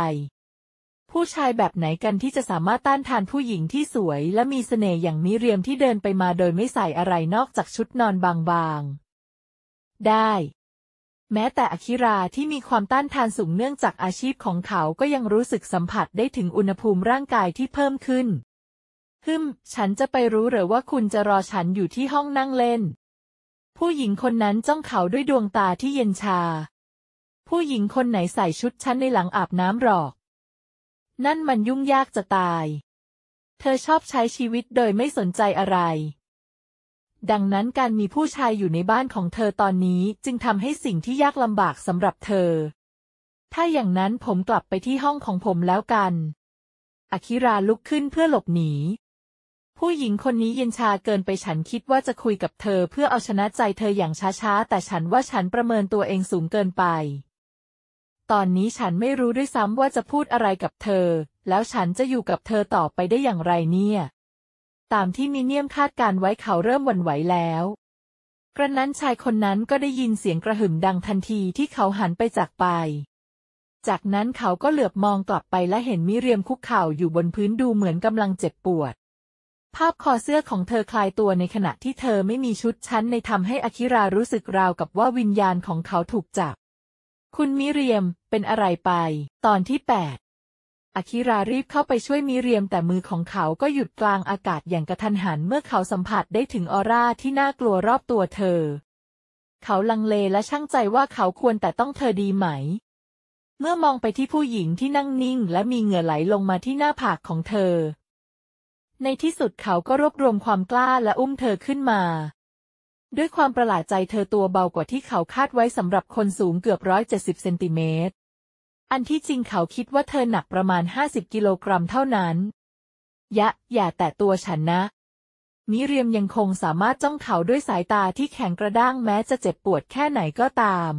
ผู้ชายแบบไหนกันที่จะสามารถต้านทานผู้หญิงที่สวย และมีเสน่ห์อย่างมิเรียมที่เดินไปมาโดยไม่ใส่อะไรนอกจากชุดนอนบางๆ ได้ แม้แต่อคิราที่มีความต้านทานสูงเนื่องจากอาชีพของเขาก็ยังรู้สึกสัมผัสได้ถึงอุณหภูมิร่างกายที่เพิ่มขึ้นฮึมฉันจะไปรู้หรือว่าคุณจะรอฉันอยู่ที่ห้องนั่งเล่น ผู้หญิงคนนั้นจ้องเขาด้วยดวงตาที่เย็นชา ผู้หญิงคนไหนใส่ชุดชั้นในหลังอาบน้ำหรอกนั่นมันยุ่งยากจะตาย เธอชอบใช้ชีวิตโดยไม่สนใจอะไร ดังนั้นการมีผู้ชายอยู่ในบ้านของเธอตอนนี้จึงทำให้สิ่งที่ยากลำบากสำหรับเธอ ถ้าอย่างนั้นผมกลับไปที่ห้องของผมแล้วกัน อคิราลุกขึ้นเพื่อหลบหนี ผู้หญิงคนนี้เย็นชาเกินไปฉันคิดว่าจะคุยกับเธอเพื่อเอาชนะใจเธออย่างช้า ๆ แต่ฉันว่าฉันประเมินตัวเองสูงเกินไปตอนนี้ฉันไม่รู้ด้วยซ้ำว่าจะพูดอะไรกับเธอ แล้วฉันจะอยู่กับเธอต่อไปได้อย่างไรเนี่ย ตามที่มิเนียมคาดการไว้เขาเริ่มหวั่นไหวแล้วกระนั้นชายคนนั้นก็ได้ยินเสียงกระหึ่มดังทันทีที่เขาหันไปจากไป จากนั้นเขาก็เหลือบมองกลับไป และเห็นมิเรียมคุกเข่าอยู่บนพื้นดูเหมือนกำลังเจ็บปวด ภาพคอเสื้อของเธอคลายตัวในขณะที่เธอไม่มีชุดชั้นในทำให้อคิรารู้สึกราวกับว่าวิญญาณของเขาถูกจับคุณมิเรียมเป็นอะไรไป ตอนที่8อคิรารีบเข้าไปช่วยมิเรียมแต่มือของเขาก็หยุดกลางอากาศอย่างกระทันหัน เมื่อเขาสัมผัสได้ถึงออร่าที่น่ากลัวรอบตัวเธอ เขาลังเลและช่างใจว่าเขาควรแต่ต้องเธอดีไหม เมื่อมองไปที่ผู้หญิงที่นั่งนิ่งและมีเหงื่อไหลลงมาที่หน้าผากของเธอ ในที่สุดเขาก็รวบรวมความกล้าและอุ้มเธอขึ้นมาด้วยความประหลาดใจเธอตัวเบากว่าที่เขาคาดไว้สำหรับคนสูงเกือบร้อยเจ็ดสิบเซนติเมตร อันที่จริงเขาคิดว่าเธอหนักประมาณห้าสิบกิโลกรัมเท่านั้น ยะ อย่าแตะตัวฉันนะ มิเรียมยังคงสามารถจ้องเขาด้วยสายตาที่แข็งกระด้างแม้จะเจ็บปวดแค่ไหนก็ตาม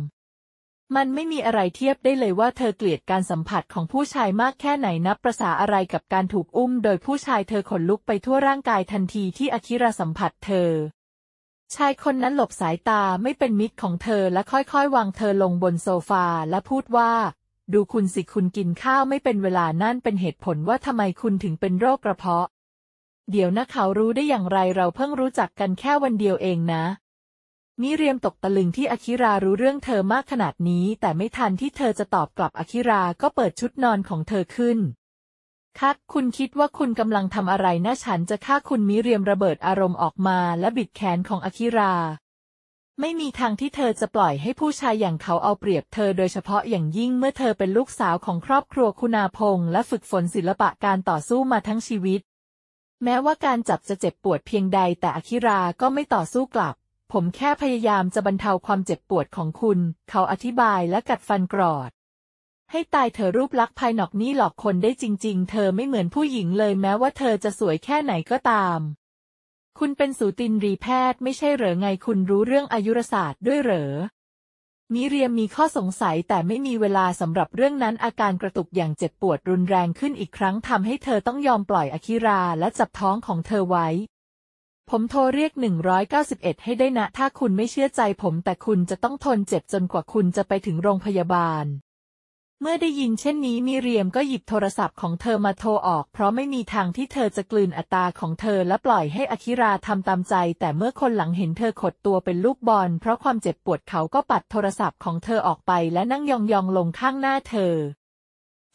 มันไม่มีอะไรเทียบได้เลยว่าเธอเกลียดการสัมผัสของผู้ชายมากแค่ไหนนับประษาอะไรกับการถูกอุ้ม โดยผู้ชายเธอขนลุกไปทั่วร่างกายทันทีที่อาคิระสัมผัสเธอชายคนนั้นหลบสายตาไม่เป็นมิตรของเธอ และค่อยๆ วางเธอลงบนโซฟาและพูดว่า ดูคุณสิคุณกินข้าวไม่เป็นเวลานั่นเป็นเหตุผลว่าทำไมคุณถึงเป็นโรคกระเพาะ เดี๋ยวนะเขารู้ได้อย่างไรเราเพิ่งรู้จักกันแค่วันเดียวเองนะมิเรียมตกตะลึงที่อาคิรารู้เรื่องเธอมากขนาดนี้ แต่ไม่ทันที่เธอจะตอบกลับอาคิราก็เปิดชุดนอนของเธอขึ้นคัดคุณคิดว่าคุณกำลังทำอะไรนะ ฉันจะฆ่าคุณมิเรียมระเบิดอารมณ์ออกมาและบิดแขนของอาคิรา ไม่มีทางที่เธอจะปล่อยให้ผู้ชายอย่างเขาเอาเปรียบเธอโดยเฉพาะอย่างยิ่งเมื่อเธอเป็นลูกสาวของครอบครัวคุณาพง และฝึกฝนศิลปะการต่อสู้มาทั้งชีวิต แม้ว่าการจับจะเจ็บปวดเพียงใดแต่อาคิราก็ไม่ต่อสู้กลับ ผมแค่พยายามจะบรรเทาความเจ็บปวดของคุณ เขาอธิบายและกัดฟันกรอดให้ตายเธอรูปลักษณ์ภายนอกนี่หลอกคนได้จริงๆ เธอไม่เหมือนผู้หญิงเลยแม้ว่าเธอจะสวยแค่ไหนก็ตาม คุณเป็นสูตินรีแพทย์ไม่ใช่เหรอไงคุณรู้เรื่องอายุรศาสตร์ด้วยเหรอมิเรียมมีข้อสงสัยแต่ไม่มีเวลาสำหรับเรื่องนั้นอาการกระตุกอย่างเจ็บปวดรุนแรงขึ้นอีกครั้งทำให้เธอต้องยอมปล่อยอคิราและจับท้องของเธอไว้ ผมโทรเรียก 191 ให้ได้นะถ้าคุณไม่เชื่อใจผมแต่คุณจะต้องทนเจ็บจนกว่าคุณจะไปถึงโรงพยาบาลเมื่อได้ยินเช่นนี้มิเรียมก็หยิบโทรศัพท์ของเธอมาโทรออกเพราะไม่มีทางที่เธอจะกลืนอัตราของเธอและปล่อยให้อคิราทำตามใจแต่เมื่อคนหลังเห็นเธอขดตัวเป็นลูกบอล เพราะความเจ็บปวดเขาก็ปัดโทรศัพท์ของเธอออกไปและนั่งยองๆ ลงข้างหน้าเธอ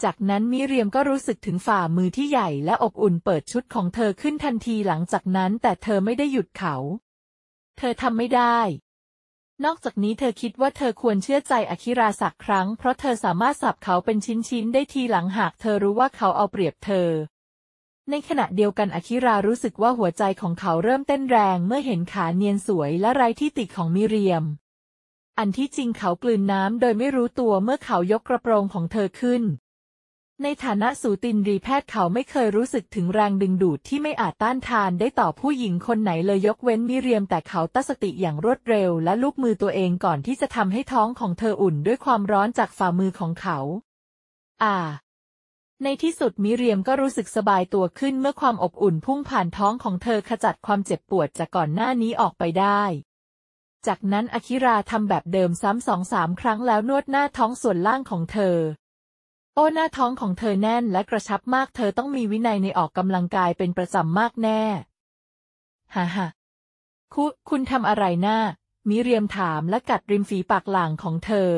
จากนั้นมิเรียมก็รู้สึกถึงฝ่ามือที่ใหญ่และอบอุ่นเปิดชุดของเธอขึ้นทันทีหลังจากนั้น แต่เธอไม่ได้หยุดเขา เธอทำไม่ได้นอกจากนี้เธอคิดว่าเธอควรเชื่อใจอาคิราสักครั้งเพราะเธอสามารถสับเขาเป็นชิ้นๆได้ทีหลังหากเธอรู้ว่าเขาเอาเปรียบเธอ ในขณะเดียวกันอคิรารู้สึกว่าหัวใจของเขาเริ่มเต้นแรงเมื่อเห็นขาเนียนสวยและไร้ที่ติดของมิเรียม อันที่จริงเขากลืนน้ำโดยไม่รู้ตัวเมื่อเขายกกระโปรงของเธอขึ้นในฐานะสูตินรีแพทย์เขาไม่เคยรู้สึกถึงแรงดึงดูดที่ไม่อาจต้านทานได้ต่อผู้หญิงคนไหนเลยยกเว้น มิเรียมแต่เขาตั้งสติอย่างรวดเร็ว และลูบมือตัวเองก่อนที่จะทำให้ท้องของเธออุ่นด้วยความร้อนจากฝ่ามือของเขา อ่าในที่สุดมิเรียมก็รู้สึกสบายตัวขึ้นเมื่อความอบอุ่นพุ่งผ่านท้องของเธอขจัดความเจ็บปวดจากก่อนหน้านี้ออกไปได้ จากนั้นอคิราทำแบบเดิมซ้ำสองสามครั้งแล้วนวดหน้าท้องส่วนล่างของเธอโอ้หน้าท้องของเธอแน่นและกระชับมาก เธอต้องมีวินัยในออกกำลังกายเป็นประจำมากแน่ ฮ่าฮ่าคุคุณทำอะไรหน้า มิเรียมถามและกัดริมฝีปากหลางของเธอ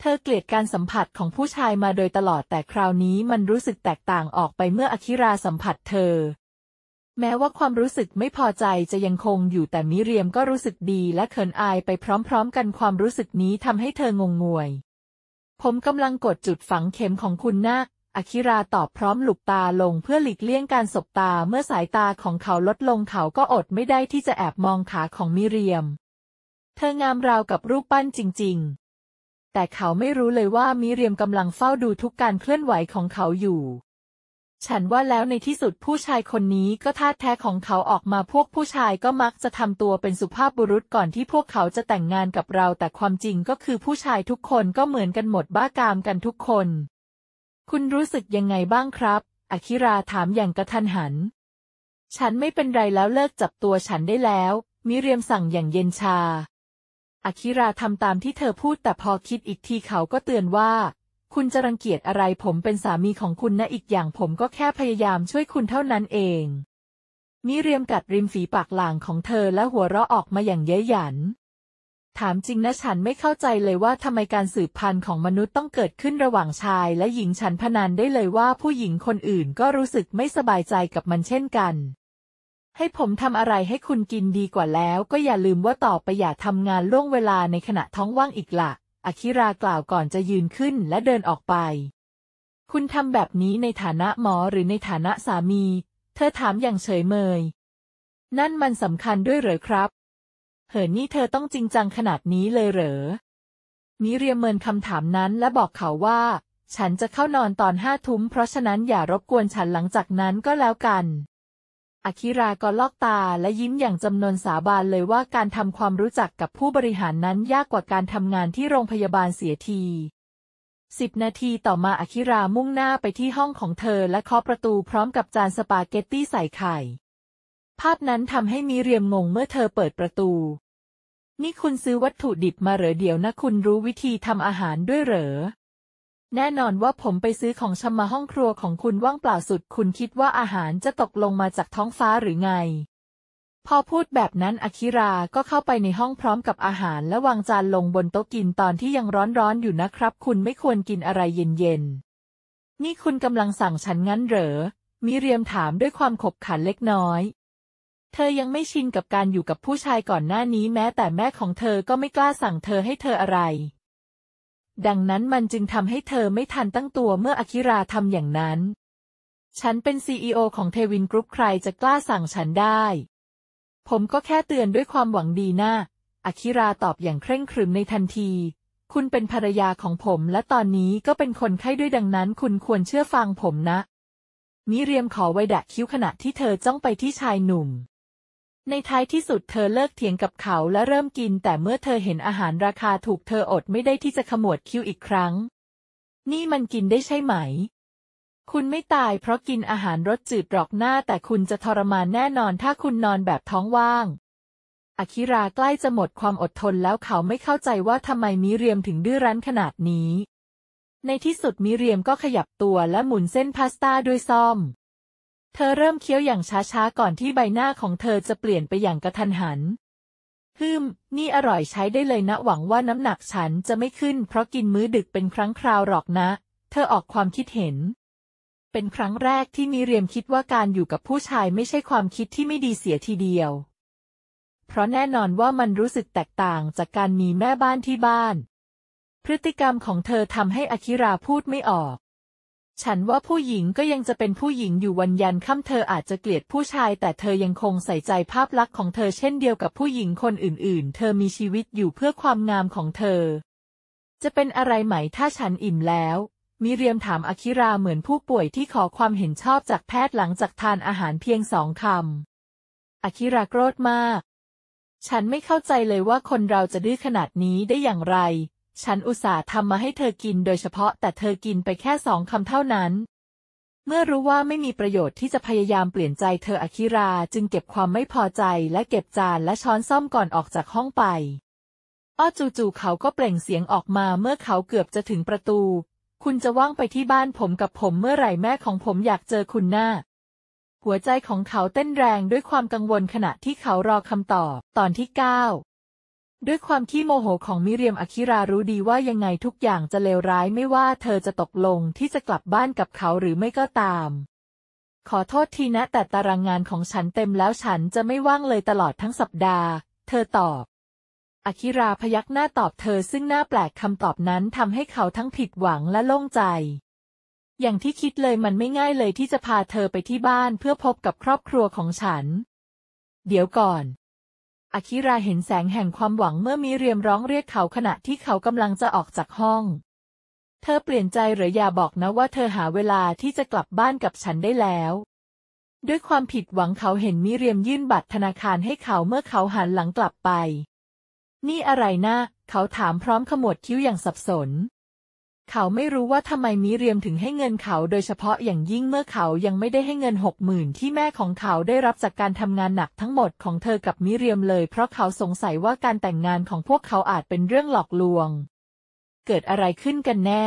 เธอเกลียดการสัมผัสของผู้ชายมาโดยตลอดแต่คราวนี้มันรู้สึกแตกต่างออกไปเมื่ออคิราสัมผัสเธอ แม้ว่าความรู้สึกไม่พอใจจะยังคงอยู่แต่มิเรียมก็รู้สึกดี และเขินอายไปพร้อม ๆ กันความรู้สึกนี้ทำให้เธองงงวยผมกำลังกดจุดฝังเข็มของคุณนาคอคิราตอบพร้อมหลุบตาลงเพื่อหลีกเลี่ยงการสบตาเมื่อสายตาของเขาลดลงเขาก็อดไม่ได้ที่จะแอบมองขาของมิเรียม เธองามราวกับรูปปั้นจริงๆ แต่เขาไม่รู้เลยว่ามิเรียมกำลังเฝ้าดูทุกการเคลื่อนไหวของเขาอยู่ฉันว่าแล้วในที่สุดผู้ชายคนนี้ก็ท่าแท้ของเขาออกมาพวกผู้ชายก็มักจะทำตัวเป็นสุภาพบุรุษก่อนที่พวกเขาจะแต่งงานกับเรา แต่ความจริงก็คือผู้ชายทุกคนก็เหมือนกันหมดบ้ากามกันทุกคน คุณรู้สึกยังไงบ้างครับ อคิราถามอย่างกระทันหัน ฉันไม่เป็นไรแล้วเลิกจับตัวฉันได้แล้วมิเรียมสั่งอย่างเย็นชา อคิราทำตามที่เธอพูด แต่พอคิดอีกทีเขาก็เตือนว่าคุณจะรังเกียจอะไรผมเป็นสามีของคุณนะอีกอย่างผมก็แค่พยายามช่วยคุณเท่านั้นเอง มิเรียมกัดริมฝีปากหลางของเธอและหัวเราะออกมาอย่างเย้ยหยัน ถามจริงนะฉันไม่เข้าใจเลยว่าทำไมการสืบพันธุ์ของมนุษย์ต้องเกิดขึ้นระหว่างชาย และหญิงฉันพนันได้เลยว่าผู้หญิงคนอื่นก็รู้สึกไม่สบายใจกับมันเช่นกัน ให้ผมทำอะไรให้คุณกินดีกว่าแล้ว ก็อย่าลืมว่าต่อไปอย่าทำงานล่วงเวลาในขณะท้องว่างอีกละ่ะอคิรากล่าวก่อนจะยืนขึ้นและเดินออกไป คุณทำแบบนี้ในฐานะหมอหรือในฐานะสามี เธอถามอย่างเฉยเมย นั่นมันสำคัญด้วยเหรอครับ เหอนนี่เธอต้องจริงจังขนาดนี้เลยเหรอ มิเรียมเมินคำถามนั้นและบอกเขาว่า ฉันจะเข้านอนตอนห้าทุ่มเพราะฉะนั้นอย่ารบกวนฉันหลังจากนั้นก็แล้วกันอคิราก็ลอกตาและยิ้มอย่างจำนวนสาบานเลยว่าการทำความรู้จักกับผู้บริหารนั้น ยากกว่าการทำงานที่โรงพยาบาลเสียทีสิบนาทีต่อมาอคิรามุ่งหน้าไปที่ห้องของเธอและเคาะประตูพร้อมกับจานสปาเกตตี้ใส่ไข่ ภาพนั้นทำให้มีเรียมงงเมื่อเธอเปิดประตู นี่คุณซื้อวัตถุดิบมาเหรอเดี๋ยวนะคุณรู้วิธีทำอาหารด้วยเหรอแน่นอนว่าผมไปซื้อของชำมาห้องครัวของคุณว่างเปล่าสุด คุณคิดว่าอาหารจะตกลงมาจากท้องฟ้าหรือไง พอพูดแบบนั้นอาคิราก็เข้าไปในห้องพร้อมกับอาหาร และวางจานลงบนโต๊ะกินตอนที่ยังร้อนๆอยู่นะครับ คุณไม่ควรกินอะไรเย็นๆนี่คุณกำลังสั่งฉันงั้นเหรอ มิเรียมถามด้วยความขบขันเล็กน้อย เธอยังไม่ชินกับการอยู่กับผู้ชายก่อนหน้านี้แม้แต่แม่ของเธอก็ไม่กล้าสั่งเธอให้เธออะไรดังนั้นมันจึงทำให้เธอไม่ทันตั้งตัวเมื่ออากิราทำอย่างนั้น ฉันเป็นซีอของเทวินกรุ๊ปใครจะกล้าสั่งฉันได้ ผมก็แค่เตือนด้วยความหวังดีนะ่าอากิราตอบอย่างเคร่งครึมในทันที คุณเป็นภรรยาของผมและตอนนี้ก็เป็นคนไข้ด้วยดังนั้นคุณควรเชื่อฟังผมนะ มิเรียมขอไวดะคิ้วขณะที่เธอจ้องไปที่ชายหนุ่มในท้ายที่สุดเธอเลิกเถียงกับเขาและเริ่มกินแต่เมื่อเธอเห็นอาหารราคาถูกเธออดไม่ได้ที่จะขมวดคิ้วอีกครั้ง นี่มันกินได้ใช่ไหม คุณไม่ตายเพราะกินอาหารรสจืดหรอกหน้าแต่คุณจะทรมานแน่นอนถ้าคุณนอนแบบท้องว่างอาคิราใกล้จะหมดความอดทนแล้วเขาไม่เข้าใจว่าทำไมมิเรียมถึงดื้อรั้นขนาดนี้ ในที่สุดมิเรียมก็ขยับตัวและหมุนเส้นพาสต้าด้วยซ่อมเธอเริ่มเคี้ยวอย่างช้าๆก่อนที่ใบหน้าของเธอจะเปลี่ยนไปอย่างกระทันหันฮึมนี่อร่อยใช้ได้เลยนะหวังว่าน้ำหนักฉันจะไม่ขึ้นเพราะกินมื้อดึกเป็นครั้งคราวหรอกนะ เธอออกความคิดเห็น เป็นครั้งแรกที่มีเรียมคิดว่าการอยู่กับผู้ชายไม่ใช่ความคิดที่ไม่ดีเสียทีเดียว เพราะแน่นอนว่ามันรู้สึกแตกต่างจากการมีแม่บ้านที่บ้าน พฤติกรรมของเธอทำให้อคิราพูดไม่ออกฉันว่าผู้หญิงก็ยังจะเป็นผู้หญิงอยู่วันยันค่ำเธออาจจะเกลียดผู้ชายแต่เธอยังคงใส่ใจภาพลักษณ์ของเธอ เช่นเดียวกับผู้หญิงคนอื่นๆ เธอมีชีวิตอยู่เพื่อความงามของเธอ จะเป็นอะไรไหมถ้าฉันอิ่มแล้วมิเรียมถามอาคิราเหมือนผู้ป่วยที่ขอความเห็นชอบจากแพทย์หลังจากทานอาหารเพียงสองคำอาคิราโกรธมาก ฉันไม่เข้าใจเลยว่าคนเราจะดื้อขนาดนี้ได้อย่างไรฉันอุตส่าห์ทำมาให้เธอกินโดยเฉพาะแต่เธอกินไปแค่สองคำเท่านั้น เมื่อรู้ว่าไม่มีประโยชน์ที่จะพยายามเปลี่ยนใจเธออคิรา จึงเก็บความไม่พอใจและเก็บจานและช้อนซ่อมก่อนออกจากห้องไป อ้อจู่ๆเขาก็เปล่งเสียงออกมาเมื่อเขาเกือบจะถึงประตู คุณจะว่างไปที่บ้านผมกับผมเมื่อไหร่แม่ของผมอยากเจอคุณหน้า หัวใจของเขาเต้นแรงด้วยความกังวลขณะที่เขารอคำตอบตอนที่เก้าด้วยความขี้โมโหของมิเรียม อคิรารู้ดีว่ายังไงทุกอย่างจะเลวร้ายไม่ว่าเธอจะตกลงที่จะกลับบ้านกับเขาหรือไม่ก็ตาม ขอโทษทีนะแต่ตารางงานของฉันเต็มแล้วฉันจะไม่ว่างเลยตลอดทั้งสัปดาห์ เธอตอบอคิราพยักหน้าตอบเธอซึ่งหน้าแปลกคำตอบนั้นทำให้เขาทั้งผิดหวังและโล่งใจ อย่างที่คิดเลยมันไม่ง่ายเลยที่จะพาเธอไปที่บ้านเพื่อพบกับครอบครัวของฉัน เดี๋ยวก่อนอาคิราเห็นแสงแห่งความหวังเมื่อมิเรียมร้องเรียกเขาขณะที่เขากำลังจะออกจากห้อง เธอเปลี่ยนใจหรืออย่าบอกนะว่าเธอหาเวลาที่จะกลับบ้านกับฉันได้แล้ว ด้วยความผิดหวังเขาเห็นมิเรียมยื่นบัตรธนาคารให้เขาเมื่อเขาหันหลังกลับไป นี่อะไรนะ เขาถามพร้อมขมวดคิ้วอย่างสับสนเขาไม่รู้ว่าทำไมมิเรียมถึงให้เงินเขาโดยเฉพาะอย่างยิ่งเมื่อเขายังไม่ได้ให้เงินหกหมื่นที่แม่ของเขาได้รับจากการทำงานหนักทั้งหมดของเธอกับมิเรียมเลยเพราะเขาสงสัยว่าการแต่งงานของพวกเขาอาจเป็นเรื่องหลอกลวง เกิดอะไรขึ้นกันแน่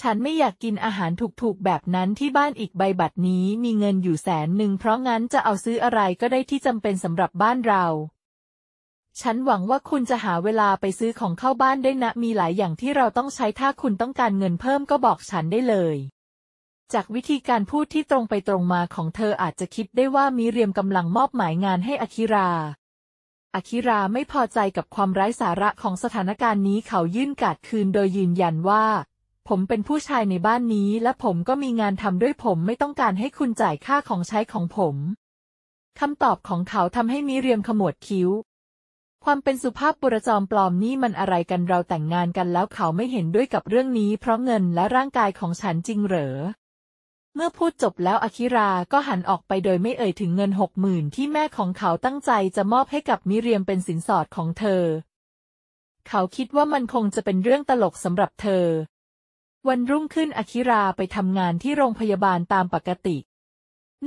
ฉันไม่อยากกินอาหารถูกๆแบบนั้นที่บ้านอีกใบบัตรนี้มีเงินอยู่แสนหนึ่งเพราะงั้นจะเอาซื้ออะไรก็ได้ที่จำเป็นสำหรับบ้านเราฉันหวังว่าคุณจะหาเวลาไปซื้อของเข้าบ้านได้นะ มีหลายอย่างที่เราต้องใช้ ถ้าคุณต้องการเงินเพิ่มก็บอกฉันได้เลย จากวิธีการพูดที่ตรงไปตรงมาของเธออาจจะคิดได้ว่ามิเรียมกำลังมอบหมายงานให้อคิราอาคิราไม่พอใจกับความไร้สาระของสถานการณ์นี้เขายื่นกาดคืนโดยยืนยันว่า ผมเป็นผู้ชายในบ้านนี้ และผมก็มีงานทำด้วยผมไม่ต้องการให้คุณจ่ายค่าของใช้ของผมคำตอบของเขาทำให้มิเรียมขมวดคิ้วความเป็นสุภาพบุรุษจอมปลอมนี่มันอะไรกันเราแต่งงานกันแล้วเขาไม่เห็นด้วยกับเรื่องนี้เพราะเงินและร่างกายของฉันจริงเหรอเมื่อพูดจบแล้วอาคิราก็หันออกไปโดยไม่เอ่ยถึงเงินหกหมื่นที่แม่ของเขาตั้งใจจะมอบให้กับมิเรียมเป็นสินสอดของเธอ เขาคิดว่ามันคงจะเป็นเรื่องตลกสำหรับเธอ วันรุ่งขึ้นอาคิราไปทำงานที่โรงพยาบาลตามปกติ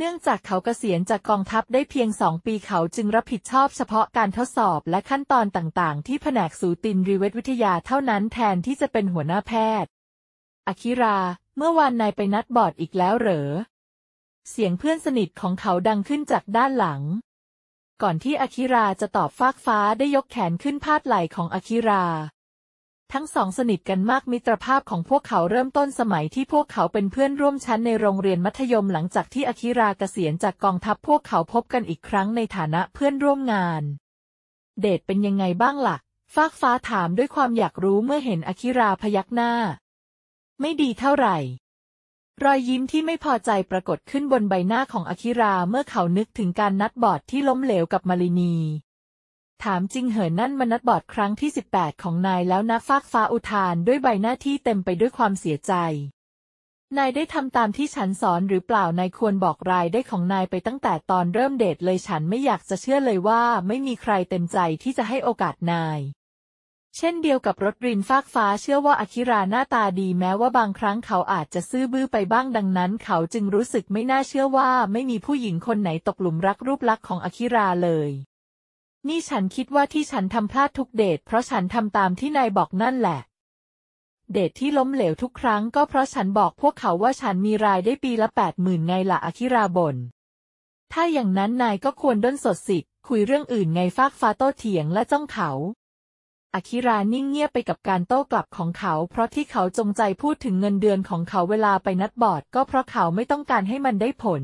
เนื่องจากเขาเกษียณจากกองทัพได้เพียงสองปีเขาจึงรับผิดชอบเฉพาะการทดสอบและขั้นตอนต่างๆที่แผนกสูตินรีเวทวิทยาเท่านั้นแทนที่จะเป็นหัวหน้าแพทย์อาคิรา เมื่อวานนายไปนัดบอร์ดอีกแล้วเหรอ เสียงเพื่อนสนิทของเขาดังขึ้นจากด้านหลัง ก่อนที่อาคิราจะตอบฟากฟ้าได้ยกแขนขึ้นพาดไหล่ของอาคิราทั้งสองสนิทกันมากมิตรภาพของพวกเขาเริ่มต้นสมัยที่พวกเขาเป็นเพื่อนร่วมชั้นในโรงเรียนมัธยมหลังจากที่อาคิราเกษียณจากกองทัพพวกเขาพบกันอีกครั้งในฐานะเพื่อนร่วมงาน เดทเป็นยังไงบ้างละ่ะฟากฟ้าถามด้วยความอยากรู้เมื่อเห็นอาคิราพยักหน้า ไม่ดีเท่าไหร่ รอยยิ้มที่ไม่พอใจปรากฏขึ้นบนใบหน้าของอาคิราเมื่อเขานึกถึงการนัดบอดที่ล้มเหลวกับมารินีถามจริงเหอนั่นมนัดบอดครั้งที่18ของนาย แล้วนะฟากฟ้าอุทานด้วยใบหน้าที่เต็มไปด้วยความเสียใจ นายได้ทำตามที่ฉันสอนหรือเปล่านายควรบอกรายได้ของนายไปตั้งแต่ตอนเริ่มเดทเลยฉันไม่อยากจะเชื่อเลยว่าไม่มีใครเต็มใจที่จะให้โอกาสนาย เช่นเดียวกับรถรินฟากฟ้า เชื่อว่าอาคิราหน้าตาดีแม้ว่าบางครั้งเขาอาจจะซื่อบื้อไปบ้างดังนั้น เขาจึงรู้สึกไม่น่าเชื่อว่าไม่มีผู้หญิงคนไหนตกหลุมรักรูปลักษณ์ของอาคิราเลยนี่ฉันคิดว่าที่ฉันทำพลาดทุกเดทเพราะฉันทำตามที่นายบอกนั่นแหละ เดทที่ล้มเหลวทุกครั้งก็เพราะฉันบอกพวกเขาว่าฉันมีรายได้ปีละแปดหมื่นไงละอคิราบนถ้าอย่างนั้นนายก็ควรด้นสดสิคุยเรื่องอื่นไงฟากฟ้าโต้เถียงและจ้องเขาอาคิรานิ่งเงียบไปกับการโต้กลับของเขา เพราะที่เขาจงใจพูดถึงเงินเดือนของเขาเวลาไปนัดบอร์ดก็เพราะเขาไม่ต้องการให้มันได้ผล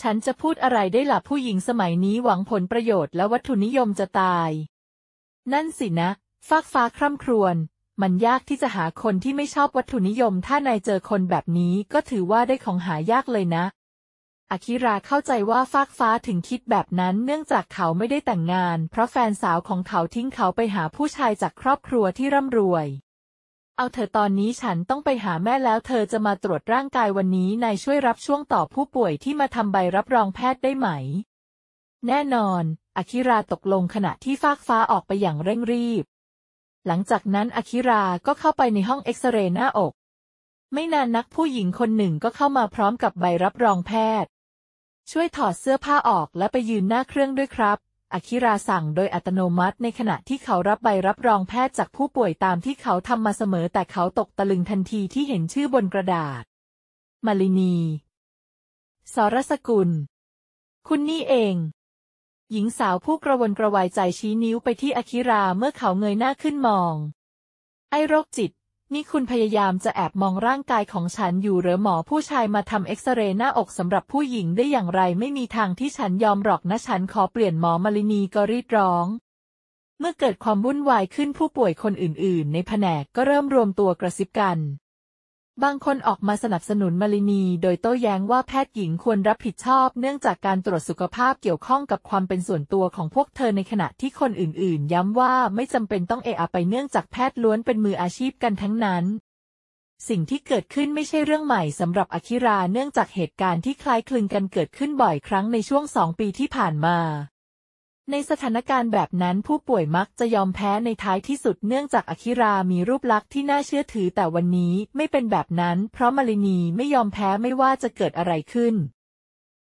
ฉันจะพูดอะไรได้ล่ะผู้หญิงสมัยนี้หวังผลประโยชน์และวัตถุนิยมจะตาย นั่นสินะ ฟากฟ้าคร่ำครวญมันยากที่จะหาคนที่ไม่ชอบวัตถุนิยมถ้านายเจอคนแบบนี้ก็ถือว่าได้ของหายากเลยนะอาคิราเข้าใจว่าฟากฟ้าถึงคิดแบบนั้นเนื่องจากเขาไม่ได้แต่งงาน เพราะแฟนสาวของเขาทิ้งเขาไปหาผู้ชายจากครอบครัวที่ร่ำรวยเอาเธอตอนนี้ฉันต้องไปหาแม่แล้วเธอจะมาตรวจร่างกายวันนี้นายช่วยรับช่วงต่อผู้ป่วยที่มาทำใบรับรองแพทย์ได้ไหม แน่นอนอาคิราตกลงขณะที่ฟากฟ้าออกไปอย่างเร่งรีบ หลังจากนั้นอาคิราก็เข้าไปในห้องเอ็กซเรย์หน้าอก ไม่นานนักผู้หญิงคนหนึ่งก็เข้ามาพร้อมกับใบรับรองแพทย์ ช่วยถอดเสื้อผ้าออกและไปยืนหน้าเครื่องด้วยครับอากิราสั่งโดยอัตโนมัติในขณะที่เขารับใบรับรองแพทย์จากผู้ป่วยตามที่เขาทำมาเสมอแต่เขาตกตะลึงทันทีที่เห็นชื่อบนกระดาษ มาลินี สรสกุล คุณนี่เอง หญิงสาวผู้กระวนกระวายใจชี้นิ้วไปที่อากิราเมื่อเขาเงยหน้าขึ้นมอง ไอโรคจิตนี่คุณพยายามจะแอบมองร่างกายของฉันอยู่หรือหมอผู้ชายมาทำเอ็กซเรย์หน้าอกสำหรับผู้หญิงได้อย่างไรไม่มีทางที่ฉันยอมหรอกนะฉันขอเปลี่ยนหมอมาลินีก็รีดร้อง เมื่อเกิดความวุ่นวายขึ้นผู้ป่วยคนอื่น ๆ ในแผนกก็เริ่มรวมตัวกระซิบกันบางคนออกมาสนับสนุนมารินี โดยโต้แย้งว่าแพทย์หญิงควรรับผิดชอบเนื่องจากการตรวจสุขภาพเกี่ยวข้องกับความเป็นส่วนตัวของพวกเธอในขณะที่คนอื่นๆ ย้ำว่าไม่จำเป็นต้องเอะอะไปเนื่องจากแพทย์ล้วนเป็นมืออาชีพกันทั้งนั้น สิ่งที่เกิดขึ้นไม่ใช่เรื่องใหม่สำหรับอคิราเนื่องจากเหตุการณ์ที่คล้ายคลึงกันเกิดขึ้นบ่อยครั้งในช่วงสองปีที่ผ่านมาในสถานการณ์แบบนั้นผู้ป่วยมักจะยอมแพ้ในท้ายที่สุดเนื่องจากอคิรามีรูปลักษณ์ที่น่าเชื่อถือแต่วันนี้ ไม่เป็นแบบนั้น เพราะมารินีไม่ยอมแพ้ไม่ว่าจะเกิดอะไรขึ้น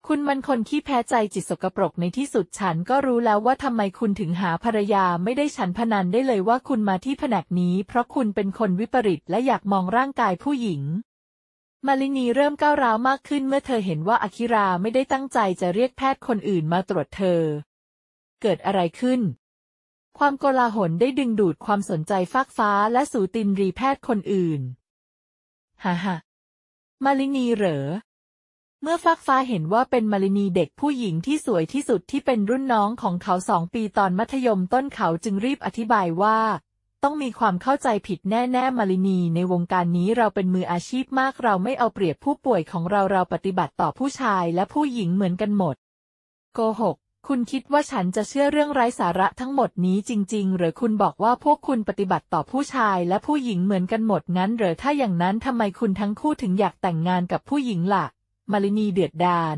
คุณมันคนขี้แพ้ใจจิตสกปรกในที่สุดฉันก็รู้แล้วว่าทำไมคุณถึงหาภรรยาไม่ได้ฉันพนันได้เลยว่าคุณมาที่แผนกนี้ เพราะคุณเป็นคนวิปริตและอยากมองร่างกายผู้หญิงมาลินีเริ่มก้าวร้าวมากขึ้น เมื่อเธอเห็นว่าอาคิราไม่ได้ตั้งใจจะเรียกแพทย์คนอื่นมาตรวจเธอเกิดอะไรขึ้น ความโกลาหลได้ดึงดูดความสนใจฟากฟ้าและสูตินรีแพทย์คนอื่นฮ่าฮ่ามาลินีเหรอ เมื่อฟากฟ้าเห็นว่าเป็นมาลินีเด็กผู้หญิงที่สวยที่สุดที่เป็นรุ่นน้องของเขาสองปีตอนมัธยมต้นเขาจึงรีบอธิบายว่า ต้องมีความเข้าใจผิดแน่ๆมาลินีในวงการนี้เราเป็นมืออาชีพมากเราไม่เอาเปรียบผู้ป่วยของเรา เราปฏิบัติต่อผู้ชายและผู้หญิงเหมือนกันหมด โกหกคุณคิดว่าฉันจะเชื่อเรื่องไร้สาระทั้งหมดนี้จริงๆ หรือคุณบอกว่าพวกคุณปฏิบัติต่อผู้ชายและผู้หญิงเหมือนกันหมดงั้นหรือถ้าอย่างนั้นทำไมคุณทั้งคู่ถึงอยากแต่งงานกับผู้หญิงละ่ะมารินีเดือดดาล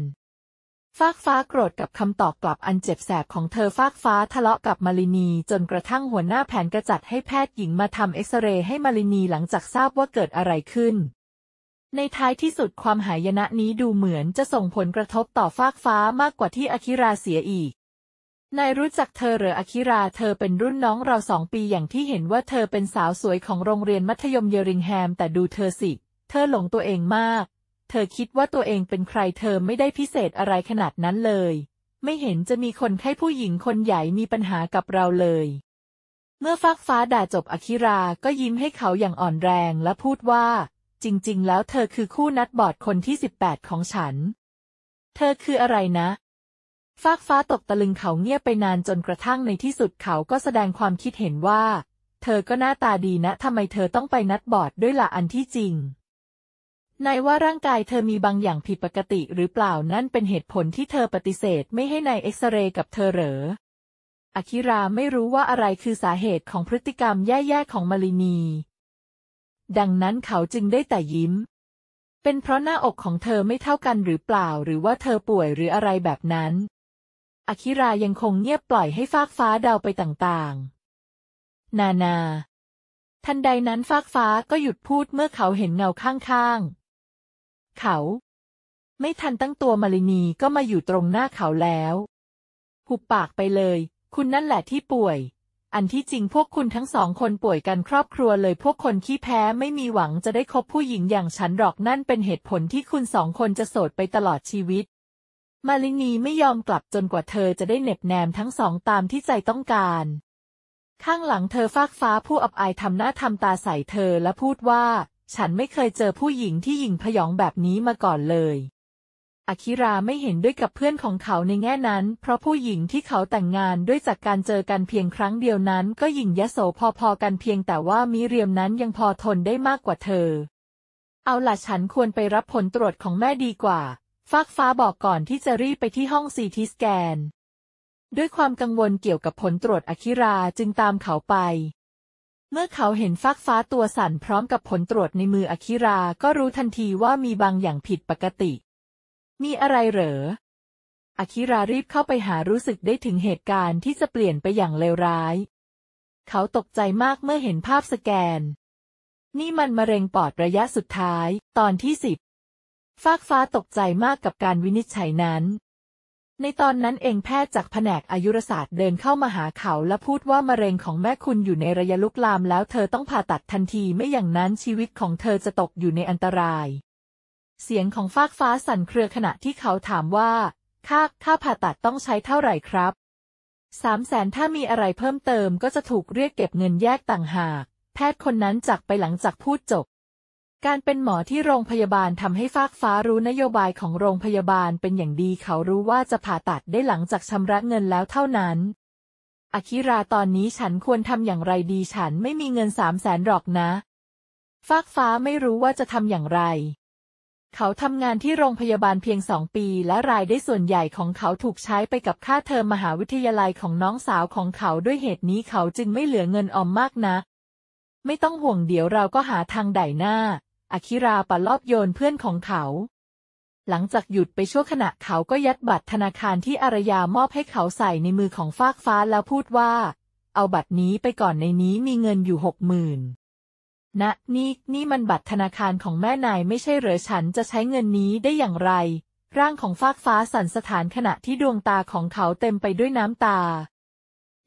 ฟากฟ้าโกรธกับคำตอบกลับอันเจ็บแสบของเธอ ฟากฟ้าทะเลาะกับมารินีจนกระทั่งหัวหน้าแผนกระจัดให้แพทย์หญิงมาทำเอ็กซเรย์ให้มารินีหลังจากทราบว่าเกิดอะไรขึ้นในท้ายที่สุดความหายนะนี้ดูเหมือนจะส่งผลกระทบต่อฟากฟ้ามากกว่าที่อคิราเสียอีก นายรู้จักเธอหรืออคิราเธอเป็นรุ่นน้องเราสองปีอย่างที่เห็นว่าเธอเป็นสาวสวยของโรงเรียนมัธยมเยริงแฮม แต่ดูเธอสิเธอหลงตัวเองมาก เธอคิดว่าตัวเองเป็นใครเธอไม่ได้พิเศษอะไรขนาดนั้นเลย ไม่เห็นจะมีคนไข้ผู้หญิงคนใหญ่มีปัญหากับเราเลย เมื่อฟากฟ้าด่าจบอคิราก็ยิ้มให้เขาอย่างอ่อนแรงและพูดว่าจริงๆ แล้วเธอคือคู่นัดบอดคนที่ 18 ของฉัน เธอคืออะไรนะ ฟากฟ้าตกตะลึงเขาเงียบไปนานจนกระทั่งในที่สุดเขาก็แสดงความคิดเห็นว่า เธอก็หน้าตาดีนะทำไมเธอต้องไปนัดบอดด้วยล่ะอันที่จริงนายว่าร่างกายเธอมีบางอย่างผิดปกติหรือเปล่านั่นเป็นเหตุผลที่เธอปฏิเสธไม่ให้นายเอ็กซเรย์กับเธอเหรอ อคิราไม่รู้ว่าอะไรคือสาเหตุของพฤติกรรมแย่ๆของมารินีดังนั้นเขาจึงได้แต่ยิ้ม เป็นเพราะหน้าอกของเธอไม่เท่ากันหรือเปล่า หรือว่าเธอป่วยหรืออะไรแบบนั้น อคิรายังคงเงียบปล่อยให้ฟากฟ้าเดาไปต่างๆ นานา ทันใดนั้นฟากฟ้าก็หยุดพูดเมื่อเขาเห็นเงาข้างๆ เขา ไม่ทันตั้งตัวมาลินีก็มาอยู่ตรงหน้าเขาแล้ว หุบปากไปเลย คุณนั่นแหละที่ป่วยอันที่จริงพวกคุณทั้งสองคนป่วยกันครอบครัวเลยพวกคนขี้แพ้ไม่มีหวังจะได้คบผู้หญิงอย่างฉันหรอกนั่นเป็นเหตุผลที่คุณสองคนจะโสดไปตลอดชีวิต มาลินีไม่ยอมกลับจนกว่าเธอจะได้เน็บแนมทั้งสองตามที่ใจต้องการ ข้างหลังเธอฟากฟ้าผู้อับอายทำหน้าทำตาใส่เธอและพูดว่า ฉันไม่เคยเจอผู้หญิงที่หญิงพยองแบบนี้มาก่อนเลยอาคิราไม่เห็นด้วยกับเพื่อนของเขาในแง่นั้น เพราะผู้หญิงที่เขาแต่งงานด้วยจากการเจอกันเพียงครั้งเดียวนั้น ก็หญิงยะโสพอๆกันเพียงแต่ว่ามิเรียมนั้นยังพอทนได้มากกว่าเธอ เอาล่ะฉันควรไปรับผลตรวจของแม่ดีกว่าฟากฟ้าบอกก่อนที่จะรีบไปที่ห้องซีทีสแกนด้วยความกังวลเกี่ยวกับผลตรวจอาคิรา จึงตามเขาไป เมื่อเขาเห็นฟากฟ้าตัวสั่นพร้อมกับผลตรวจในมืออาคิราก็รู้ทันทีว่ามีบางอย่างผิดปกติมีอะไรเหรออาคิรารีบเข้าไปหารู้สึกได้ถึงเหตุการณ์ที่จะเปลี่ยนไปอย่างเลวร้าย เขาตกใจมากเมื่อเห็นภาพสแกน นี่มันมะเร็งปอดระยะสุดท้าย ตอนที่สิบ ฟากฟ้าตกใจมากกับการวินิจฉัยนั้น ในตอนนั้นเองแพทย์จากแผนกอายุรศาสตร์เดินเข้ามาหาเขาและพูดว่ามะเร็งของแม่คุณอยู่ในระยะลุกลามแล้วเธอต้องผ่าตัดทันทีไม่อย่างนั้นชีวิตของเธอจะตกอยู่ในอันตรายเสียงของฟากฟ้าสั่นเครือขณะที่เขาถามว่าค่าค่าผ่าตัดต้องใช้เท่าไหร่ครับสามแสนถ้ามีอะไรเพิ่มเติมก็จะถูกเรียกเก็บเงินแยกต่างหาก แพทย์คนนั้นจากไปหลังจากพูดจบการเป็นหมอที่โรงพยาบาลทำให้ฟากฟ้ารู้นโยบายของโรงพยาบาลเป็นอย่างดีเขารู้ว่าจะผ่าตัดได้หลังจากชำระเงินแล้วเท่านั้น อคิราตอนนี้ฉันควรทำอย่างไรดีฉันไม่มีเงินสามแสนหรอกนะ ฟากฟ้าไม่รู้ว่าจะทำอย่างไรเขาทำงานที่โรงพยาบาลเพียงสองปีและรายได้ส่วนใหญ่ของเขาถูกใช้ไปกับค่าเทอมมหาวิทยาลัยของน้องสาวของเขาด้วยเหตุนี้เขาจึงไม่เหลือเงินออมมากนะ ไม่ต้องห่วงเดี๋ยวเราก็หาทางได่หน้าอาคิราปะลอบโยนเพื่อนของเขา หลังจากหยุดไปชั่วขณะเขาก็ยัดบัตรธนาคารที่อารยามอบให้เขาใส่ในมือของฟากฟ้าแล้วพูดว่า เอาบัตรนี้ไปก่อนในนี้มีเงินอยู่หกหมื่นนะนี่นี่มันบัตรธนาคารของแม่นายไม่ใช่เหรอฉันจะใช้เงินนี้ได้อย่างไร ร่างของฟากฟ้าสั่นสถานขณะที่ดวงตาของเขาเต็มไปด้วยน้ำตา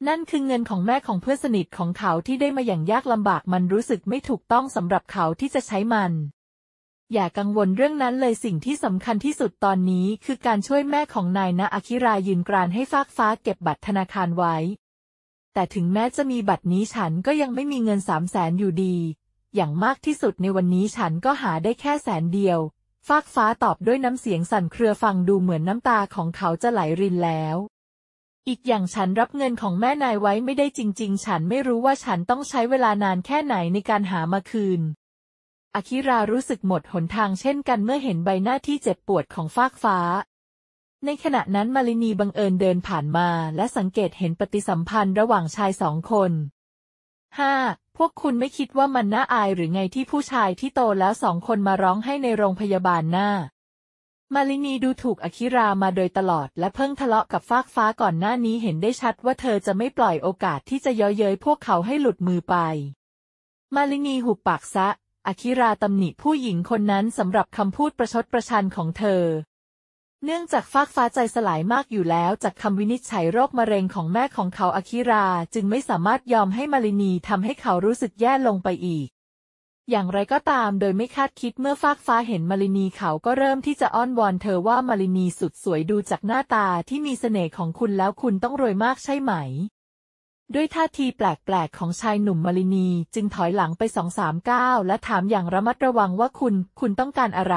นั่นคือเงินของแม่ของเพื่อนสนิทของเขาที่ได้มาอย่างยากลำบากมันรู้สึกไม่ถูกต้องสำหรับเขาที่จะใช้มัน อย่ากังวลเรื่องนั้นเลยสิ่งที่สำคัญที่สุดตอนนี้คือการช่วยแม่ของนายนะอคิรายืนกรานให้ฟากฟ้าเก็บบัตรธนาคารไว้แต่ถึงแม้จะมีบัตรนี้ฉันก็ยังไม่มีเงินสามแสนอยู่ดีอย่างมากที่สุดในวันนี้ฉันก็หาได้แค่แสนเดียว ฟากฟ้าตอบด้วยน้ำเสียงสั่นเครือฟังดูเหมือนน้ำตาของเขาจะไหลรินแล้ว อีกอย่างฉันรับเงินของแม่นายไว้ไม่ได้จริง ๆ ฉันไม่รู้ว่าฉันต้องใช้เวลานานแค่ไหนในการหามาคืนอาคิรารู้สึกหมดหนทางเช่นกันเมื่อเห็นใบหน้าที่เจ็บปวดของฟากฟ้า ในขณะนั้นมาลินีบังเอิญเดินผ่านมา และสังเกตเห็นปฏิสัมพันธ์ระหว่างชายสองคน ห้าพวกคุณไม่คิดว่ามันน่าอายหรือไงที่ผู้ชายที่โตแล้วสองคนมาร้องให้ในโรงพยาบาลหน้า มาลินีดูถูก อคิรามาโดยตลอดและเพิ่งทะเลาะกับฟากฟ้าก่อนหน้านี้เห็นได้ชัดว่าเธอจะไม่ปล่อยโอกาสที่จะย่อเย้ยพวกเขาให้หลุดมือไป มาลินีหุบปากซะ อคิราตำหนิผู้หญิงคนนั้นสำหรับคำพูดประชดประชันของเธอเนื่องจากฟากฟ้าใจสลายมากอยู่แล้วจากคำวินิจฉัยโรคมะเร็งของแม่ของเขาอาคิราจึงไม่สามารถยอมให้มารินีทำให้เขารู้สึกแย่ลงไปอีก อย่างไรก็ตามโดยไม่คาดคิดเมื่อฟากฟ้าเห็นมารินีเขาก็เริ่มที่จะอ้อนวอนเธอว่ามารินีสุดสวยดูจากหน้าตาที่มีเสน่ห์ของคุณแล้วคุณต้องรวยมากใช่ไหม ด้วยท่าทีแปลกๆของชายหนุ่มมารินีจึงถอยหลังไปสองสามก้าวและถามอย่างระมัดระวังว่าคุณคุณต้องการอะไร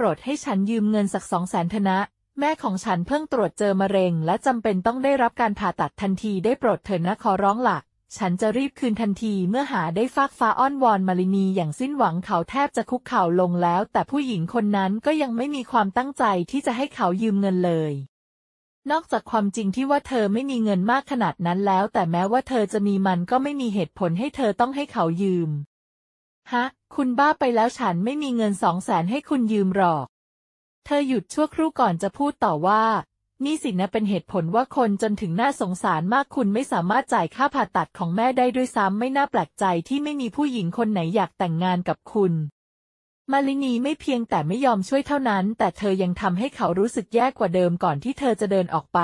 ปรดให้ฉันยืมเงินสักสองแสนเถนะแม่ของฉันเพิ่งตรวจเจอมะเร็ง และจำเป็นต้องได้รับการผ่าตัดทันทีได้โปรดเถอนะขอร้องหลักฉันจะรีบคืนทันทีเมื่อหาได้ฟากฟ้าอ้อนวอนมารินีอย่างสิ้นหวังเขาแทบจะคุกเข่าลงแล้ว แต่ผู้หญิงคนนั้นก็ยังไม่มีความตั้งใจที่จะให้เขายืมเงินเลย นอกจากความจริงที่ว่าเธอไม่มีเงินมากขนาดนั้นแล้ว แต่แม้ว่าเธอจะมีมันก็ไม่มีเหตุผลให้เธอต้องให้เขายืม ฮะคุณบ้าไปแล้วฉันไม่มีเงินสองแสนให้คุณยืมหรอก เธอหยุดชั่วครู่ก่อนจะพูดต่อว่า นี่สินะเป็นเหตุผลว่าคนจนถึงน่าสงสารมากคุณไม่สามารถจ่ายค่าผ่าตัดของแม่ได้ด้วยซ้ำไม่น่าแปลกใจที่ไม่มีผู้หญิงคนไหนอยากแต่งงานกับคุณ มาลินีไม่เพียงแต่ไม่ยอมช่วยเท่านั้น แต่เธอยังทำให้เขารู้สึกแย่กว่าเดิมก่อนที่เธอจะเดินออกไป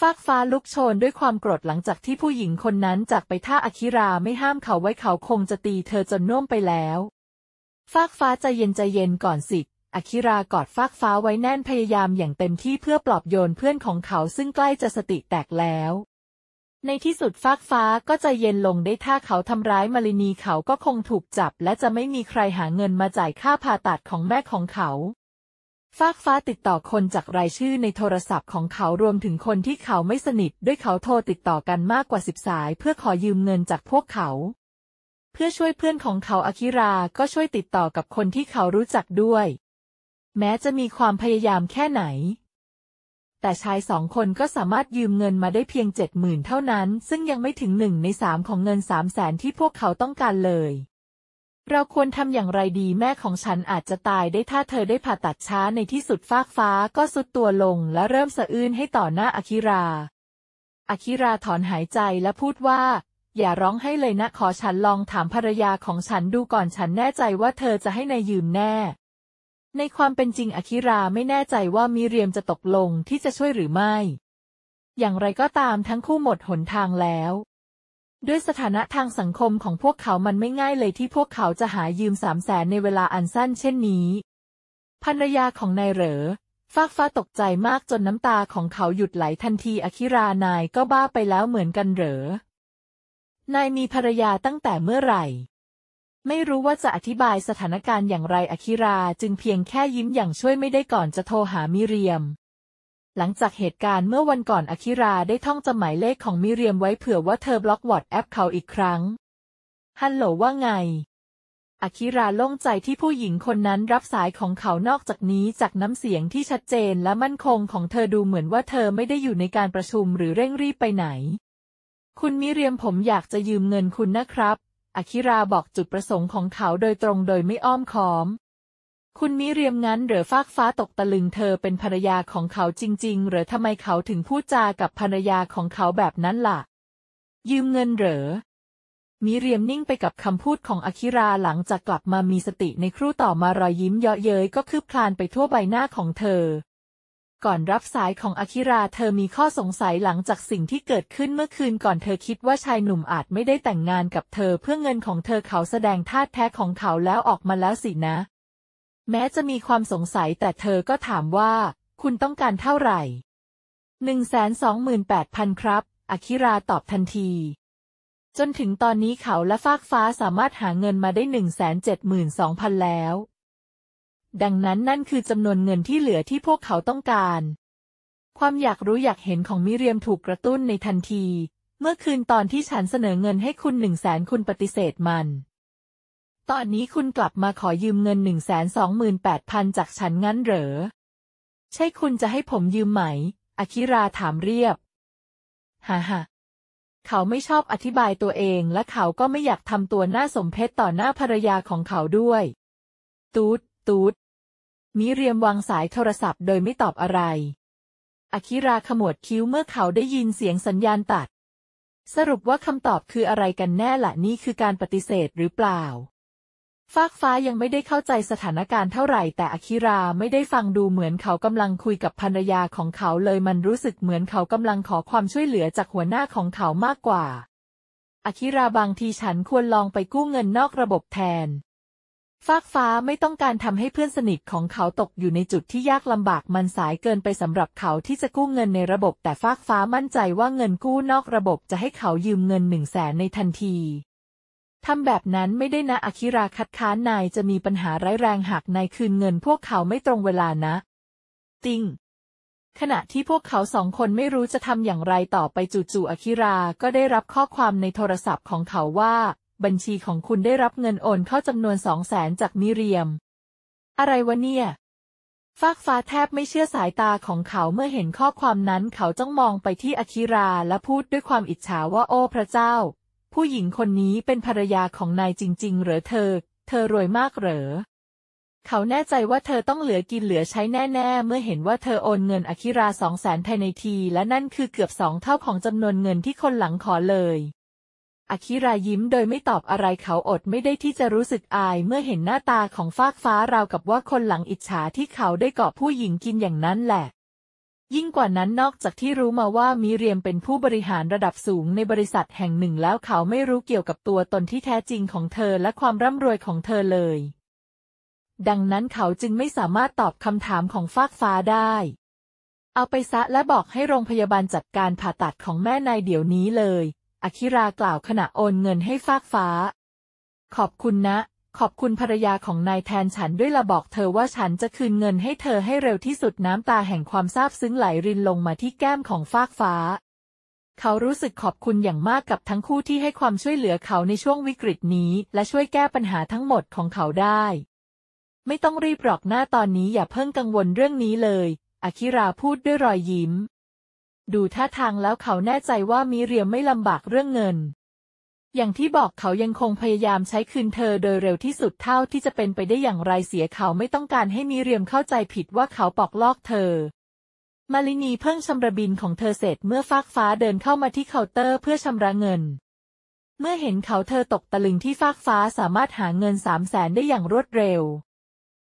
ฟากฟ้าลุกโชนด้วยความโกรธหลังจากที่ผู้หญิงคนนั้นจากไปถ้าอาคิราไม่ห้ามเขาไว้เขาคงจะตีเธอจนน่วมไปแล้ว ฟากฟ้าใจเย็นใจเย็นก่อนสิอาคิรากอดฟากฟ้าไว้แน่นพยายามอย่างเต็มที่เพื่อปลอบโยนเพื่อนของเขาซึ่งใกล้จะสติแตกแล้ว ในที่สุดฟากฟ้าก็ใจเย็นลงได้ถ้าเขาทำร้ายมารินีเขาก็คงถูกจับ และจะไม่มีใครหาเงินมาจ่ายค่าผ่าตัดของแม่ของเขาฟากฟ้าติดต่อคนจากรายชื่อในโทรศัพท์ของเขารวมถึงคนที่เขาไม่สนิท ด้วยเขาโทรติดต่อกันมากกว่าสิบสายเพื่อขอยืมเงินจากพวกเขา เพื่อช่วยเพื่อนของเขาอากิราก็ช่วยติดต่อกับคนที่เขารู้จักด้วย แม้จะมีความพยายามแค่ไหน แต่ชายสองคนก็สามารถยืมเงินมาได้เพียงเจ็ดหมื่นเท่านั้น ซึ่งยังไม่ถึงหนึ่งในสามของเงินสามแสนที่พวกเขาต้องการเลยเราควรทำอย่างไรดีแม่ของฉันอาจจะตายได้ถ้าเธอได้ผ่าตัดช้าในที่สุดฟากฟ้าก็สุดตัวลงและเริ่มสะอื้นให้ต่อหน้าอาคิราอาคิราถอนหายใจและพูดว่า อย่าร้องให้เลยนะขอฉันลองถามภรรยาของฉันดูก่อนฉันแน่ใจว่าเธอจะให้นายยืมแน่ ในความเป็นจริงอาคิราไม่แน่ใจว่ามิเรียมจะตกลงที่จะช่วยหรือไม่ อย่างไรก็ตามทั้งคู่หมดหนทางแล้วด้วยสถานะทางสังคมของพวกเขามันไม่ง่ายเลยที่พวกเขาจะหายืมสามแสนในเวลาอันสั้นเช่นนี้ภรรยาของนายเหรอฟากฟ้าตกใจมากจนน้ำตาของเขาหยุดไหลทันทีอคิรานายก็บ้าไปแล้วเหมือนกันเหรอ นายมีภรรยาตั้งแต่เมื่อไหร่ ไม่รู้ว่าจะอธิบายสถานการณ์อย่างไรอคิราจึงเพียงแค่ยิ้มอย่างช่วยไม่ได้ก่อนจะโทรหามิเรียมหลังจากเหตุการณ์เมื่อวันก่อนอาคิราได้ท่องจำหมายเลขของมิเรียมไว้เผื่อว่าเธอบล็อกวอตแอปเขาอีกครั้ง ฮัลโหลว่าไงอาคิราโล่งใจที่ผู้หญิงคนนั้นรับสายของเขานอกจากนี้จากน้ำเสียงที่ชัดเจนและมั่นคงของเธอดูเหมือนว่าเธอไม่ได้อยู่ในการประชุมหรือเร่งรีบไปไหน คุณมิเรียมผมอยากจะยืมเงินคุณนะครับอาคิราบอกจุดประสงค์ของเขาโดยตรงโดยไม่อ้อมค้อมคุณมิเรียมงั้น เหรอฟากฟ้าตกตะลึงเธอเป็นภรรยาของเขาจริงๆหรือทำไมเขาถึงพูดจากับภรรยาของเขาแบบนั้นล่ะ ยืมเงินเหรอมิเรียมนิ่งไปกับคำพูดของอาคิราหลังจากกลับมามีสติในครู่ต่อมารอยยิ้มเยาะเย้ยก็คืบคลานไปทั่วใบหน้าของเธอ ก่อนรับสายของอาคิรา เธอมีข้อสงสัยหลังจากสิ่งที่เกิดขึ้นเมื่อคืนก่อนเธอคิดว่าชายหนุ่มอาจไม่ได้แต่งงานกับเธอ เพื่อเงินของเธอเขาแสดงท่าแท้ของเขาแล้วออกมาแล้วสินะแม้จะมีความสงสัยแต่เธอก็ถามว่าคุณต้องการเท่าไหร่ 128,000ครับ อคิราตอบทันที จนถึงตอนนี้เขาและฟากฟ้าสามารถหาเงินมาได้ 172,000แล้ว ดังนั้นนั่นคือจำนวนเงินที่เหลือที่พวกเขาต้องการ ความอยากรู้อยากเห็นของมิเรียมถูกกระตุ้นในทันที เมื่อคืนตอนที่ฉันเสนอเงินให้คุณหนึ่งแสนคุณปฏิเสธมันตอนนี้คุณกลับมาขอยืมเงินหนึ่งแสนสองหมื่นแปดพันจากฉันงั้นเหรอ ใช่คุณจะให้ผมยืมไหม อคิราถามเรียบฮ่าฮ่าเขาไม่ชอบอธิบายตัวเองและเขาก็ไม่อยากทำตัวหน้าสมเพชต่อหน้าภรรยาของเขาด้วย ตูดตูดมิเรียมวางสายโทรศัพท์โดยไม่ตอบอะไร อคิราขมวดคิ้วเมื่อเขาได้ยินเสียงสัญญาณตัด สรุปว่าคำตอบคืออะไรกันแน่ละนี่คือการปฏิเสธหรือเปล่าฟากฟ้ายังไม่ได้เข้าใจสถานการณ์เท่าไหร่ แต่อคิราไม่ได้ฟังดูเหมือนเขากำลังคุยกับภรรยาของเขาเลยมันรู้สึกเหมือนเขากำลังขอความช่วยเหลือจากหัวหน้าของเขามากกว่าอคิราบางทีฉันควรลองไปกู้เงินนอกระบบแทน ฟากฟ้าไม่ต้องการทำให้เพื่อนสนิทของเขาตกอยู่ในจุดที่ยากลำบาก มันสายเกินไปสำหรับเขาที่จะกู้เงินในระบบ แต่ฟากฟ้ามั่นใจว่าเงินกู้นอกระบบจะให้เขายืมเงินหนึ่งแสนในทันทีทำแบบนั้นไม่ได้นะอคิราคัดค้านนายจะมีปัญหาร้ายแรงหากนายคืนเงินพวกเขาไม่ตรงเวลานะติง ขณะที่พวกเขาสองคนไม่รู้จะทำอย่างไรต่อไปจู่ๆอคิรา ก็ได้รับข้อความในโทรศัพท์ของเขาว่า บัญชีของคุณได้รับเงินโอนเข้าจำนวนสองแสนจากมิเรียม อะไรวะเนี่ย ฟากฟ้าแทบไม่เชื่อสายตาของเขาเมื่อเห็นข้อความนั้น เขาจ้องมองไปที่อคิราและพูดด้วยความอิจฉาว่าโอ้พระเจ้าผู้หญิงคนนี้เป็นภรรยาของนายจริงๆหรือเธอ เธอรวยมากเหรอ เขาแน่ใจว่าเธอต้องเหลือกินเหลือใช้แน่ ๆ เมื่อเห็นว่าเธอโอนเงินอคิราสองแสนภายในทีและนั่นคือเกือบสองเท่าของจำนวนเงินที่คนหลังขอเลยอคิรายิ้มโดยไม่ตอบอะไรเขาอดไม่ได้ที่จะรู้สึกอายเมื่อเห็นหน้าตาของฟากฟ้าราวกับว่าคนหลังอิจฉาที่เขาได้เกาะผู้หญิงกินอย่างนั้นแหละยิ่งกว่านั้นนอกจากที่รู้มาว่ามิเรียมเป็นผู้บริหารระดับสูงในบริษัทแห่งหนึ่ง แล้วเขาไม่รู้เกี่ยวกับตัวตนที่แท้จริงของเธอและความร่ำรวยของเธอเลย ดังนั้นเขาจึงไม่สามารถตอบคำถามของฟากฟ้าได้ เอาไปซะและบอกให้โรงพยาบาลจัดการผ่าตัดของแม่นายเดี๋ยวนี้เลย อคิรากล่าวขณะโอนเงินให้ฟากฟ้า ขอบคุณนะขอบคุณภรรยาของนายแทนฉันด้วยละบอกเธอว่าฉันจะคืนเงินให้เธอให้เร็วที่สุดน้ำตาแห่งความซาบซึ้งไหลรินลงมาที่แก้มของฟากฟ้า เขารู้สึกขอบคุณอย่างมากกับทั้งคู่ที่ให้ความช่วยเหลือเขาในช่วงวิกฤตนี้ และช่วยแก้ปัญหาทั้งหมดของเขาได้ ไม่ต้องรีบหรอกหน้าตอนนี้อย่าเพิ่งกังวลเรื่องนี้เลยอาคิราพูดด้วยรอยยิ้ม ดูท่าทางแล้วเขาแน่ใจว่ามิเรียมไม่ลำบากเรื่องเงินอย่างที่บอกเขายังคงพยายามใช้คืนเธอโดยเร็วที่สุดเท่าที่จะเป็นไปได้อย่างไรเสียเขาไม่ต้องการให้มีเรียมเข้าใจผิดว่าเขาปอกลอกเธอ มาลินีเพิ่งชำระบินของเธอเสร็จเมื่อฟากฟ้าเดินเข้ามาที่เคาน์เตอร์เพื่อชำระเงิน เมื่อเห็นเขาเธอตกตะลึงที่ฟากฟ้าสามารถหาเงินสามแสนได้อย่างรวดเร็ว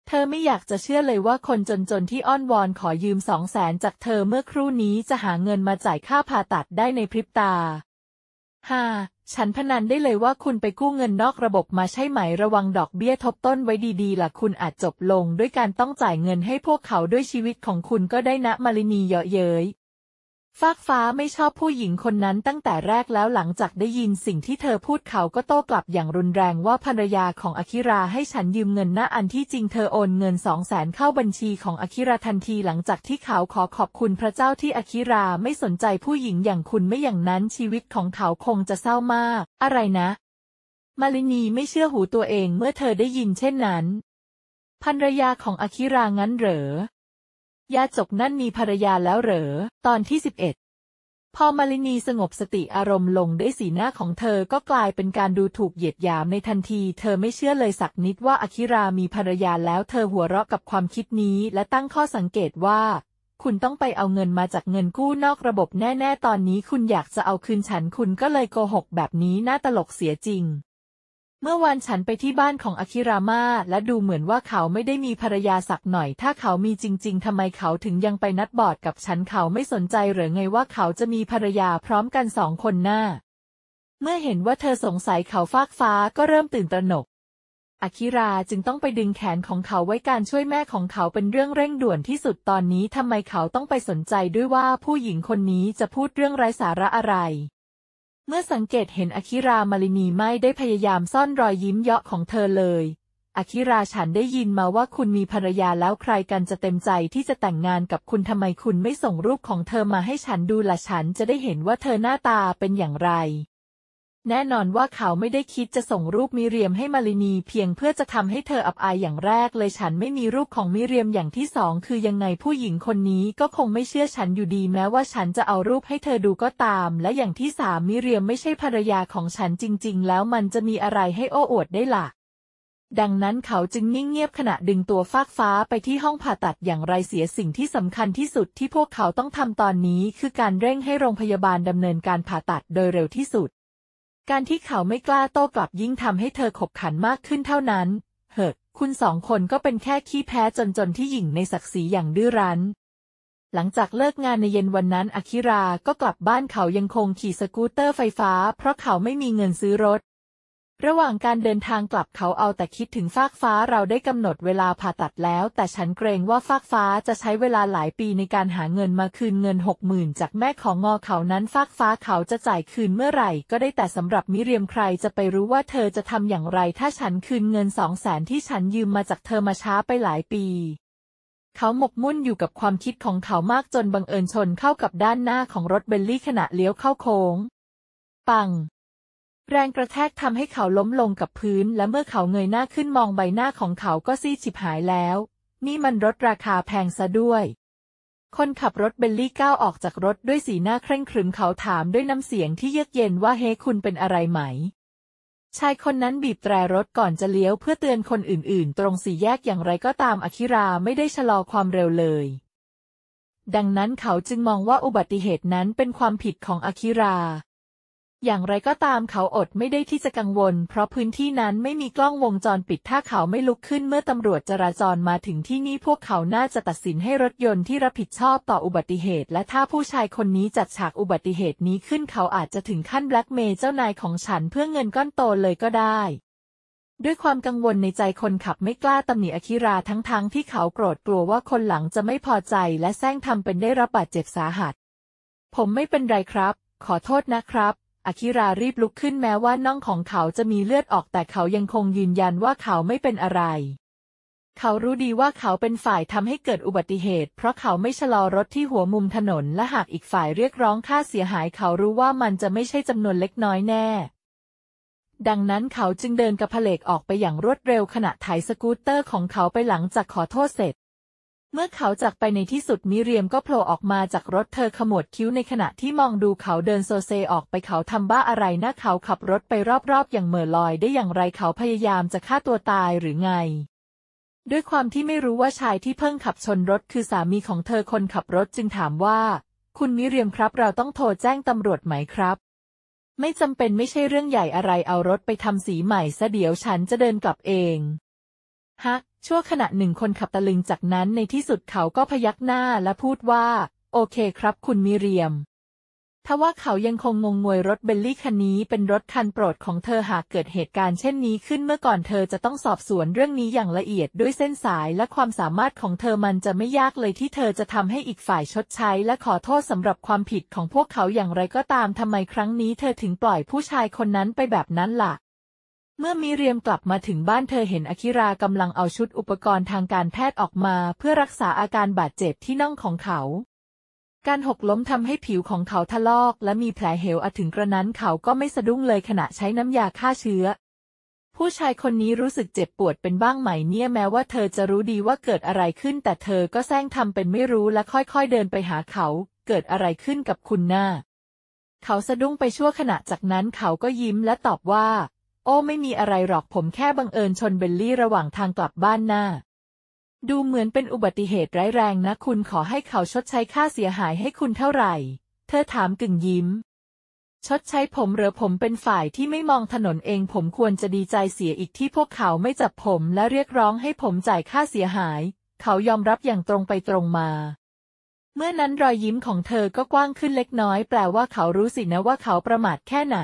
เธอไม่อยากจะเชื่อเลยว่าคนจนๆที่อ้อนวอนขอยืมสองแสนจากเธอเมื่อครู่นี้จะหาเงินมาจ่ายค่าผ่าตัดได้ในพริบตาฮ่าฉันพนันได้เลยว่าคุณไปกู้เงินนอกระบบมาใช่ไหมระวังดอกเบี้ยทบต้นไว้ดีๆล่ะคุณอาจจบลงด้วยการต้องจ่ายเงินให้พวกเขาด้วยชีวิตของคุณก็ได้นะมารินีเยอะเย้ยฟากฟ้าไม่ชอบผู้หญิงคนนั้นตั้งแต่แรกแล้วหลังจากได้ยินสิ่งที่เธอพูดเขาก็โต้กลับอย่างรุนแรงว่าภรรยาของอาิราให้ฉันยืมเงินนะอันที่จริงเธอโอนเงินสองแสนเข้าบัญชีของอาิราทันทีหลังจากที่เขาขอขอบคุณพระเจ้าที่อาิราไม่สนใจผู้หญิงอย่างคุณไม่อย่างนั้นชีวิตของเขาคงจะเศร้ามาก อะไรนะมาลินีไม่เชื่อหูตัวเองเมื่อเธอได้ยินเช่นนั้นภรรยาของอาิรางั้นเหรอยาจกนั่นมีภรรยาแล้วเหรอ ตอนที่สิบเอ็ดพอมาลินีสงบสติอารมณ์ลงด้วยสีหน้าของเธอก็กลายเป็นการดูถูกเหยียดหยามในทันที เธอไม่เชื่อเลยสักนิดว่า อคิรามีภรรยาแล้วเธอหัวเราะกับความคิดนี้และตั้งข้อสังเกตว่า คุณต้องไปเอาเงินมาจากเงินกู้นอกระบบแน่ๆ ตอนนี้คุณอยากจะเอาคืนฉันคุณก็เลยโกหกแบบนี้น่าตลกเสียจริงเมื่อวานฉันไปที่บ้านของอาคิรามาและดูเหมือนว่าเขาไม่ได้มีภรรยาสักหน่อย ถ้าเขามีจริงๆทำไมเขาถึงยังไปนัดบอดกับฉันเขาไม่สนใจหรือไงว่าเขาจะมีภรรยาพร้อมกันสองคนหน้า เมื่อเห็นว่าเธอสงสัยเขาฟากฟ้า ก็เริ่มตื่นตระหนกอาคิราจึงต้องไปดึงแขนของเขาไว้การช่วยแม่ของเขาเป็นเรื่องเร่งด่วนที่สุดตอนนี้ทำไมเขาต้องไปสนใจด้วยว่าผู้หญิงคนนี้จะพูดเรื่องไร้สาระอะไรเมื่อสังเกตเห็นอคิรามาลินีไม่ได้พยายามซ่อนรอยยิ้มเยาะของเธอเลย อคิราฉันได้ยินมาว่าคุณมีภรรยาแล้วใครกันจะเต็มใจที่จะแต่งงานกับคุณ ทำไมคุณไม่ส่งรูปของเธอมาให้ฉันดูล่ะฉันจะได้เห็นว่าเธอหน้าตาเป็นอย่างไรแน่นอนว่าเขาไม่ได้คิดจะส่งรูปมิเรียมให้มาลินีเพียงเพื่อจะทำให้เธออับอายอย่างแรกเลยฉันไม่มีรูปของมิเรียมอย่างที่สองคือยังไงผู้หญิงคนนี้ก็คงไม่เชื่อฉันอยู่ดีแม้ว่าฉันจะเอารูปให้เธอดูก็ตามและอย่างที่สามมิเรียมไม่ใช่ภรรยาของฉันจริงๆ แล้วมันจะมีอะไรให้โอ้อวดได้ละ่ะดังนั้นเขาจึงนิ่งเงียบขณะดึงตัวฟากฟ้าไปที่ห้องผ่าตัดอย่างไรเสียสิ่งที่สำคัญที่สุดที่พวกเขาต้องทำตอนนี้คือการเร่งให้โรงพยาบาลดำเนินการผ่าตัดโดยเร็วที่สุดการที่เขาไม่กล้าโต้กลับยิ่งทำให้เธอขบขันมากขึ้นเท่านั้น เฮอะคุณสองคนก็เป็นแค่ขี้แพ้จนจนที่หญิงในศักดิ์ศรีอย่างดื้อรั้น หลังจากเลิกงานในเย็นวันนั้นอคิรา ก็กลับบ้านเขายังคงขี่สกูตเตอร์ไฟฟ้าเพราะเขาไม่มีเงินซื้อรถระหว่างการเดินทางกลับเขาเอาแต่คิดถึงฟากฟ้าเราได้กำหนดเวลาผ่าตัดแล้วแต่ฉันเกรงว่าฟากฟ้าจะใช้เวลาหลายปีในการหาเงินมาคืนเงินหกหมื่นจากแม่ของงอเขานั้น ฟากฟ้าเขาจะจ่ายคืนเมื่อไหร่ ก็ได้แต่สำหรับมิเรียมใครจะไปรู้ว่าเธอจะทำอย่างไรถ้าฉันคืนเงินสองแสนที่ฉันยืมมาจากเธอมาช้าไปหลายปี เขาหมกมุ่นอยู่กับความคิดของเขามากจนบังเอิญชนเข้ากับด้านหน้าของรถเบลลี่ขณะเลี้ยวเข้าโค้ง ปังแรงกระแทกทำให้เขาล้มลงกับพื้น และเมื่อเขาเงยหน้าขึ้นมองใบหน้าของเขาก็ซีดฉิบหายแล้ว นี่มันรถราคาแพงซะด้วย คนขับรถเบลลี่ก้าวออกจากรถด้วยสีหน้าเคร่งครึมเขาถามด้วยน้ำเสียงที่เยือกเย็นว่าเฮ้คุณเป็นอะไรไหม ชายคนนั้นบีบแตรรถก่อนจะเลี้ยวเพื่อเตือนคนอื่นๆ ตรงสี่แยกอย่างไรก็ตามอคิราไม่ได้ชะลอความเร็วเลย ดังนั้นเขาจึงมองว่าอุบัติเหตุนั้นเป็นความผิดของอคิราอย่างไรก็ตามเขาอดไม่ได้ที่จะกังวล เพราะพื้นที่นั้นไม่มีกล้องวงจรปิดถ้าเขาไม่ลุกขึ้นเมื่อตำรวจจราจรมาถึงที่นี่พวกเขาน่าจะตัดสินให้รถยนต์ที่รับผิดชอบต่ออุบัติเหตุ และถ้าผู้ชายคนนี้จัดฉากอุบัติเหตุนี้ขึ้นเขาอาจจะถึงขั้นแบล็กเมย์เจ้านายของฉันเพื่อเงินก้อนโตเลยก็ได้ ด้วยความกังวลในใจคนขับไม่กล้าตำหนิอคิราทั้งๆทที่เขาโกรธกลัวว่าคนหลังจะไม่พอใจและแซงทำเป็นได้รับบาดเจ็บสาหัส ผมไม่เป็นไรครับ ขอโทษนะครับอาคิรารีบลุกขึ้นแม้ว่าน่องของเขาจะมีเลือดออกแต่เขายังคงยืนยันว่าเขาไม่เป็นอะไร เขารู้ดีว่าเขาเป็นฝ่ายทำให้เกิดอุบัติเหตุเพราะเขาไม่ชะลอรถที่หัวมุมถนน และหากอีกฝ่ายเรียกร้องค่าเสียหาย เขารู้ว่ามันจะไม่ใช่จำนวนเล็กน้อยแน่ ดังนั้นเขาจึงเดินกัะเพลกออกไปอย่างรวดเร็วขณะถ่ายสกูตเตอร์ ของเขาไปหลังจากขอโทษเสร็จเมื่อเขาจากไปในที่สุดมิเรียมก็โผล่ออกมาจากรถเธอขมวดคิ้วในขณะที่มองดูเขาเดินโซเซออกไปเขาทำบ้าอะไรนะเขาขับรถไปรอบๆอย่างเหม่อลอยได้อย่างไรเขาพยายามจะฆ่าตัวตายหรือไง ด้วยความที่ไม่รู้ว่าชายที่เพิ่งขับชนรถคือสามีของเธอคนขับรถจึงถามว่า คุณมิเรียมครับ เราต้องโทรแจ้งตำรวจไหมครับ ไม่จำเป็นไม่ใช่เรื่องใหญ่อะไรเอารถไปทำสีใหม่ซะเดี๋ยวฉันจะเดินกลับเองฮักชั่วขณะหนึ่งคนขับตะลึงจากนั้นในที่สุดเขาก็พยักหน้าและพูดว่า โอเคครับ คุณมิเรียม ทว่าเขายังคงงงงวยรถเบลลี่คันนี้เป็นรถคันโปรดของเธอหากเกิดเหตุการณ์เช่นนี้ขึ้นเมื่อก่อนเธอจะต้องสอบสวนเรื่องนี้อย่างละเอียดด้วยเส้นสายและความสามารถของเธอมันจะไม่ยากเลยที่เธอจะทำให้อีกฝ่ายชดใช้ และขอโทษสำหรับความผิดของพวกเขาอย่างไรก็ตามทำไมครั้งนี้ เธอถึงปล่อยผู้ชายคนนั้นไปแบบนั้นละ่ะเมื่อมิเรียมกลับมาถึงบ้านเธอเห็นอากิรากำลังเอาชุดอุปกรณ์ทางการแพทย์ออกมาเพื่อรักษาอาการบาดเจ็บที่น่องของเขา การหกล้มทำให้ผิวของเขาทะลอกและมีแผลเหวอถึงกระนั้นเขาก็ไม่สะดุ้งเลยขณะใช้น้ำยาฆ่าเชื้อ ผู้ชายคนนี้รู้สึกเจ็บปวดเป็นบ้างไหม เนี่ยแม้ว่าเธอจะรู้ดีว่าเกิดอะไรขึ้นแต่เธอก็แซงทำเป็นไม่รู้และค่อยๆเดินไปหาเขา เกิดอะไรขึ้นกับคุณหน้า เขาสะดุ้งไปชั่วขณะจากนั้นเขาก็ยิ้มและตอบว่าโอ้ไม่มีอะไรหรอกผมแค่บังเอิญ ชนเบลลี่ระหว่างทางกลับบ้านหน้าดูเหมือนเป็นอุบัติเหตุร้ายแรงนะ คุณขอให้เขาชดใช้ค่าเสียหายให้คุณเท่าไหร่ เธอถามกึ่งยิ้ม ชดใช้ผมหรือผมเป็นฝ่ายที่ไม่มองถนนเอง ผมควรจะดีใจเสียอีกที่พวกเขาไม่จับผมและเรียกร้องให้ผมจ่ายค่าเสียหาย เขายอมรับอย่างตรงไปตรงมา เมื่อนั้นรอยยิ้มของเธอก็กว้างขึ้นเล็กน้อย แปลว่าเขารู้สินะว่าเขาประมาทแค่ไหน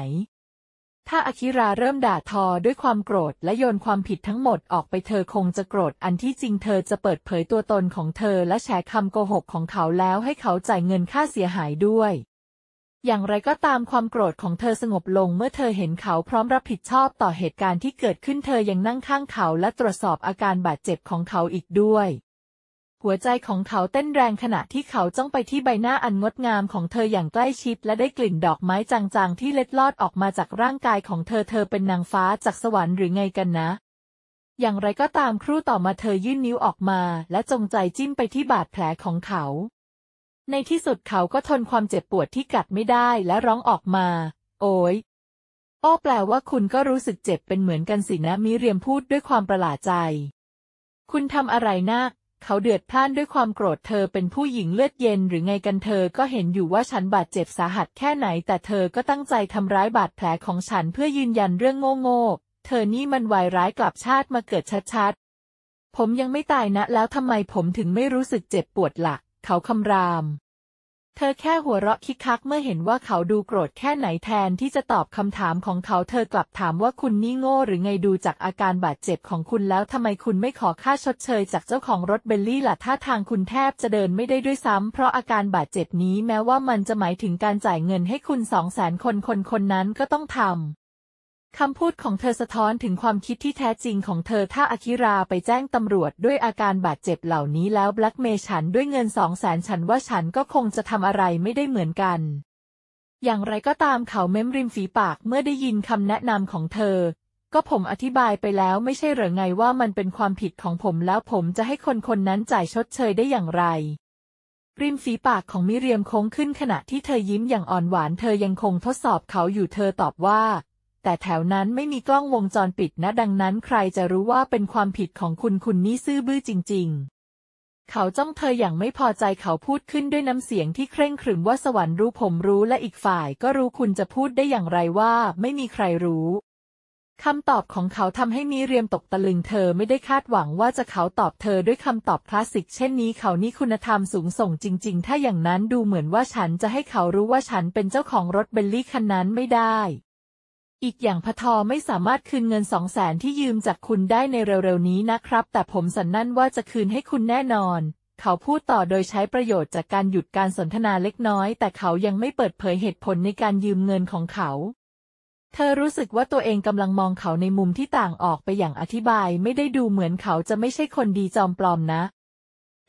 ถ้าอาคิราเริ่มด่าทอด้วยความโกรธและโยนความผิดทั้งหมดออกไปเธอคงจะโกรธอันที่จริงเธอจะเปิดเผยตัวตนของเธอและแชร์คำโกหกของเขาแล้วให้เขาจ่ายเงินค่าเสียหายด้วย อย่างไรก็ตามความโกรธของเธอสงบลงเมื่อเธอเห็นเขาพร้อมรับผิดชอบต่อเหตุการณ์ที่เกิดขึ้นเธอยังนั่งข้างเขาและตรวจสอบอาการบาดเจ็บของเขาอีกด้วยหัวใจของเขาเต้นแรงขณะที่เขาจ้องไปที่ใบหน้าอันงดงามของเธออย่างใกล้ชิดและได้กลิ่นดอกไม้จางๆที่เล็ดลอดออกมาจากร่างกายของเธอเธอเป็นนางฟ้าจากสวรรค์หรือไงกันนะ อย่างไรก็ตามครู่ต่อมาเธอยื่นนิ้วออกมาและจงใจจิ้มไปที่บาดแผลของเขา ในที่สุดเขาก็ทนความเจ็บปวดที่กัดไม่ได้และร้องออกมา โอ้ยอ้อแปลว่าคุณก็รู้สึกเจ็บเป็นเหมือนกันสินะมิเรียมพูดด้วยความประหลาดใจ คุณทำอะไรนักเขาเดือดพล่านด้วยความโกรธเธอเป็นผู้หญิงเลือดเย็นหรือไงกันเธอก็เห็นอยู่ว่าฉันบาดเจ็บสาหัสแค่ไหน แต่เธอก็ตั้งใจทำร้ายบาดแผลของฉันเพื่อยืนยันเรื่องโง่ๆ เธอนี่มันวายร้ายกลับชาติมาเกิดชัดๆ ผมยังไม่ตายนะ แล้วทำไมผมถึงไม่รู้สึกเจ็บปวดละ่ะเขาคำรามเธอแค่หัวเราะคิกคักเมื่อเห็นว่าเขาดูโกรธแค่ไหนแทนที่จะตอบคำถามของเขาเธอกลับถามว่าคุณนี่โง่หรือไงดูจากอาการบาดเจ็บของคุณแล้วทำไมคุณไม่ขอค่าชดเชยจากเจ้าของรถเบลลี่ล่ะท่าทางคุณแทบจะเดินไม่ได้ด้วยซ้ำเพราะอาการบาดเจ็บนี้แม้ว่ามันจะหมายถึงการจ่ายเงินให้คุณสองแสนคนคนคนนั้นก็ต้องทำคำพูดของเธอสะท้อนถึงความคิดที่แท้จริงของเธอถ้าอาคิราไปแจ้งตำรวจด้วยอาการบาดเจ็บเหล่านี้แล้วแบล็กเมชันด้วยเงินสองแสนฉันว่าฉันก็คงจะทำอะไรไม่ได้เหมือนกัน อย่างไรก็ตามเขาเม้มริมฝีปากเมื่อได้ยินคำแนะนำของเธอ ก็ผมอธิบายไปแล้วไม่ใช่หรือไงว่ามันเป็นความผิดของผมแล้วผมจะให้คนคนนั้นจ่ายชดเชยได้อย่างไร ริมฝีปากของมิเรียมโค้งขึ้นขณะที่เธอยิ้มอย่างอ่อนหวานเธอยังคงทดสอบเขาอยู่เธอตอบว่าแต่แถวนั้นไม่มีกล้องวงจรปิดนะดังนั้นใครจะรู้ว่าเป็นความผิดของคุณ คุณนี่ซื่อบื้อจริง ๆ เขาจ้องเธออย่างไม่พอใจเขาพูดขึ้นด้วยน้ำเสียงที่เคร่งขรึมว่าสวรรค์รู้ผมรู้และอีกฝ่าย ก็รู้คุณจะพูดได้อย่างไรว่าไม่มีใครรู้ คำตอบของเขาทำให้มิเรียมตกตะลึงเธอไม่ได้คาดหวังว่าจะเขาตอบเธอด้วยคำตอบคลาสสิก เช่นนี้ เขานี่คุณธรรมสูงส่งจริงๆ ถ้าอย่างนั้นดูเหมือนว่าฉันจะให้เขารู้ว่าฉันเป็นเจ้าของรถเบลลี่คันนั้นไม่ได้อีกอย่างพทอไม่สามารถคืนเงินสองแสนที่ยืมจากคุณได้ในเร็วๆนี้นะครับ แต่ผมสันนั่นว่าจะคืนให้คุณแน่นอน เขาพูดต่อโดยใช้ประโยชน์จากการหยุดการสนทนาเล็กน้อย แต่เขายังไม่เปิดเผยเหตุผลในการยืมเงินของเขา เธอรู้สึกว่าตัวเองกำลังมองเขาในมุมที่ต่างออกไปอย่างอธิบายไม่ได้ดูเหมือนเขาจะไม่ใช่คนดีจอมปลอมนะ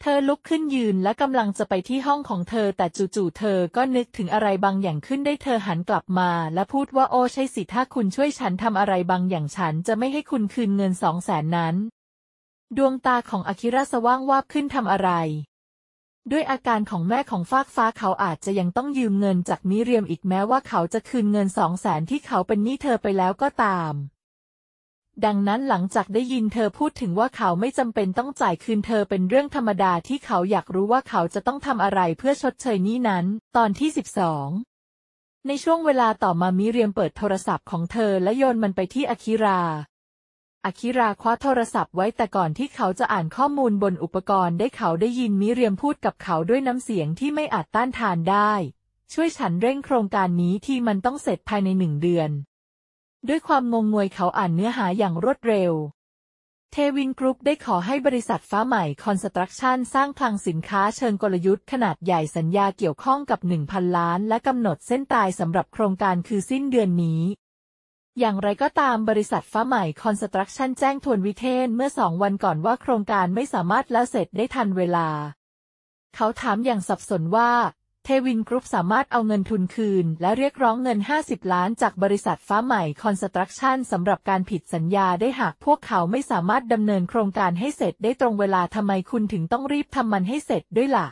เธอลุกขึ้นยืนและกำลังจะไปที่ห้องของเธอแต่จู่ๆ เธอก็นึกถึงอะไรบางอย่างขึ้นได้เธอหันกลับมาและพูดว่าโอ้ใช่สิถ้าคุณช่วยฉันทำอะไรบางอย่างฉันจะไม่ให้คุณคืนเงินสองแสนนั้น ดวงตาของอากิระสว่างวาบขึ้นทำอะไร ด้วยอาการของแม่ของฟากฟ้าเขาอาจจะยังต้องยืมเงินจากมิเรียมอีกแม้ว่าเขาจะคืนเงินสองแสนที่เขาเป็นหนี้เธอไปแล้วก็ตามดังนั้นหลังจากได้ยินเธอพูดถึงว่าเขาไม่จำเป็นต้องจ่ายคืนเธอเป็นเรื่องธรรมดาที่เขาอยากรู้ว่าเขาจะต้องทำอะไรเพื่อชดเชยนี้นั้น ตอนที่ 12 ในช่วงเวลาต่อมามิเรียมเปิดโทรศัพท์ของเธอและโยนมันไปที่อาคิราอาคิราคว้าโทรศัพท์ไว้แต่ก่อนที่เขาจะอ่านข้อมูลบนอุปกรณ์ได้เขาได้ยินมิเรียมพูดกับเขาด้วยน้ำเสียงที่ไม่อาจต้านทานได้ ช่วยฉันเร่งโครงการนี้ที่มันต้องเสร็จภายในหนึ่งเดือนด้วยความงงงวยเขาอ่านเนื้อหาอย่างรวดเร็ว เทวินกรุ๊ปได้ขอให้บริษัทฟ้าใหม่คอนสตรักชั่นสร้างคลังสินค้าเชิงกลยุทธ์ขนาดใหญ่สัญญาเกี่ยวข้องกับ 1,000 ล้าน และกำหนดเส้นตายสำหรับโครงการคือสิ้นเดือนนี้ อย่างไรก็ตามบริษัทฟ้าใหม่คอนสตรักชั่นแจ้งทวนวิเทนเมื่อสองวันก่อนว่าโครงการไม่สามารถแล้วเสร็จได้ทันเวลา เขาถามอย่างสับสนว่าเทวินกรุ๊ปสามารถเอาเงินทุนคืนและเรียกร้องเงิน 50 ล้านจากบริษัทฟ้าใหม่คอนสตรักชั่นสำหรับการผิดสัญญาได้หากพวกเขาไม่สามารถดำเนินโครงการให้เสร็จได้ตรงเวลา ทำไมคุณถึงต้องรีบทำมันให้เสร็จด้วยละ่ะ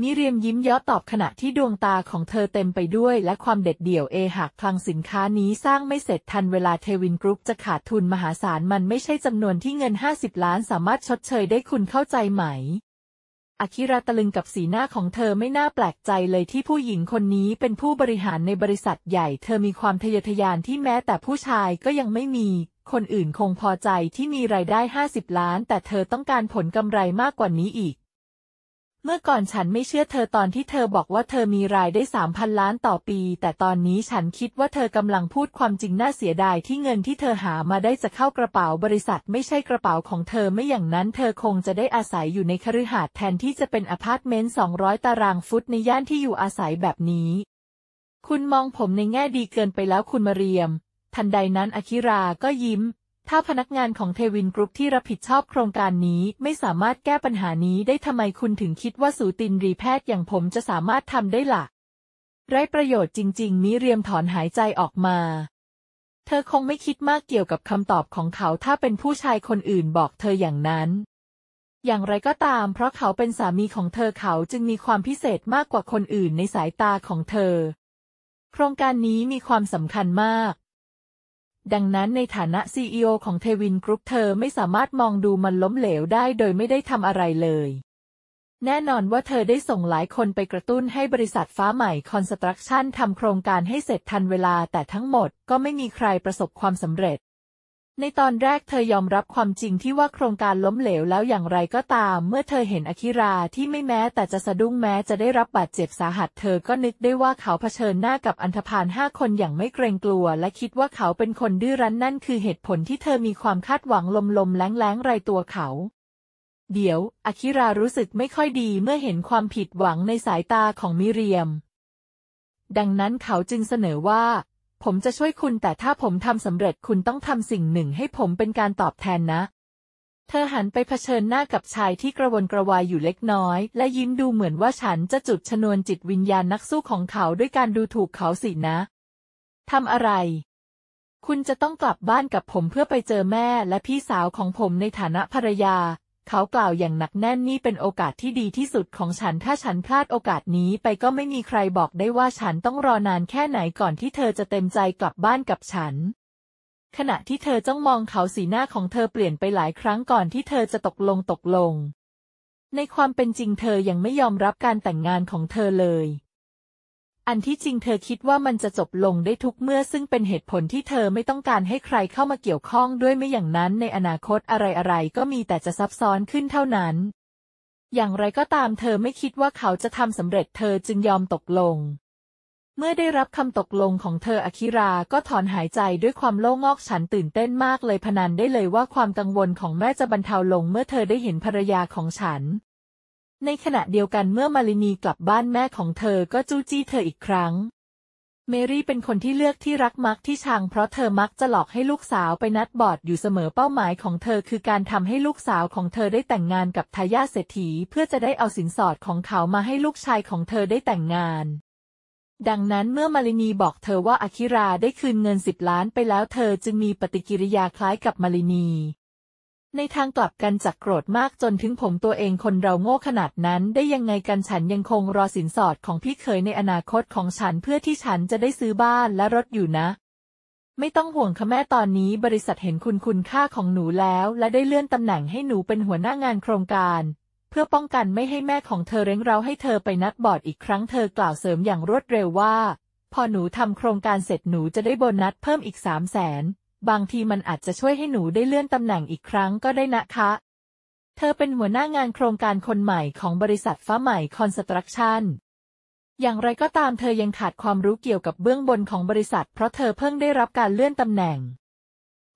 มิเรียมยิ้มย่อตอบขณะที่ดวงตาของเธอเต็มไปด้วยและความเด็ดเดี่ยวเอหากคลังสินค้านี้สร้างไม่เสร็จทันเวลาเทวินกรุ๊ปจะขาดทุนมหาศาลมันไม่ใช่จำนวนที่เงิน50ล้านสามารถชดเชยได้คุณเข้าใจไหมอาคิระตะลึงกับสีหน้าของเธอไม่น่าแปลกใจเลยที่ผู้หญิงคนนี้เป็นผู้บริหารในบริษัทใหญ่ เธอมีความทะเยอทะยานที่แม้แต่ผู้ชายก็ยังไม่มี คนอื่นคงพอใจที่มีรายได้ 50 ล้านแต่เธอต้องการผลกำไรมากกว่านี้อีกเมื่อก่อนฉันไม่เชื่อเธอตอนที่เธอบอกว่าเธอมีรายได้สามพันล้านต่อปี แต่ตอนนี้ฉันคิดว่าเธอกำลังพูดความจริงน่าเสียดายที่เงินที่เธอหามาได้จะเข้ากระเป๋าบริษัท ไม่ใช่กระเป๋าของเธอไม่อย่างนั้นเธอคงจะได้อาศัยอยู่ในคฤหาสน์แทนที่จะเป็นอพาร์ตเมนต์สองร้อยตารางฟุตในย่านที่อยู่อาศัยแบบนี้ คุณมองผมในแง่ดีเกินไปแล้วคุณมาเรียม ทันใดนั้นอาคิราก็ยิ้มถ้าพนักงานของเทวินกรุ๊ปที่รับผิดชอบโครงการนี้ไม่สามารถแก้ปัญหานี้ได้ทำไมคุณถึงคิดว่าสูตินรีแพทย์อย่างผมจะสามารถทำได้ละ่ะไร้ประโยชน์จริงๆมิเรียมถอนหายใจออกมา เธอคงไม่คิดมากเกี่ยวกับคำตอบของเขาถ้าเป็นผู้ชายคนอื่นบอกเธออย่างนั้น อย่างไรก็ตามเพราะเขาเป็นสามีของเธอเขาจึงมีความพิเศษมากกว่าคนอื่น ในสายตาของเธอ โครงการนี้มีความสำคัญมากดังนั้นในฐานะซีอีโอของเทวินกรุ๊ปเธอไม่สามารถมองดูมันล้มเหลวได้โดยไม่ได้ทำอะไรเลย แน่นอนว่าเธอได้ส่งหลายคนไปกระตุ้นให้บริษัทฟ้าใหม่คอนสตรักชั่นทำโครงการให้เสร็จทันเวลาแต่ทั้งหมดก็ไม่มีใครประสบความสำเร็จในตอนแรกเธอยอมรับความจริงที่ว่าโครงการล้มเหลวแล้วอย่างไรก็ตาม เมื่อเธอเห็นอคิราที่ไม่แม้แต่จะสะดุ้งแม้จะได้รับบาดเจ็บสาหัสเธอก็นึกได้ว่าเขาเผชิญหน้ากับอันธพาลห้าคนอย่างไม่เกรงกลัวและคิดว่าเขาเป็นคนดื้อรั้นนั่น คือเหตุผลที่เธอมีความคาดหวังลมๆ แล้งๆไรตัวเขา เดี๋ยวอคิรารู้สึกไม่ค่อยดีเมื่อเห็นความผิดหวังในสายตาของมิเรียม ดังนั้นเขาจึงเสนอว่าผมจะช่วยคุณแต่ถ้าผมทำสำเร็จคุณต้องทำสิ่งหนึ่งให้ผมเป็นการตอบแทนนะ เธอหันไปเผชิญหน้ากับชายที่กระวนกระวายอยู่เล็กน้อย และยิ้มดูเหมือนว่าฉันจะจุดชนวนจิตวิญญาณนักสู้ของเขาด้วยการดูถูกเขาสินะ ทำอะไร คุณจะต้องกลับบ้านกับผมเพื่อไปเจอแม่และพี่สาวของผมในฐานะภรรยาเขากล่าวอย่างหนักแน่นนี่เป็นโอกาสที่ดีที่สุดของฉัน ถ้าฉันพลาดโอกาสนี้ไปก็ไม่มีใครบอกได้ว่าฉันต้องรอนานแค่ไหนก่อนที่เธอจะเต็มใจกลับบ้านกับฉัน ขณะที่เธอจ้องมองเขาสีหน้าของเธอเปลี่ยนไปหลายครั้งก่อนที่เธอจะตกลงตกลง ในความเป็นจริงเธอยังไม่ยอมรับการแต่งงานของเธอเลยอันที่จริงเธอคิดว่ามันจะจบลงได้ทุกเมื่อซึ่งเป็นเหตุผลที่เธอไม่ต้องการให้ใครเข้ามาเกี่ยวข้องด้วยไม่อย่างนั้นในอนาคตอะไรๆก็มีแต่จะซับซ้อนขึ้นเท่านั้น อย่างไรก็ตามเธอไม่คิดว่าเขาจะทำสำเร็จเธอจึงยอมตกลง เมื่อได้รับคำตกลงของเธออคิรา ก็ถอนหายใจด้วยความโล่งอกฉันตื่นเต้นมากเลยพนันได้เลยว่าความกังวลของแม่จะบรรเทาลง เมื่อเธอได้เห็นภรรยาของฉันในขณะเดียวกันเมื่อมาลินี กลับบ้านแม่ของเธอก็จู้จี้เธออีกครั้ง เมรี่เป็นคนที่เลือกที่รักมักที่ชังเพราะเธอ มักจะหลอกให้ลูกสาวไปนัดบอดอยู่เสมอเป้าหมายของเธอคือการทำให้ลูกสาวของเธอได้แต่งงานกับทายาทเศรษฐีเพื่อจะได้เอาสินสอดของเขามาให้ลูกชายของเธอได้แต่งงาน ดังนั้นเมื่อมาลินีบอกเธอว่าอคิราได้คืนเงินสิบล้านไปแล้ว เธอจึงมีปฏิกิริยาคล้ายกับมาลินีในทางกลับกันจากโกรธมากจนถึงผมตัวเองคนเราโง่ขนาดนั้นได้ยังไงกันฉันยังคงรอสินสอดของพี่เคยในอนาคตของฉันเพื่อที่ฉันจะได้ซื้อบ้านและรถอยู่นะ ไม่ต้องห่วงค่ะแม่ตอนนี้บริษัทเห็นคุณคุณค่าของหนูแล้ว และได้เลื่อนตำแหน่งให้หนูเป็นหัวหน้างานโครงการ เพื่อป้องกันไม่ให้แม่ของเธอเร้งเราให้เธอไปนัดบอร์ดอีกครั้งเธอกล่าวเสริมอย่างรวดเร็วว่าพอหนูทำโครงการเสร็จหนูจะได้โบนัสเพิ่มอีกสามแสนบางที มันอาจจะช่วยให้หนูได้เลื่อน ตำแหน่งอีกครั้งก็ได้นะคะ เธอเป็นหัวหน้างานโครงการคนใหม่ของบริษัทฟ้าใหม่คอนสตรักชั่นอย่างไรก็ตามเธอยังขาดความรู้เกี่ยวกับเบื้องบนของบริษัท เพราะเธอเพิ่งได้รับการเลื่อนตำแหน่ง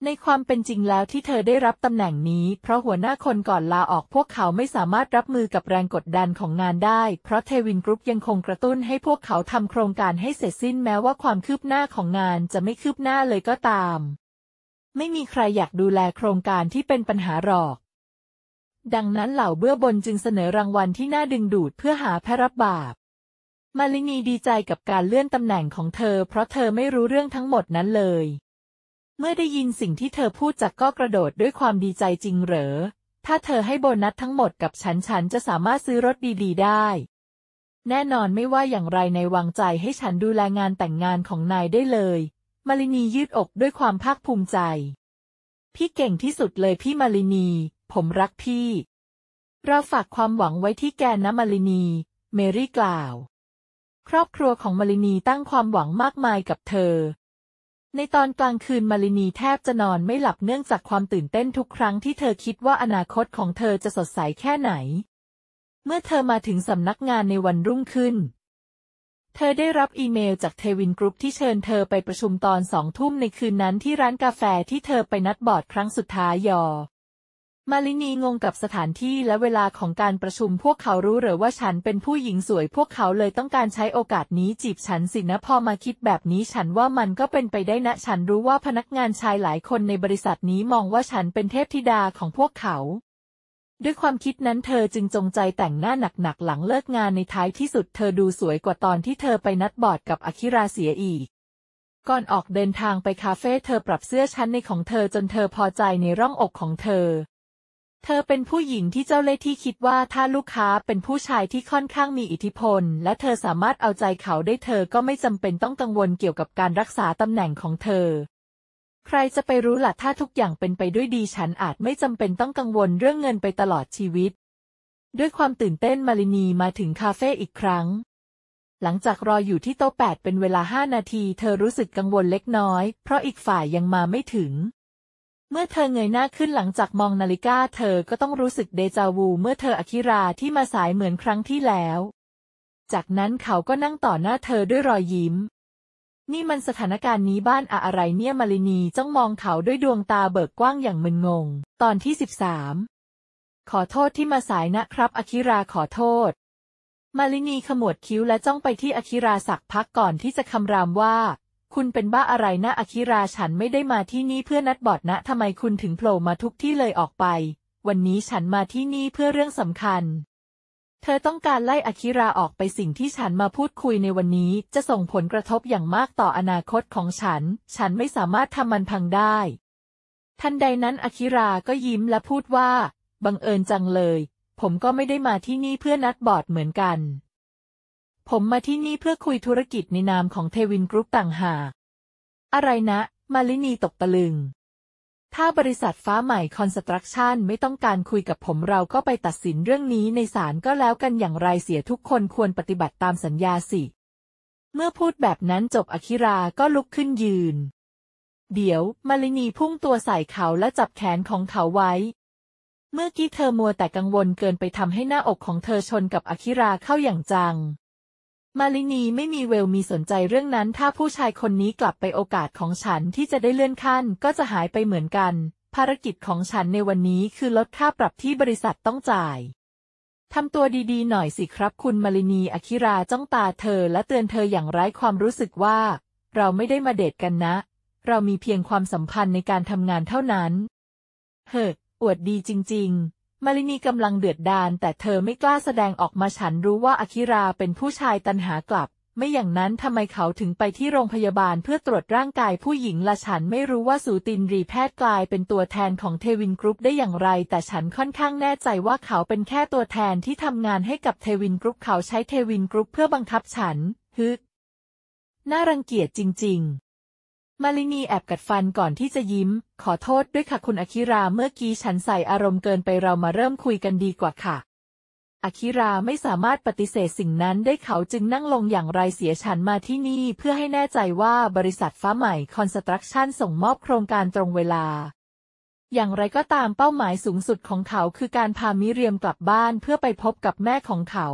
ในความเป็นจริงแล้วที่เธอได้รับตำแหน่งนี้เพราะหัวหน้าคนก่อนลาออกพวกเขาไม่สามารถรับมือกับแรงกดดันของงานได้ เพราะเทวินกรุ๊ปยังคงกระตุ้นให้พวกเขาทำโครงการให้เสร็จสิ้นแม้ว่าความคืบหน้าของงานจะไม่คืบหน้าเลยก็ตามไม่มีใครอยากดูแลโครงการที่เป็นปัญหาหรอก ดังนั้นเหล่าเบื้อบนจึงเสนอรางวัลที่น่าดึงดูดเพื่อหาแพรับบาป มาลินีดีใจกับการเลื่อนตำแหน่งของเธอ เพราะเธอไม่รู้เรื่องทั้งหมดนั้นเลย เมื่อได้ยินสิ่งที่เธอพูดจักก็กระโดดด้วยความดีใจจริงเหรอ ถ้าเธอให้โบนัสทั้งหมดกับฉันฉันจะสามารถซื้อรถดี ๆ ได้ แน่นอนไม่ว่าอย่างไรในวางใจให้ฉันดูแลงานแต่งงานของนายได้เลยมาลินียืดอกด้วยความภาคภูมิใจ พี่เก่งที่สุดเลยพี่มาลินี ผมรักพี่ เราฝากความหวังไว้ที่แกนะมาลินี เมรี่กล่าว ครอบครัวของมาลินีตั้งความหวังมากมายกับเธอ ในตอนกลางคืนมาลินีแทบจะนอนไม่หลับเนื่องจากความตื่นเต้นทุกครั้งที่เธอคิดว่าอนาคตของเธอจะสดใสแค่ไหน เมื่อเธอมาถึงสำนักงานในวันรุ่งขึ้นเธอได้รับอีเมลจากเทวินกรุ๊ปที่เชิญเธอไปประชุมตอนสองทุ่มในคืนนั้นที่ร้านกาแฟที่เธอไปนัดบอร์ดครั้งสุดท้ายยอ มาลินีงงกับสถานที่และเวลาของการประชุมพวกเขารู้หรือว่าฉันเป็นผู้หญิงสวยพวกเขาเลยต้องการใช้โอกาสนี้จีบฉันสินะพอมาคิดแบบนี้ฉันว่ามันก็เป็นไปได้นะ ฉันรู้ว่าพนักงานชายหลายคนในบริษัทนี้มองว่าฉันเป็นเทพธิดาของพวกเขาด้วยความคิดนั้นเธอจึงจงใจแต่งหน้าหนักๆหลังเลิกงานในท้ายที่สุดเธอดูสวยกว่าตอนที่เธอไปนัดบอร์ดกับอคิราเสียอีก ก่อนออกเดินทางไปคาเฟ่เธอปรับเสื้อชั้นในของเธอจนเธอพอใจในร่องอกของเธอ เธอเป็นผู้หญิงที่เจ้าเล่ห์ที่คิดว่าถ้าลูกค้าเป็นผู้ชายที่ค่อนข้างมีอิทธิพลและเธอสามารถเอาใจเขาได้เธอก็ไม่จำเป็นต้องกังวลเกี่ยวกับการรักษาตำแหน่งของเธอใครจะไปรู้ล่ะถ้าทุกอย่างเป็นไปด้วยดี ฉันอาจไม่จำเป็นต้องกังวลเรื่องเงินไปตลอดชีวิต ด้วยความตื่นเต้นมารินีมาถึงคาเฟ่อีกครั้ง หลังจากรออยู่ที่โต๊ะแปดเป็นเวลาห้านาที เธอรู้สึกกังวลเล็กน้อย เพราะอีกฝ่ายยังมาไม่ถึง เมื่อเธอเงยหน้าขึ้นหลังจากมองนาฬิกา เธอก็ต้องรู้สึกเดจาวู เมื่อเธออคิราที่มาสายเหมือนครั้งที่แล้ว จากนั้นเขาก็นั่งต่อหน้าเธอด้วยรอยยิ้มนี่มันสถานการณ์นี้บ้านอะอะไรเนี่ยมารินีจ้องมองเขาด้วยดวงตาเบิกกว้างอย่างมึนงง ตอนที่สิบสามขอโทษที่มาสายนะครับอคิราขอโทษมารินีขมวดคิ้วและจ้องไปที่อคิราสักพักก่อนที่จะคำรามว่า คุณเป็นบ้าอะไรนะอคิราฉันไม่ได้มาที่นี่เพื่อนัดบอดนะทำไมคุณถึงโผล่มาทุกที่เลยออกไป วันนี้ฉันมาที่นี่เพื่อเรื่องสำคัญเธอต้องการไล่อาคิราออกไปสิ่งที่ฉันมาพูดคุยในวันนี้ จะส่งผลกระทบอย่างมากต่ออนาคตของฉัน ฉันไม่สามารถทำมันพังได้ ทันใดนั้นอาคิราก็ยิ้มและพูดว่า บังเอิญจังเลย ผมก็ไม่ได้มาที่นี่เพื่อนัดบอร์ดเหมือนกัน ผมมาที่นี่เพื่อคุยธุรกิจในนามของเทวินกรุ๊ปต่างหาก อะไรนะ มาลินีตกตะลึงถ้าบริษัทฟ้าใหม่คอนสตรักชั่นไม่ต้องการคุยกับผมเราก็ไปตัดสินเรื่องนี้ในศาลก็แล้วกันอย่างไรเสียทุกคนควรปฏิบัติตามสัญญาสิ เมื่อพูดแบบนั้นจบอคิราก็ลุกขึ้นยืน เดี๋ยว มาลินีพุ่งตัวใส่เขาและจับแขนของเขาไว้ เมื่อกี้เธอมัวแต่กังวลเกินไปทำให้หน้าอกของเธอชนกับอคิราเข้าอย่างจังมาลินีไม่มีเวลมีสนใจเรื่องนั้น ถ้าผู้ชายคนนี้กลับไปโอกาสของฉันที่จะได้เลื่อนขั้น ก็จะหายไปเหมือนกัน ภารกิจของฉันในวันนี้คือลดค่าปรับที่บริษัทต้องจ่ายทำตัวดี ๆ หน่อยสิครับคุณมาลินีอคิราจ้องตาเธอและเตือนเธออย่างไร้ความรู้สึกว่า เราไม่ได้มาเดทกันนะ เรามีเพียงความสัมพันธ์ในการทำงานเท่านั้นเฮ้ออวดดีจริงๆมาลินีกำลังเดือดดาลแต่เธอไม่กล้าแสดงออกมาฉันรู้ว่าอาคิราเป็นผู้ชายตันหากลับไม่อย่างนั้นทำไมเขาถึงไปที่โรงพยาบาลเพื่อตรวจร่างกายผู้หญิงละฉันไม่รู้ว่าสูตินรีแพทย์กลายเป็นตัวแทนของเทวินกรุ๊ปได้อย่างไรแต่ฉันค่อนข้างแน่ใจว่าเขาเป็นแค่ตัวแทนที่ทำงานให้กับเทวินกรุ๊ปเขาใช้เทวินกรุ๊ปเพื่อบังคับฉันฮึน่ารังเกียจจริงๆมาลินีแอบกัดฟันก่อนที่จะยิ้ม ขอโทษด้วยค่ะคุณอาคิราเมื่อกี้ฉันใส่อารมณ์เกินไปเรามาเริ่มคุยกันดีกว่าค่ะอาคิราไม่สามารถปฏิเสธสิ่งนั้นได้เขาจึงนั่งลงอย่างไรเสียฉันมาที่นี่เพื่อให้แน่ใจว่าบริษัทฟ้าใหม่คอนสตรักชั่นส่งมอบโครงการตรงเวลา อย่างไรก็ตามเป้าหมายสูงสุดของเขาคือการพามิเรียมกลับบ้าน เพื่อไปพบกับแม่ของเขา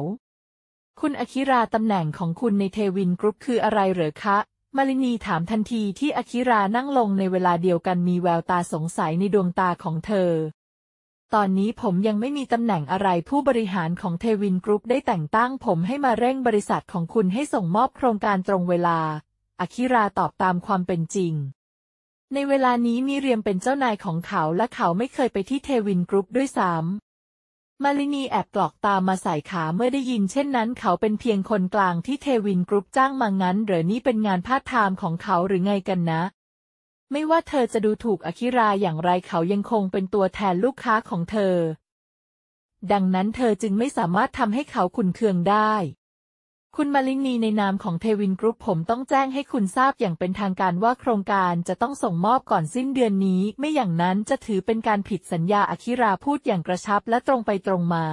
คุณอาคิราตำแหน่งของคุณในเทวินกรุ๊ปคืออะไรเหรอคะมาลินีถามทันทีที่อาคิรานั่งลงในเวลาเดียวกันมีแววตาสงสัยในดวงตาของเธอ ตอนนี้ผมยังไม่มีตำแหน่งอะไรผู้บริหารของเทวินกรุ๊ป ได้แต่งตั้งผมให้มาเร่งบริษัทของคุณให้ส่งมอบโครงการตรงเวลาอาคิราตอบตามความเป็นจริง ในเวลานี้มีเรียมเป็นเจ้านายของเขา และเขาไม่เคยไปที่เทวินกรุ๊ปด้วยซ้ำมาลินีแอบกลอกตามาใส่ขาเมื่อได้ยิน เช่นนั้นเขาเป็นเพียงคนกลางที่เทวินกรุ๊ปจ้างมางั้นหรือนี่เป็นงานพาดทามของเขาหรือไงกันนะ ไม่ว่าเธอจะดูถูกอคิราอย่างไรเขายังคงเป็นตัวแทนลูกค้าของเธอ ดังนั้นเธอจึงไม่สามารถทำให้เขาขุนเคืองได้คุณมาลินีในนามของเทวินกรุ๊ปผมต้องแจ้งให้คุณทราบอย่างเป็นทางการว่าโครงการจะต้องส่งมอบก่อนสิ้นเดือนนี้ ไม่อย่างนั้นจะถือเป็นการผิดสัญญาอคิราพูดอย่างกระชับและตรงไปตรงมา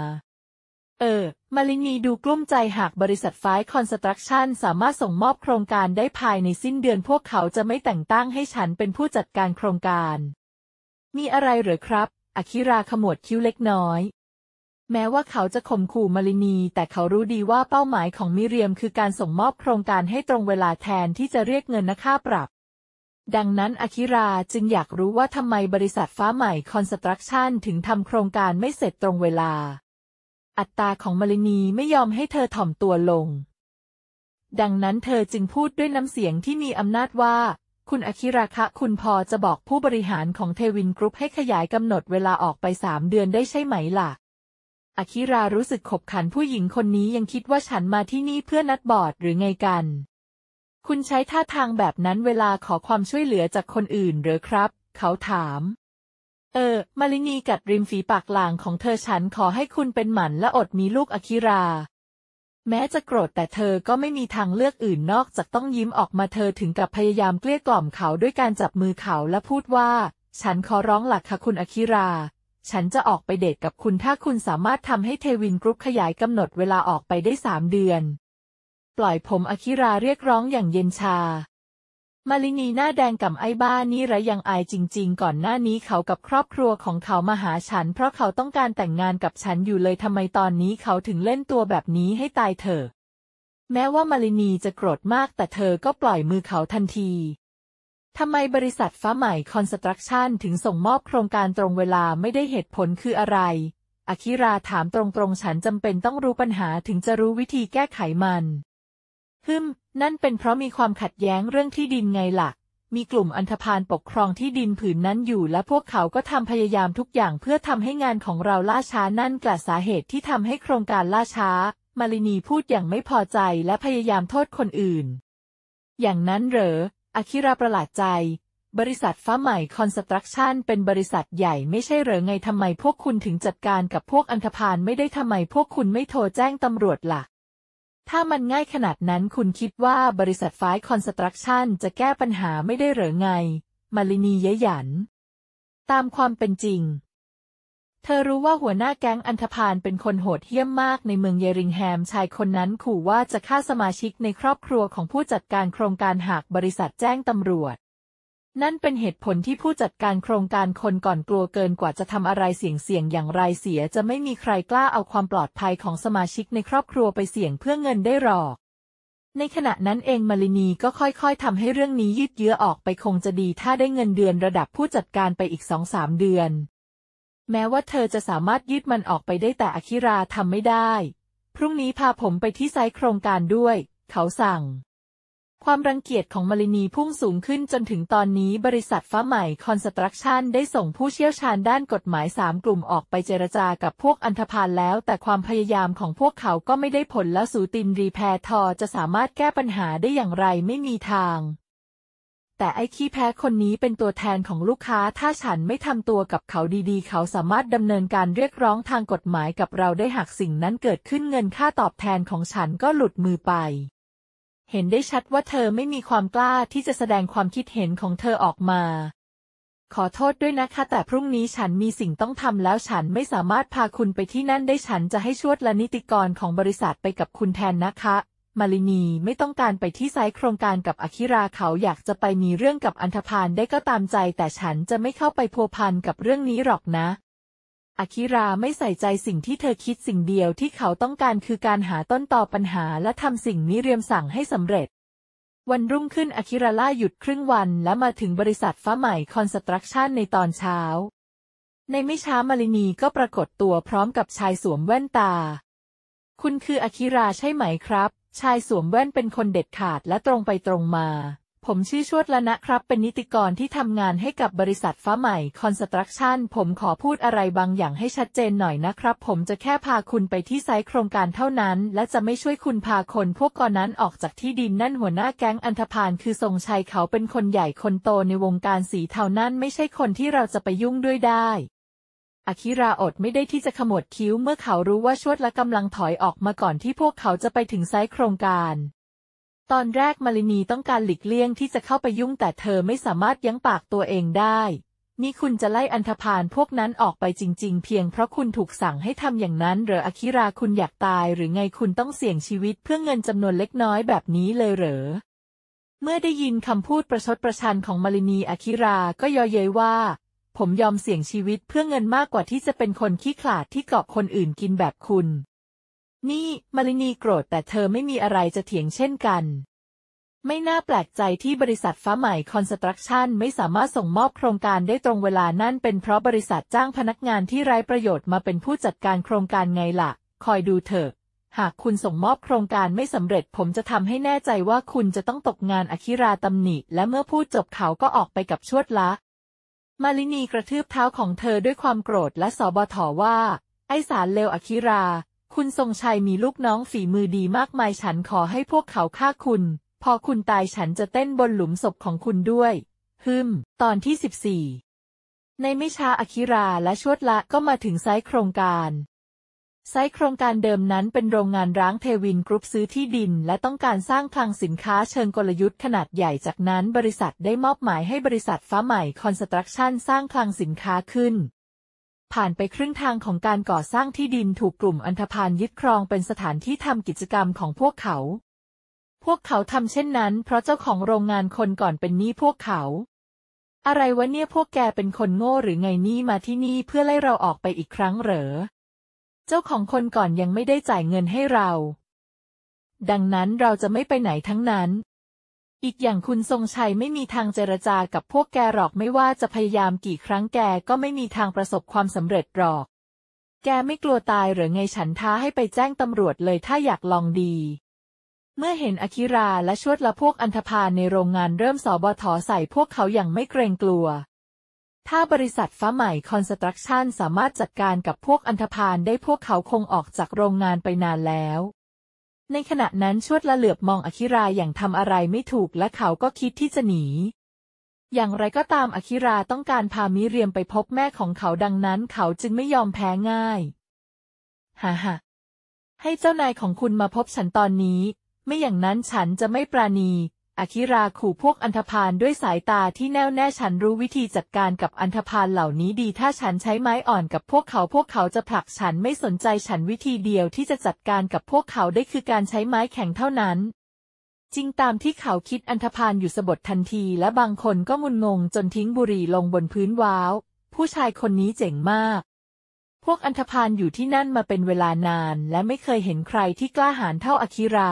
เออมาลินีดูกลุ้มใจหากบริษัทฟ้าคอนสตรักชั่นสามารถส่งมอบโครงการได้ภายในสิ้นเดือนพวกเขาจะไม่แต่งตั้งให้ฉันเป็นผู้จัดการโครงการ มีอะไรหรือครับอคิราขมวดคิ้วเล็กน้อยแม้ว่าเขาจะข่มขู่มารินีแต่เขารู้ดีว่าเป้าหมายของมิเรียมคือการส่งมอบโครงการให้ตรงเวลาแทนที่จะเรียกเงินนค่าปรับ ดังนั้นอาคิราจึงอยากรู้ว่าทำไมบริษัทฟ้าใหม่คอนสตรักชั่นถึงทำโครงการไม่เสร็จตรงเวลา อัตราของมารินีไม่ยอมให้เธอถ่อมตัวลง ดังนั้นเธอจึงพูดด้วยน้ำเสียงที่มีอำนาจว่า คุณอาคิราคะ คุณพอจะบอกผู้บริหารของเทวินกรุ๊ปให้ขยายกำหนดเวลาออกไปสามเดือนได้ใช่ไหมล่ะอคิรารู้สึกขบขันผู้หญิงคนนี้ยังคิดว่าฉันมาที่นี่เพื่อนัดบอดหรือไงกัน คุณใช้ท่าทางแบบนั้นเวลาขอความช่วยเหลือจากคนอื่นหรือครับ เขาถาม เออ มาลินีกัดริมฝีปากลางของเธอฉันขอให้คุณเป็นหมันและอดมีลูกอคิรา แม้จะโกรธแต่เธอก็ไม่มีทางเลือกอื่นนอกจากต้องยิ้มออกมาเธอถึงกับพยายามเกลี้ยกล่อมเขาด้วยการจับมือเขาและพูดว่า ฉันขอร้องหลักค่ะคุณอคิราฉันจะออกไปเดทกับคุณถ้าคุณสามารถทำให้เทวินกรุ๊ปขยายกำหนดเวลาออกไปได้สามเดือน ปล่อยผมอคิราเรียกร้องอย่างเย็นชามาลินีหน้าแดงกับไอ้บ้านี่ระยังอายจริง ๆ ก่อนหน้านี้เขากับครอบครัวของเขามาหาฉัน เพราะเขาต้องการแต่งงานกับฉันอยู่เลยทำไมตอนนี้เขาถึงเล่นตัวแบบนี้ให้ตายเถอะแม้ว่ามาลินีจะโกรธมากแต่เธอก็ปล่อยมือเขาทันทีทำไมบริษัทฟ้าใหม่คอนสตรักชั่นถึงส่งมอบโครงการตรงเวลาไม่ได้เหตุผลคืออะไร อคิราถามตรงๆ ฉันจำเป็นต้องรู้ปัญหาถึงจะรู้วิธีแก้ไขมัน ฮึมนั่นเป็นเพราะมีความขัดแย้งเรื่องที่ดินไงละ่ะ มีกลุ่มอันธพาลปกครองที่ดินผืนนั้นอยู่และพวกเขาก็ทำพยายามทุกอย่างเพื่อทำให้งานของเราล่าช้านั่นกล่ะสาเหตุที่ทำให้โครงการล่าช้า มารินีพูดอย่างไม่พอใจและพยายามโทษคนอื่น อย่างนั้นเหรออาคิราประหลาดใจ บริษัทฟ้าใหม่คอนสตรักชั่นเป็นบริษัทใหญ่ไม่ใช่เหรอไงทำไมพวกคุณถึงจัดการกับพวกอันธพาลไม่ได้ทำไมพวกคุณไม่โทรแจ้งตำรวจละ่ะ ถ้ามันง่ายขนาดนั้นคุณคิดว่าบริษัทฟ้ายคอนสตรักชั่นจะแก้ปัญหาไม่ได้เหรอไง มาลินีเยหยัน ตามความเป็นจริงเธอรู้ว่าหัวหน้าแก๊งอันธพาลเป็นคนโหดเหี้ยมมากในเมืองเยริงแฮม ชายคนนั้นขู่ว่าจะฆ่าสมาชิกในครอบครัวของผู้จัดการโครงการหากบริษัทแจ้งตำรวจ นั่นเป็นเหตุผลที่ผู้จัดการโครงการคนก่อนกลัวเกินกว่าจะทำอะไรเสี่ยงเสี่ยงอย่างไรเสียจะไม่มีใครกล้าเอาความปลอดภัยของสมาชิกในครอบครัวไปเสี่ยงเพื่อเงินได้หรอก ในขณะนั้นเองมาลินีก็ค่อยๆทำให้เรื่องนี้ยืดเยื้อออกไปคงจะดี ถ้าได้เงินเดือนระดับผู้จัดการไปอีกสองสามเดือนแม้ว่าเธอจะสามารถยืดมันออกไปได้แต่อาคิราทำไม่ได้ พรุ่งนี้พาผมไปที่ไซต์โครงการด้วย เขาสั่ง ความรังเกียจของมารินีพุ่งสูงขึ้นจนถึงตอนนี้บริษัทฟ้าใหม่คอนสตรักชั่น ได้ส่งผู้เชี่ยวชาญด้านกฎหมายสามกลุ่มออกไปเจรจากับพวกอันธพาลแล้ว แต่ความพยายามของพวกเขาก็ไม่ได้ผลและสูตินรีแพทอจะสามารถแก้ปัญหาได้อย่างไรไม่มีทางแต่ไอ้ขี้แพ้คนนี้เป็นตัวแทนของลูกค้า ถ้าฉันไม่ทำตัวกับเขาดีๆ เขาสามารถดำเนินการเรียกร้องทางกฎหมายกับเราได้หากสิ่งนั้นเกิดขึ้นเงินค่าตอบแทนของฉันก็หลุดมือไป เห็นได้ชัดว่าเธอไม่มีความกล้าที่จะแสดงความคิดเห็นของเธอออกมา ขอโทษด้วยนะคะ แต่พรุ่งนี้ฉันมีสิ่งต้องทำแล้วฉันไม่สามารถพาคุณไปที่นั่นได้ฉันจะให้ชวดและนิติกรของบริษัทไปกับคุณแทนนะคะมาลินีไม่ต้องการไปที่ไซต์โครงการกับอคิราเขาอยากจะไปมีเรื่องกับอันธพาลได้ก็ตามใจ แต่ฉันจะไม่เข้าไปพัวพันกับเรื่องนี้หรอกนะอาคิราไม่ใส่ใจสิ่งที่เธอคิดสิ่งเดียวที่เขาต้องการคือการหาต้นต่อปัญหาและทำสิ่งนี้เรียมสั่งให้สำเร็จ วันรุ่งขึ้นอาคิราล่าหยุดครึ่งวันและมาถึงบริษัทฟ้าใหม่คอนสตรักชั่น ในตอนเช้า ในไม่ช้ามารินีก็ปรากฏตัวพร้อมกับชายสวมแว่นตา คุณคืออาคิราใช่ไหมครับชายสวมแว่นเป็นคนเด็ดขาดและตรงไปตรงมา ผมชื่อชวดละนะครับ เป็นนิติกรที่ทำงานให้กับบริษัทฟ้าใหม่คอนสตรักชั่น ผมขอพูดอะไรบางอย่างให้ชัดเจนหน่อยนะครับ ผมจะแค่พาคุณไปที่ไซต์โครงการเท่านั้น และจะไม่ช่วยคุณพาคนพวกก่อนนั้นออกจากที่ดินนั่นหัวหน้าแก๊งอันธพาลคือทรงชัยเขาเป็นคนใหญ่คนโตในวงการสีเทานั้นไม่ใช่คนที่เราจะไปยุ่งด้วยได้อาคิราอดไม่ได้ที่จะขมวดคิ้ว เมื่อเขารู้ว่าชวดละกำลังถอยออกมาก่อนที่พวกเขาจะไปถึงไซต์โครงการ ตอนแรกมารินีต้องการหลีกเลี่ยงที่จะเข้าไปยุ่ง แต่เธอไม่สามารถยั้งปากตัวเองได้ นี่คุณจะไล่อันธพาลพวกนั้นออกไปจริงๆเพียง เพราะคุณถูกสั่งให้ทำอย่างนั้นหรืออคิราคุณอยากตายหรือไงคุณต้องเสี่ยงชีวิตเพื่อเงินจำนวนเล็กน้อยแบบนี้เลยเหรอ เมื่อได้ยินคำพูดประชดประชันของมารินีอคิราก็ยอเย้ยว่าผมยอมเสี่ยงชีวิตเพื่อเงินมากกว่าที่จะเป็นคนขี้ขลาดที่เกาะคนอื่นกินแบบคุณ นี่มารินีโกรธแต่เธอไม่มีอะไรจะเถียงเช่นกัน ไม่น่าแปลกใจที่บริษัทฟ้าใหม่คอนสตรักชั่น ไม่สามารถส่งมอบโครงการได้ตรงเวลานั่นเป็นเพราะบริษัทจ้างพนักงานที่ไร้ประโยชน์มาเป็นผู้จัดการโครงการไงละ่ะ คอยดูเถอะ หากคุณส่งมอบโครงการไม่สำเร็จ ผมจะทำให้แน่ใจว่าคุณจะต้องตกงานอคิราตำหนิและเมื่อพูดจบเขาก็ออกไปกับชวดละมาลินีกระทืบเท้าของเธอด้วยความโกรธและสอบถว่า ไอสารเลวอคิรา คุณทรงชัยมีลูกน้องฝีมือดีมากมายฉันขอให้พวกเขาฆ่าคุณ พอคุณตายฉันจะเต้นบนหลุมศพของคุณด้วยฮึมตอนที่ 14 ในไม่ช้าอคิราและชวดละก็มาถึงไซต์โครงการไซต์โครงการเดิมนั้นเป็นโรงงานร้างเทวินกรุ๊ปซื้อที่ดินและต้องการสร้างคลังสินค้าเชิงกลยุทธ์ขนาดใหญ่จากนั้นบริษัทได้มอบหมายให้บริษัทฟ้าใหม่คอนสตรักชั่นสร้างคลังสินค้าขึ้น ผ่านไปครึ่งทางของการก่อสร้างที่ดินถูกกลุ่มอันธพาลยึดครองเป็นสถานที่ทำกิจกรรมของพวกเขา พวกเขาทำเช่นนั้น เพราะเจ้าของโรงงานคนก่อนเป็นหนี้พวกเขา อะไรวะเนี่ยพวกแกเป็นคนโง่หรือไงนี่มาที่นี่เพื่อไล่เราออกไปอีกครั้งเหรอเจ้าของคนก่อนยังไม่ได้จ่ายเงินให้เรา ดังนั้นเราจะไม่ไปไหนทั้งนั้น อีกอย่างคุณทรงชัยไม่มีทางเจรจากับพวกแกหรอกไม่ว่าจะพยายามกี่ครั้งแกก็ไม่มีทางประสบความสำเร็จหรอก แกไม่กลัวตายหรือไงฉันท้าให้ไปแจ้งตำรวจเลยถ้าอยากลองดี เมื่อเห็นอคิราและชวดละพวกอันธพาลในโรงงานเริ่มสอบทใส่พวกเขาอย่างไม่เกรงกลัวถ้าบริษัทฟ้าใหม่คอนสตรักชั่นสามารถจัดการกับพวกอันธพาลได้พวกเขาคงออกจากโรงงานไปนานแล้ว ในขณะนั้นชวดละเหลือบมองอคิราอย่างทำอะไรไม่ถูกและเขาก็คิดที่จะหนี อย่างไรก็ตามอคิราต้องการพามิเรียมไปพบแม่ของเขาดังนั้นเขาจึงไม่ยอมแพ้ง่าย ฮ่าฮ่าให้เจ้านายของคุณมาพบฉันตอนนี้ ไม่อย่างนั้นฉันจะไม่ปราณีอคิราขู่พวกอันธพาลด้วยสายตาที่แน่วแน่ฉันรู้วิธีจัดการกับอันธพาลเหล่านี้ดีถ้าฉันใช้ไม้อ่อนกับพวกเขาพวกเขาจะผลักฉันไม่สนใจฉันวิธีเดียวที่จะจัดการกับพวกเขาได้คือการใช้ไม้แข็งเท่านั้น จริงตามที่เขาคิดอันธพาลอยู่สบททันทีและบางคนก็มุนงงจนทิ้งบุหรี่ลงบนพื้นว้าวผู้ชายคนนี้เจ๋งมาก พวกอันธพาลอยู่ที่นั่นมาเป็นเวลานาน และไม่เคยเห็นใครที่กล้าหาญเท่าอาคิรา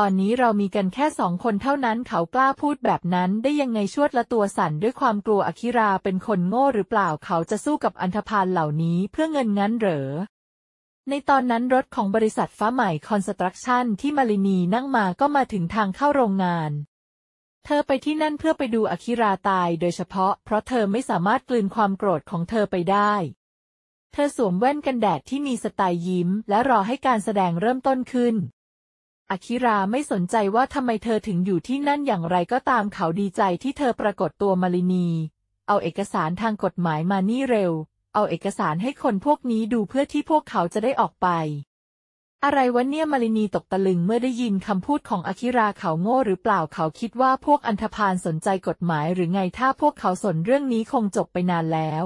ตอนนี้เรามีกันแค่สองคนเท่านั้นเขากล้าพูดแบบนั้นได้ยังไงชวดละตัวสั่นด้วยความกลัวอคิราเป็นคนโง่หรือเปล่าเขาจะสู้กับอันธพาลเหล่านี้เพื่อเงินงั้นเหรอ ในตอนนั้นรถของบริษัทฟ้าใหม่คอนสตรักชั่น ที่มารินีนั่งมาก็มาถึงทางเข้าโรงงาน เธอไปที่นั่นเพื่อไปดูอคิราตายโดยเฉพาะเพราะเธอไม่สามารถกลืนความโกรธของเธอไปได้ เธอสวมแว่นกันแดดที่มีสไตล์ยิ้ม และรอให้การแสดงเริ่มต้นขึ้นอาคิราไม่สนใจว่าทำไมเธอถึงอยู่ที่นั่นอย่างไรก็ตามเขาดีใจที่เธอปรากฏตัวมารินีเอาเอกสารทางกฎหมายมานี่เร็ว เอาเอกสารให้คนพวกนี้ดูเพื่อที่พวกเขาจะได้ออกไป อะไรวะเนี่ยมารินีตกตะลึงเมื่อได้ยินคำพูดของอาคิราเขาโง่หรือเปล่าเขาคิดว่าพวกอันธพาลสนใจกฎหมาย หรือไงถ้าพวกเขาสนเรื่องนี้คงจบไปนานแล้ว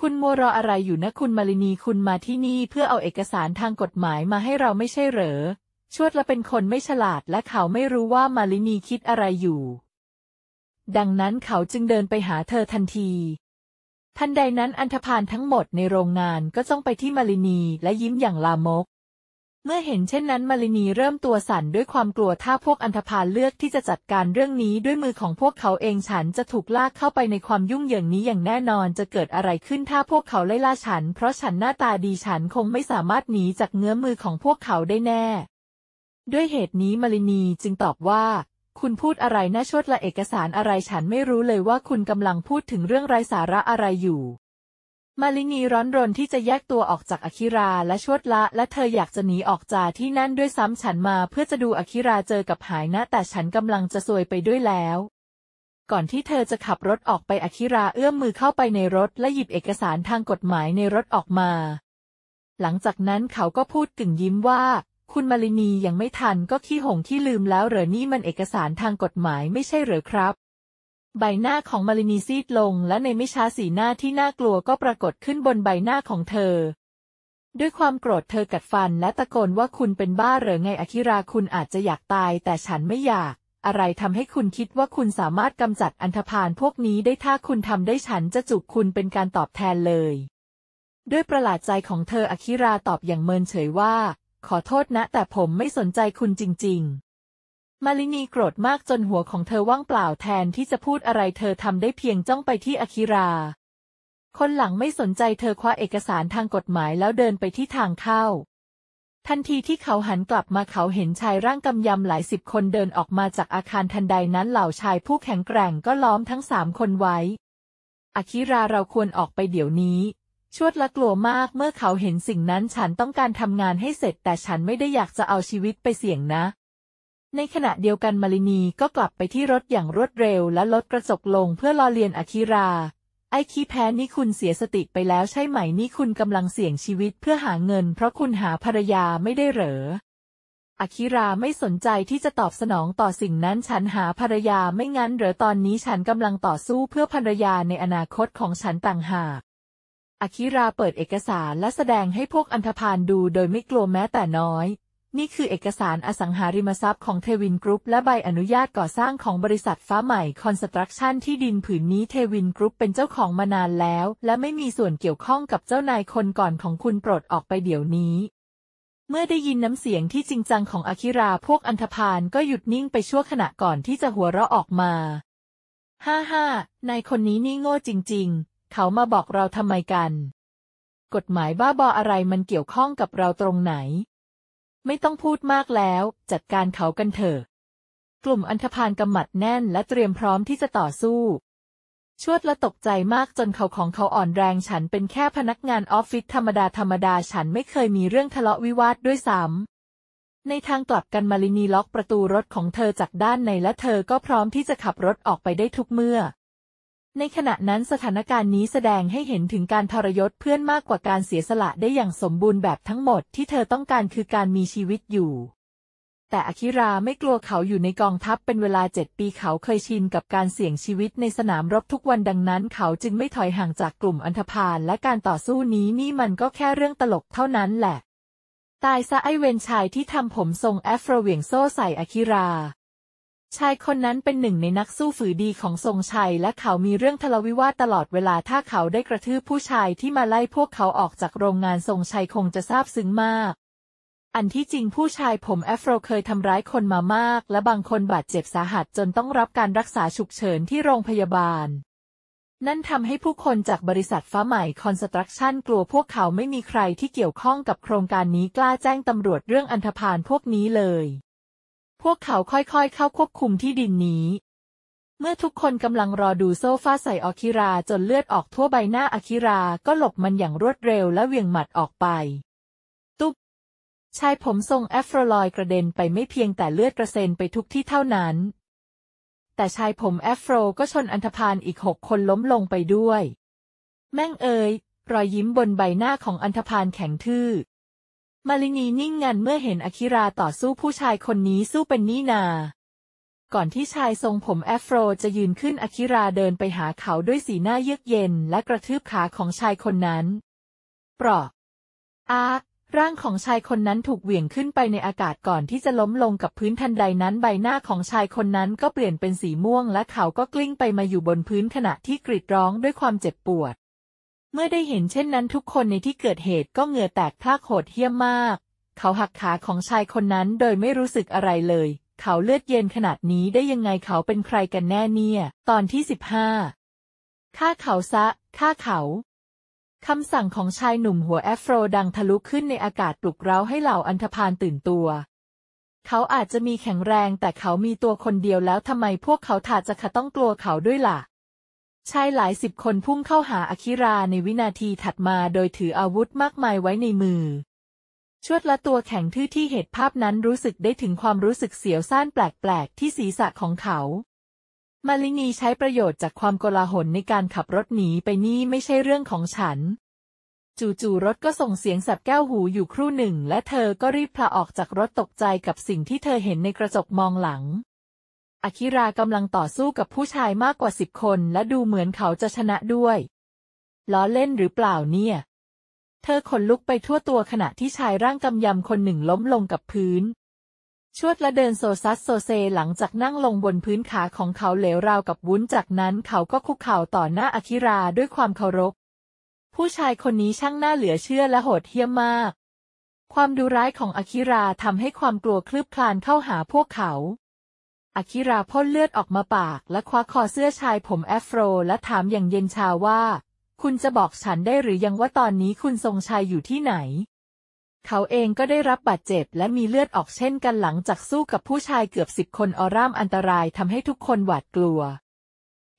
คุณมัวรออะไรอยู่นะคุณมารินีคุณมาที่นี่ เพื่อเอาเอกสารทางกฎหมายมาให้เราไม่ใช่เหรอชวด ละ เป็นคนไม่ฉลาด และเขาไม่รู้ว่ามาลินี คิดอะไรอยู่ ดังนั้นเขาจึงเดินไปหาเธอทันที ทันใดนั้นอันธพาลทั้งหมดในโรงงานก็จ้องไปที่มาลินี และยิ้มอย่างลามก เมื่อเห็นเช่นนั้น มาลินี เริ่มตัว สั่นด้วยความกลัวถ้าพวกอันธพาลเลือกที่จะจัดการเรื่องนี้ด้วยมือของพวกเขาเองฉันจะถูกลากเข้าไปในความยุ่งเหยิงนี้อย่างแน่นอน จะเกิดอะไรขึ้นถ้าพวกเขาไล่ล่าฉัน เพราะฉันหน้าตาดีฉันคงไม่สามารถหนีจากเงื้อมือของพวกเขาได้แน่ด้วยเหตุนี้มาลินีจึงตอบว่า คุณพูดอะไรน่าชดละเอกสารอะไรฉันไม่รู้เลยว่าคุณกำลังพูดถึงเรื่องไร้สาระอะไรอยู่ มาลินีร้อนรนที่จะแยกตัวออกจากอคิราและชดละ และเธออยากจะหนีออกจากที่นั่นด้วยซ้ำฉันมาเพื่อจะดูอคิราเจอกับหายนะแต่ฉันกำลังจะซวยไปด้วยแล้ว ก่อนที่เธอจะขับรถออกไปอคิราเอื้อมมือเข้าไปในรถ และหยิบเอกสารทางกฎหมายในรถออกมา หลังจากนั้นเขาก็พูดกึ่งยิ้มว่าคุณมาลินี ยังไม่ทันก็ขี้หงที่ ลืมแล้ว เหรอ นี่มันเอกสารทางกฎหมายไม่ใช่ เหรอ ครับ ใบหน้าของมาลินีซีดลงและในไม่ช้าสีหน้าที่น่ากลัวก็ปรากฏขึ้นบนใบหน้าของเธอ ด้วยความโกรธเธอ กัดฟันและตะโกนว่าคุณเป็นบ้า เหรอไง อคิราคุณอาจจะอยากตาย แต่ฉันไม่อยาก อะไรทำให้คุณคิดว่าคุณสามารถกำจัดอันธพาลพวกนี้ได้ถ้าคุณทำได้ฉันจะจูบคุณเป็นการตอบแทนเลย ด้วยประหลาดใจของเธออคิราตอบอย่างเมินเฉยว่าขอโทษนะแต่ผมไม่สนใจคุณจริง ๆ มาลินีโกรธมากจนหัวของเธอว่างเปล่าแทนที่จะพูดอะไรเธอทำได้เพียงจ้องไปที่อาคิรา คนหลังไม่สนใจเธอคว้าเอกสารทางกฎหมายแล้วเดินไปที่ทางเข้า ทันทีที่เขาหันกลับมาเขาเห็นชายร่างกำยำหลายสิบคนเดินออกมาจากอาคารทันใดนั้นเหล่าชายผู้แข็งแกร่งก็ล้อมทั้งสามคนไว้อาคิราเราควรออกไปเดี๋ยวนี้ชวดละกลัวมาก เมื่อเขาเห็นสิ่งนั้นฉันต้องการทำงานให้เสร็จแต่ฉันไม่ได้อยากจะเอาชีวิตไปเสี่ยงนะ ในขณะเดียวกันมารินีก็กลับไปที่รถอย่างรวดเร็ว และลดกระจกลง เพื่อรอเลียนอาคิรา ไอคีแพ้นี่คุณเสียสติไปแล้วใช่ไหมนี่คุณกำลังเสี่ยงชีวิตเพื่อหาเงินเพราะคุณหาภรรยาไม่ได้เหรออาคิราไม่สนใจที่จะตอบสนองต่อสิ่งนั้น ฉันหาภรรยาไม่งั้นเหรอตอนนี้ฉันกำลังต่อสู้เพื่อภรรยาในอนาคตของฉันต่างหากอาคิราเปิดเอกสารและแสดงให้พวกอันธพาลดูโดยไม่กลัวแม้แต่น้อย นี่คือเอกสารอสังหาริมทรัพย์ของเทวินกรุ๊ป และใบอนุญาตก่อสร้างของบริษัทฟ้าใหม่คอนสตรักชั่นที่ดินผืนนี้เทวินกรุ๊ป เป็นเจ้าของมานานแล้ว และไม่มีส่วนเกี่ยวข้องกับเจ้านายคนก่อนของคุณโปรดออกไปเดี๋ยวนี้ เมื่อได้ยินน้ำเสียงที่จริงจังของอาคิราพวกอันธพาลก็หยุดนิ่งไปชั่วขณะก่อนที่จะหัวเราะออกมาฮ่าฮ่านายคนนี้นี่โง่จริงเขามาบอกเราทำไมกัน กฎหมายบ้าบออะไรมันเกี่ยวข้องกับเราตรงไหน ไม่ต้องพูดมากแล้ว จัดการเขากันเถอะ กลุ่มอันธพาลกำมัดแน่นและเตรียมพร้อมที่จะต่อสู้ ชวดละตกใจมากจนเขาของเขาอ่อนแรงฉันเป็นแค่พนักงานออฟฟิศธรรมดาธรรมดาฉันไม่เคยมีเรื่องทะเลาะวิวาทด้วยซ้ำในทางกลับกันมาลินีล็อกประตูรถของเธอจากด้านในและเธอก็พร้อมที่จะขับรถออกไปได้ทุกเมื่อในขณะนั้นสถานการณ์นี้แสดงให้เห็นถึงการทรยศเพื่อนมากกว่าการเสียสละได้อย่างสมบูรณ์แบบทั้งหมดที่เธอต้องการคือการมีชีวิตอยู่ แต่อคิราไม่กลัวเขาอยู่ในกองทัพเป็นเวลาเจ็ดปีเขาเคยชินกับการเสี่ยงชีวิตในสนามรบทุกวันดังนั้นเขาจึงไม่ถอยห่างจากกลุ่มอันธพาลและการต่อสู้นี้นี่มันก็แค่เรื่องตลกเท่านั้นแหละ ตายซะไอเวนชายที่ทำผมทรงแอฟโรเวียงโซ่ใส่อคิราชายคนนั้นเป็นหนึ่งในนักสู้ฝือดีของทรงชัยและเขามีเรื่องทะเลาวิวาทตลอดเวลาถ้าเขาได้กระทืบผู้ชายที่มาไล่พวกเขาออกจากโรงงานทรงชัยคงจะซาบซึ้งมาก อันที่จริงผู้ชายผมแอฟโรเคยทำร้ายคนมามากและบางคนบาดเจ็บสาหัสจนต้องรับการรักษาฉุกเฉินที่โรงพยาบาล นั่นทำให้ผู้คนจากบริษัทฟ้าใหม่คอนสตรักชั่นกลัวพวกเขาไม่มีใครที่เกี่ยวข้องกับโครงการนี้กล้าแจ้งตำรวจเรื่องอันธพาลพวกนี้เลยพวกเขาค่อย ๆ เข้าควบคุมที่ดินนี้ เมื่อทุกคนกำลังรอดูโซฟาใส่อัคิรา จนเลือดออกทั่วใบหน้าอัคิราก็หลบมันอย่างรวดเร็วและเวียงหมัดออกไป ตุ๊บ ชายผมทรงแอฟรลอยกระเด็นไปไม่เพียงแต่เลือดกระเซ็นไปทุกที่เท่านั้น แต่ชายผมแอฟโรก็ชนอันธพาลอีกหกคนล้มลงไปด้วย แม่งเอ๋ยรอยยิ้มบนใบหน้าของอันธพาลแข็งทื่อมาลินีนิ่งงันเมื่อเห็นอคิราต่อสู้ผู้ชายคนนี้สู้เป็นนี่นา ก่อนที่ชายทรงผมแอฟโรจะยืนขึ้นอคิราเดินไปหาเขาด้วยสีหน้าเยือกเย็นและกระทืบขาของชายคนนั้นปรอกอา ร่างของชายคนนั้นถูกเหวี่ยงขึ้นไปในอากาศก่อนที่จะล้มลงกับพื้นทันใดนั้น ใบหน้าของชายคนนั้นก็เปลี่ยนเป็นสีม่วง และเขาก็กลิ้งไปมาอยู่บนพื้นขณะที่กรีดร้องด้วยความเจ็บปวดเมื่อได้เห็นเช่นนั้นทุกคนในที่เกิดเหตุก็เหงื่อแตกพลากโหดเหี้ยมมาก เขาหักขาของชายคนนั้นโดยไม่รู้สึกอะไรเลย เขาเลือดเย็นขนาดนี้ได้ยังไงเขาเป็นใครกันแน่เนี่ย ตอนที่สิบห้าฆ่าเขาซะฆ่าเขาคำสั่งของชายหนุ่มหัวแอฟโรดังทะลุขึ้นในอากาศปลุกเร้าให้เหล่าอันธพาลตื่นตัว เขาอาจจะมีแข็งแรงแต่เขามีตัวคนเดียวแล้วทำไมพวกเขาถาจะขะต้องกลัวเขาด้วยล่ะชายหลายสิบคนพุ่งเข้าหาอาคิราในวินาทีถัดมาโดยถืออาวุธมากมายไว้ในมือ ชวดละตัวแข็งทื่อที่เหตุภาพนั้นรู้สึกได้ถึงความรู้สึกเสียวซ่านแปลก ๆ ที่ศีรษะของเขา มาลินีใช้ประโยชน์จากความโกลาหลในการขับรถหนีไปนี่ไม่ใช่เรื่องของฉัน จู่ ๆ รถก็ส่งเสียงสับแก้วหูอยู่ครู่หนึ่งและเธอก็รีบพละออกจากรถตกใจกับสิ่งที่เธอเห็นในกระจกมองหลังอาคิรากำลังต่อสู้กับผู้ชายมากกว่าสิบคนและดูเหมือนเขาจะชนะด้วยล้อเล่นหรือเปล่าเนี่ย เธอขนลุกไปทั่วตัวขณะที่ชายร่างกำยำคนหนึ่งล้มลงกับพื้น ชวดและเดินโซซัสโซเซหลังจากนั่งลงบนพื้นขาของเขาเหลวราวกับวุ้นจากนั้นเขาก็คุกเข่าต่อหน้าอาคิราด้วยความเคารพผู้ชายคนนี้ช่างน่าเหลือเชื่อและโหดเหี้ยมมาก ความดูร้ายของอาคิราทำให้ความกลัวคลืบคลานเข้าหาพวกเขาอาคิราพ่นเลือดออกมาปาก และคว้าคอเสื้อชายผมแอฟโรและถามอย่างเย็นชาว่า คุณจะบอกฉันได้หรือยังว่าตอนนี้คุณทรงชัยอยู่ที่ไหน เขาเองก็ได้รับบาดเจ็บ และมีเลือดออกเช่นกันหลังจากสู้กับผู้ชายเกือบสิบคนออร่ามอันตรายทำให้ทุกคนหวาดกลัว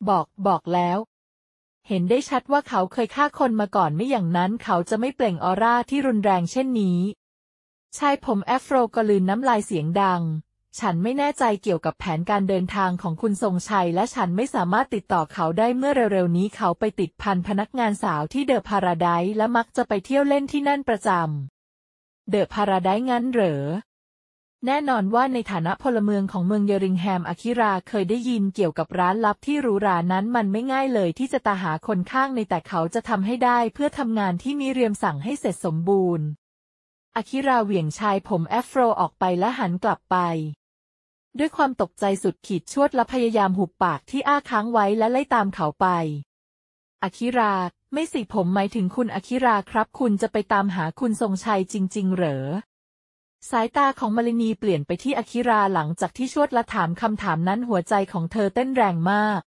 บอกบอกแล้ว เห็นได้ชัดว่าเขาเคยฆ่าคนมาก่อนไม่อย่างนั้น เขาจะไม่เปล่งออร่าที่รุนแรงเช่นนี้ชายผมแอฟโรก็ลืนน้ำลายเสียงดังฉันไม่แน่ใจเกี่ยวกับแผนการเดินทางของคุณทรงชัย และฉันไม่สามารถติดต่อเขาได้เมื่อเร็วๆนี้เขาไปติดพันพนักงานสาวที่เดอะพาราไดและมักจะไปเที่ยวเล่นที่นั่นประจำเดอะพาราไดงั้นเหรอ แน่นอนว่าในฐานะพลเมืองของเมืองเยริงแฮมอาคิราเคยได้ยินเกี่ยวกับร้านลับที่หรูหรานั้นมันไม่ง่ายเลยที่จะตาหาคนข้างในแต่เขาจะทำให้ได้เพื่อทำงานที่มีเรียมสั่งให้เสร็จสมบูรณ์อาคิราเหวี่ยงชายผมแอฟโรออกไปและหันกลับไปด้วยความตกใจสุดขีด ชวดและพยายามหุบปากที่อ้าค้างไว้และไล่ตามเขาไปอาคิรา ไม่สิผมหมายถึงคุณอาคิราครับคุณจะไปตามหาคุณทรงชัยจริงๆเหรอ สายตาของมารินีเปลี่ยนไปที่อาคิราหลังจากที่ชวดและถามคำถามนั้นหัวใจของเธอเต้นแรงมาก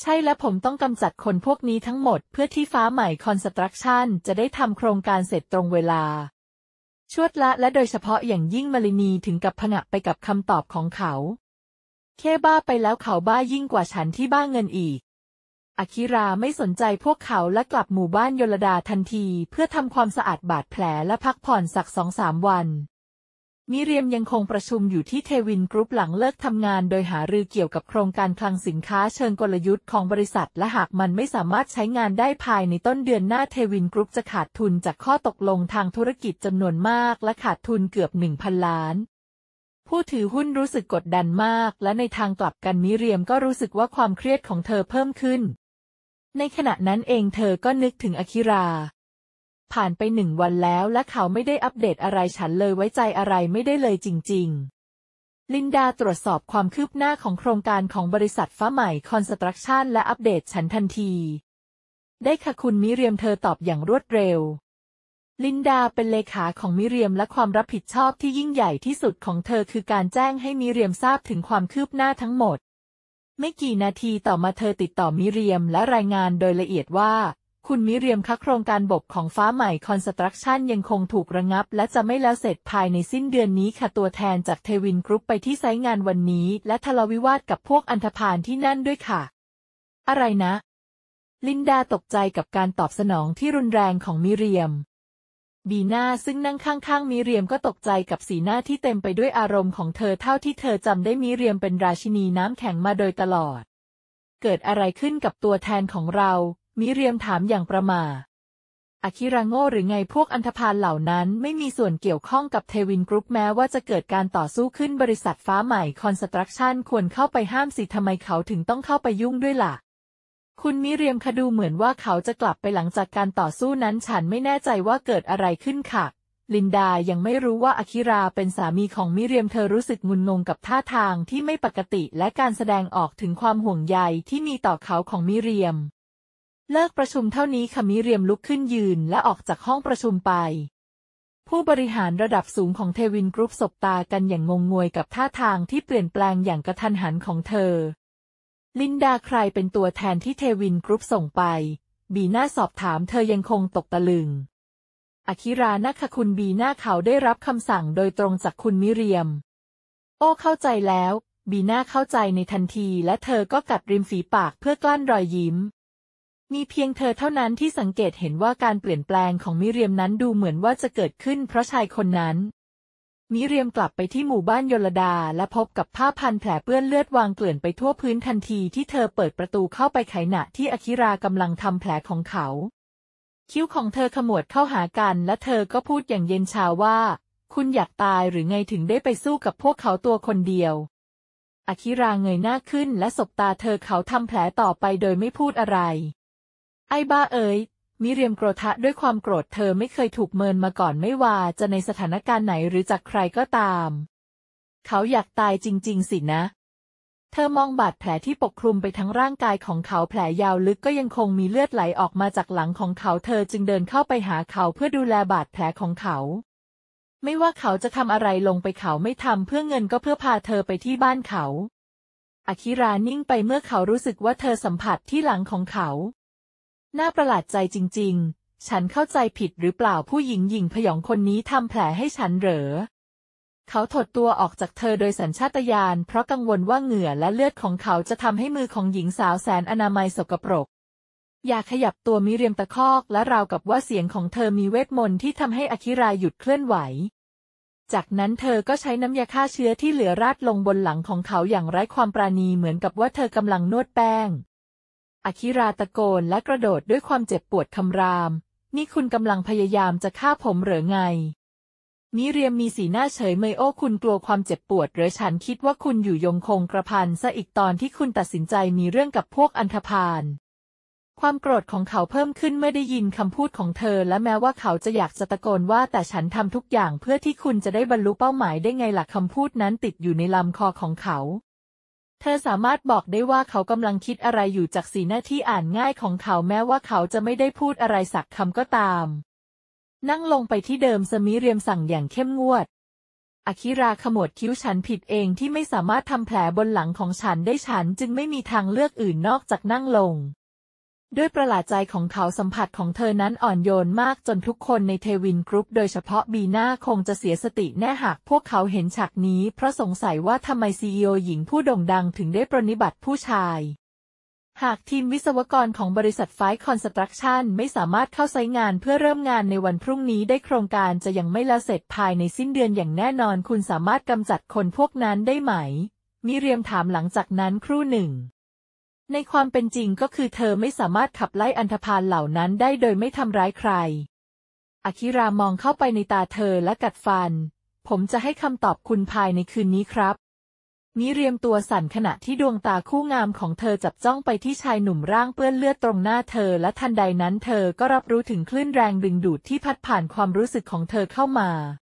ใช่และผมต้องกำจัดคนพวกนี้ทั้งหมดเพื่อที่ฟ้าใหม่คอนสตรักชั่น จะได้ทำโครงการเสร็จตรงเวลาชวดละและโดยเฉพาะอย่างยิ่งมารินีถึงกับผงะไปกับคำตอบของเขาเคบ้าไปแล้วเขาบ้ายิ่งกว่าฉันที่บ้าเงินอีก อคิราไม่สนใจพวกเขาและกลับหมู่บ้านยลดาทันที เพื่อทำความสะอาดบาดแผลและพักผ่อนสักสองสามวันมิเรียมยังคงประชุมอยู่ที่เทวินกรุ๊ปหลังเลิกทำงานโดยหารือเกี่ยวกับโครงการคลังสินค้าเชิงกลยุทธ์ของบริษัท และหากมันไม่สามารถใช้งานได้ภายในต้นเดือนหน้าเทวินกรุ๊ปจะขาดทุนจากข้อตกลงทางธุรกิจจำนวนมากและขาดทุนเกือบ 1,000 ล้าน ผู้ถือหุ้นรู้สึกกดดันมากและในทางกลับกันมิเรียมก็รู้สึกว่าความเครียดของเธอเพิ่มขึ้น ในขณะนั้นเองเธอก็นึกถึงอาคิราผ่านไปหนึ่งวันแล้ว และเขาไม่ได้อัปเดตอะไรฉันเลยไว้ใจอะไรไม่ได้เลยจริง ๆ ลินดาตรวจสอบความคืบหน้าของโครงการของบริษัทฟ้าใหม่คอนสตรักชั่นและอัปเดตฉันทันที ได้ค่ะคุณมิเรียมเธอตอบอย่างรวดเร็ว ลินดาเป็นเลขาของมิเรียมและความรับผิดชอบที่ยิ่งใหญ่ที่สุดของเธอคือการแจ้งให้มิเรียมทราบถึงความคืบหน้าทั้งหมด ไม่กี่นาทีต่อมาเธอติดต่อมิเรียมและรายงานโดยละเอียดว่าคุณมิเรียมคะโครงการบกของฟ้าใหม่คอนสตรักชั่นยังคงถูกระงับและจะไม่แล้วเสร็จภายในสิ้นเดือนนี้ค่ะ ตัวแทนจากเทวินกรุ๊ปไปที่ไซต์งานวันนี้และทะเลาวิวาทกับพวกอันธพาลที่นั่นด้วยค่ะ อะไรนะ ลินดาตกใจกับการตอบสนองที่รุนแรงของมิเรียม บีนาซึ่งนั่งข้างๆมิเรียมก็ตกใจกับสีหน้าที่เต็มไปด้วยอารมณ์ของเธอเท่าที่เธอจำได้มิเรียมเป็นราชินีน้ำแข็งมาโดยตลอด เกิดอะไรขึ้นกับตัวแทนของเรามิเรียมถามอย่างประมาอาคิราโง่หรือไงพวกอันธพาลเหล่านั้นไม่มีส่วนเกี่ยวข้องกับเทวินกรุ๊ปแม้ว่าจะเกิดการต่อสู้ขึ้นบริษัทฟ้าใหม่คอนสตรักชั่น ควรเข้าไปห้ามสิทำไมเขาถึงต้องเข้าไปยุ่งด้วยละ่ะ คุณมิเรียมคดูเหมือนว่าเขาจะกลับไปหลังจากการต่อสู้นั้นฉันไม่แน่ใจว่าเกิดอะไรขึ้นค่ะ ลินดายังไม่รู้ว่าอาคิราเป็นสามีของมิเรียมเธอรู้สึกงุนงงกับท่าทางที่ไม่ปกติและการแสดงออกถึงความห่วงใยที่มีต่อเขาของมิเรียมเลิกประชุมเท่านี้คมิเรียมลุกขึ้นยืนและออกจากห้องประชุมไป ผู้บริหารระดับสูงของเทวินกรุ๊ปสบตากันอย่างงงงวยกับท่าทางที่เปลี่ยนแปลงอย่างกระทันหันของเธอ ลินดาใครเป็นตัวแทนที่เทวินกรุ๊ปส่งไป บีน่าสอบถามเธอยังคงตกตะลึงอคิรานักคุณบีน่าเขาได้รับคำสั่งโดยตรงจากคุณมิเรียม โอ้เข้าใจแล้ว บีน่าเข้าใจในทันที และเธอก็กัดริมฝีปากเพื่อกลั้นรอยยิ้มมีเพียงเธอเท่านั้นที่สังเกตเห็นว่าการเปลี่ยนแปลงของมิเรียมนั้นดูเหมือนว่าจะเกิดขึ้นเพราะชายคนนั้น มิเรียมกลับไปที่หมู่บ้านยลดาและพบกับผ้าพันแผลเปื้อนเลือดวางเกลื่อนไปทั่วพื้นทันทีที่เธอเปิดประตูเข้าไปไขณะที่อคิรากำลังทำแผลของเขา คิ้วของเธอขมวดเข้าหากันและเธอก็พูดอย่างเย็นชาว่า คุณอยากตายหรือไงถึงได้ไปสู้กับพวกเขาตัวคนเดียวอคิราเงยหน้าขึ้นและสบตาเธอเขาทำแผลต่อไปโดยไม่พูดอะไรไอ้บ้าเอ๋ยมิเรียมโกรธะด้วยความโกรธเธอไม่เคยถูกเมินมาก่อนไม่ว่าจะในสถานการณ์ไหนหรือจากใครก็ตาม เขาอยากตายจริง ๆ สินะ เธอมองบาดแผลที่ปกคลุมไปทั้งร่างกายของเขาแผลยาวลึกก็ยังคงมีเลือดไหลออกมาจากหลังของเขา เธอจึงเดินเข้าไปหาเขาเพื่อดูแลบาดแผลของเขา ไม่ว่าเขาจะทำอะไรลงไปเขาไม่ทำเพื่อเงินก็เพื่อพาเธอไปที่บ้านเขา อคิรานิ่งไปเมื่อเขารู้สึกว่าเธอสัมผัสที่หลังของเขาน่าประหลาดใจจริงๆ ฉันเข้าใจผิดหรือเปล่าผู้หญิงหญิงพยองคนนี้ทำแผลให้ฉันเหรอ เขาถดตัวออกจากเธอโดยสัญชาตญาณ เพราะกังวลว่าเหงื่อและเลือดของเขาจะทำให้มือของหญิงสาวแสนอนามัยสกปรก อยากขยับตัวมิเรียมตะคอกและราวกับว่าเสียงของเธอมีเวทมนต์ที่ทำให้อคิรายหยุดเคลื่อนไหว จากนั้นเธอก็ใช้น้ำยาฆ่าเชื้อที่เหลือราดลงบนหลังของเขาอย่างไร้ความปราณีเหมือนกับว่าเธอกำลังนวดแป้งอคิราตะโกนและกระโดดด้วยความเจ็บปวดคำราม นี่คุณกำลังพยายามจะฆ่าผมหรือไงมิเรียมมีสีหน้าเฉยเมยโอ้คุณกลัวความเจ็บปวดหรือฉันคิดว่าคุณอยู่ยงคงกระพันซะอีกตอนที่คุณตัดสินใจมีเรื่องกับพวกอันธพาลความโกรธของเขาเพิ่มขึ้นเมื่อได้ยินคำพูดของเธอ และแม้ว่าเขาจะอยากจะตะโกนว่า แต่ฉันทำทุกอย่างเพื่อที่คุณจะได้บรรลุเป้าหมายได้ไงหลักคำพูดนั้นติดอยู่ในลำคอของเขาเธอสามารถบอกได้ว่าเขากำลังคิดอะไรอยู่จากสีหน้าที่อ่านง่ายของเขาแม้ว่าเขาจะไม่ได้พูดอะไรสักคำก็ตาม นั่งลงไปที่เดิมสมิเรียมสั่งอย่างเข้มงวด อคิราขมวดคิ้วฉันผิดเองที่ไม่สามารถทำแผลบนหลังของฉันได้ฉันจึงไม่มีทางเลือกอื่นนอกจากนั่งลงด้วยประหลาดใจของเขาสัมผัสของเธอนั้นอ่อนโยนมากจนทุกคนในเทวินกรุ๊ปโดยเฉพาะบีน่าคงจะเสียสติแน่หากพวกเขาเห็นฉากนี้เพราะสงสัยว่าทำไมซีอีโอหญิงผู้โด่งดังถึงได้ปรนิบัติผู้ชาย หากทีมวิศวกรของบริษัทไฟคอนสตรักชั่นไม่สามารถเข้าใช้งานเพื่อเริ่มงานในวันพรุ่งนี้ได้โครงการจะยังไม่ละเสร็จภายในสิ้นเดือนอย่างแน่นอน คุณสามารถกำจัดคนพวกนั้นได้ไหมมิเรียมถามหลังจากนั้นครู่หนึ่งในความเป็นจริงก็คือเธอไม่สามารถขับไล่อันธพาลเหล่านั้นได้โดยไม่ทำร้ายใครอาคิรามองเข้าไปในตาเธอและกัดฟัน ผมจะให้คำตอบคุณภายในคืนนี้ครับ มิเรียมตัวสั่นขณะที่ดวงตาคู่งามของเธอจับจ้องไปที่ชายหนุ่มร่างเปื้อนเลือดตรงหน้าเธอและทันใดนั้นเธอก็รับรู้ถึงคลื่นแรงดึงดูดที่พัดผ่านความรู้สึกของเธอเข้ามา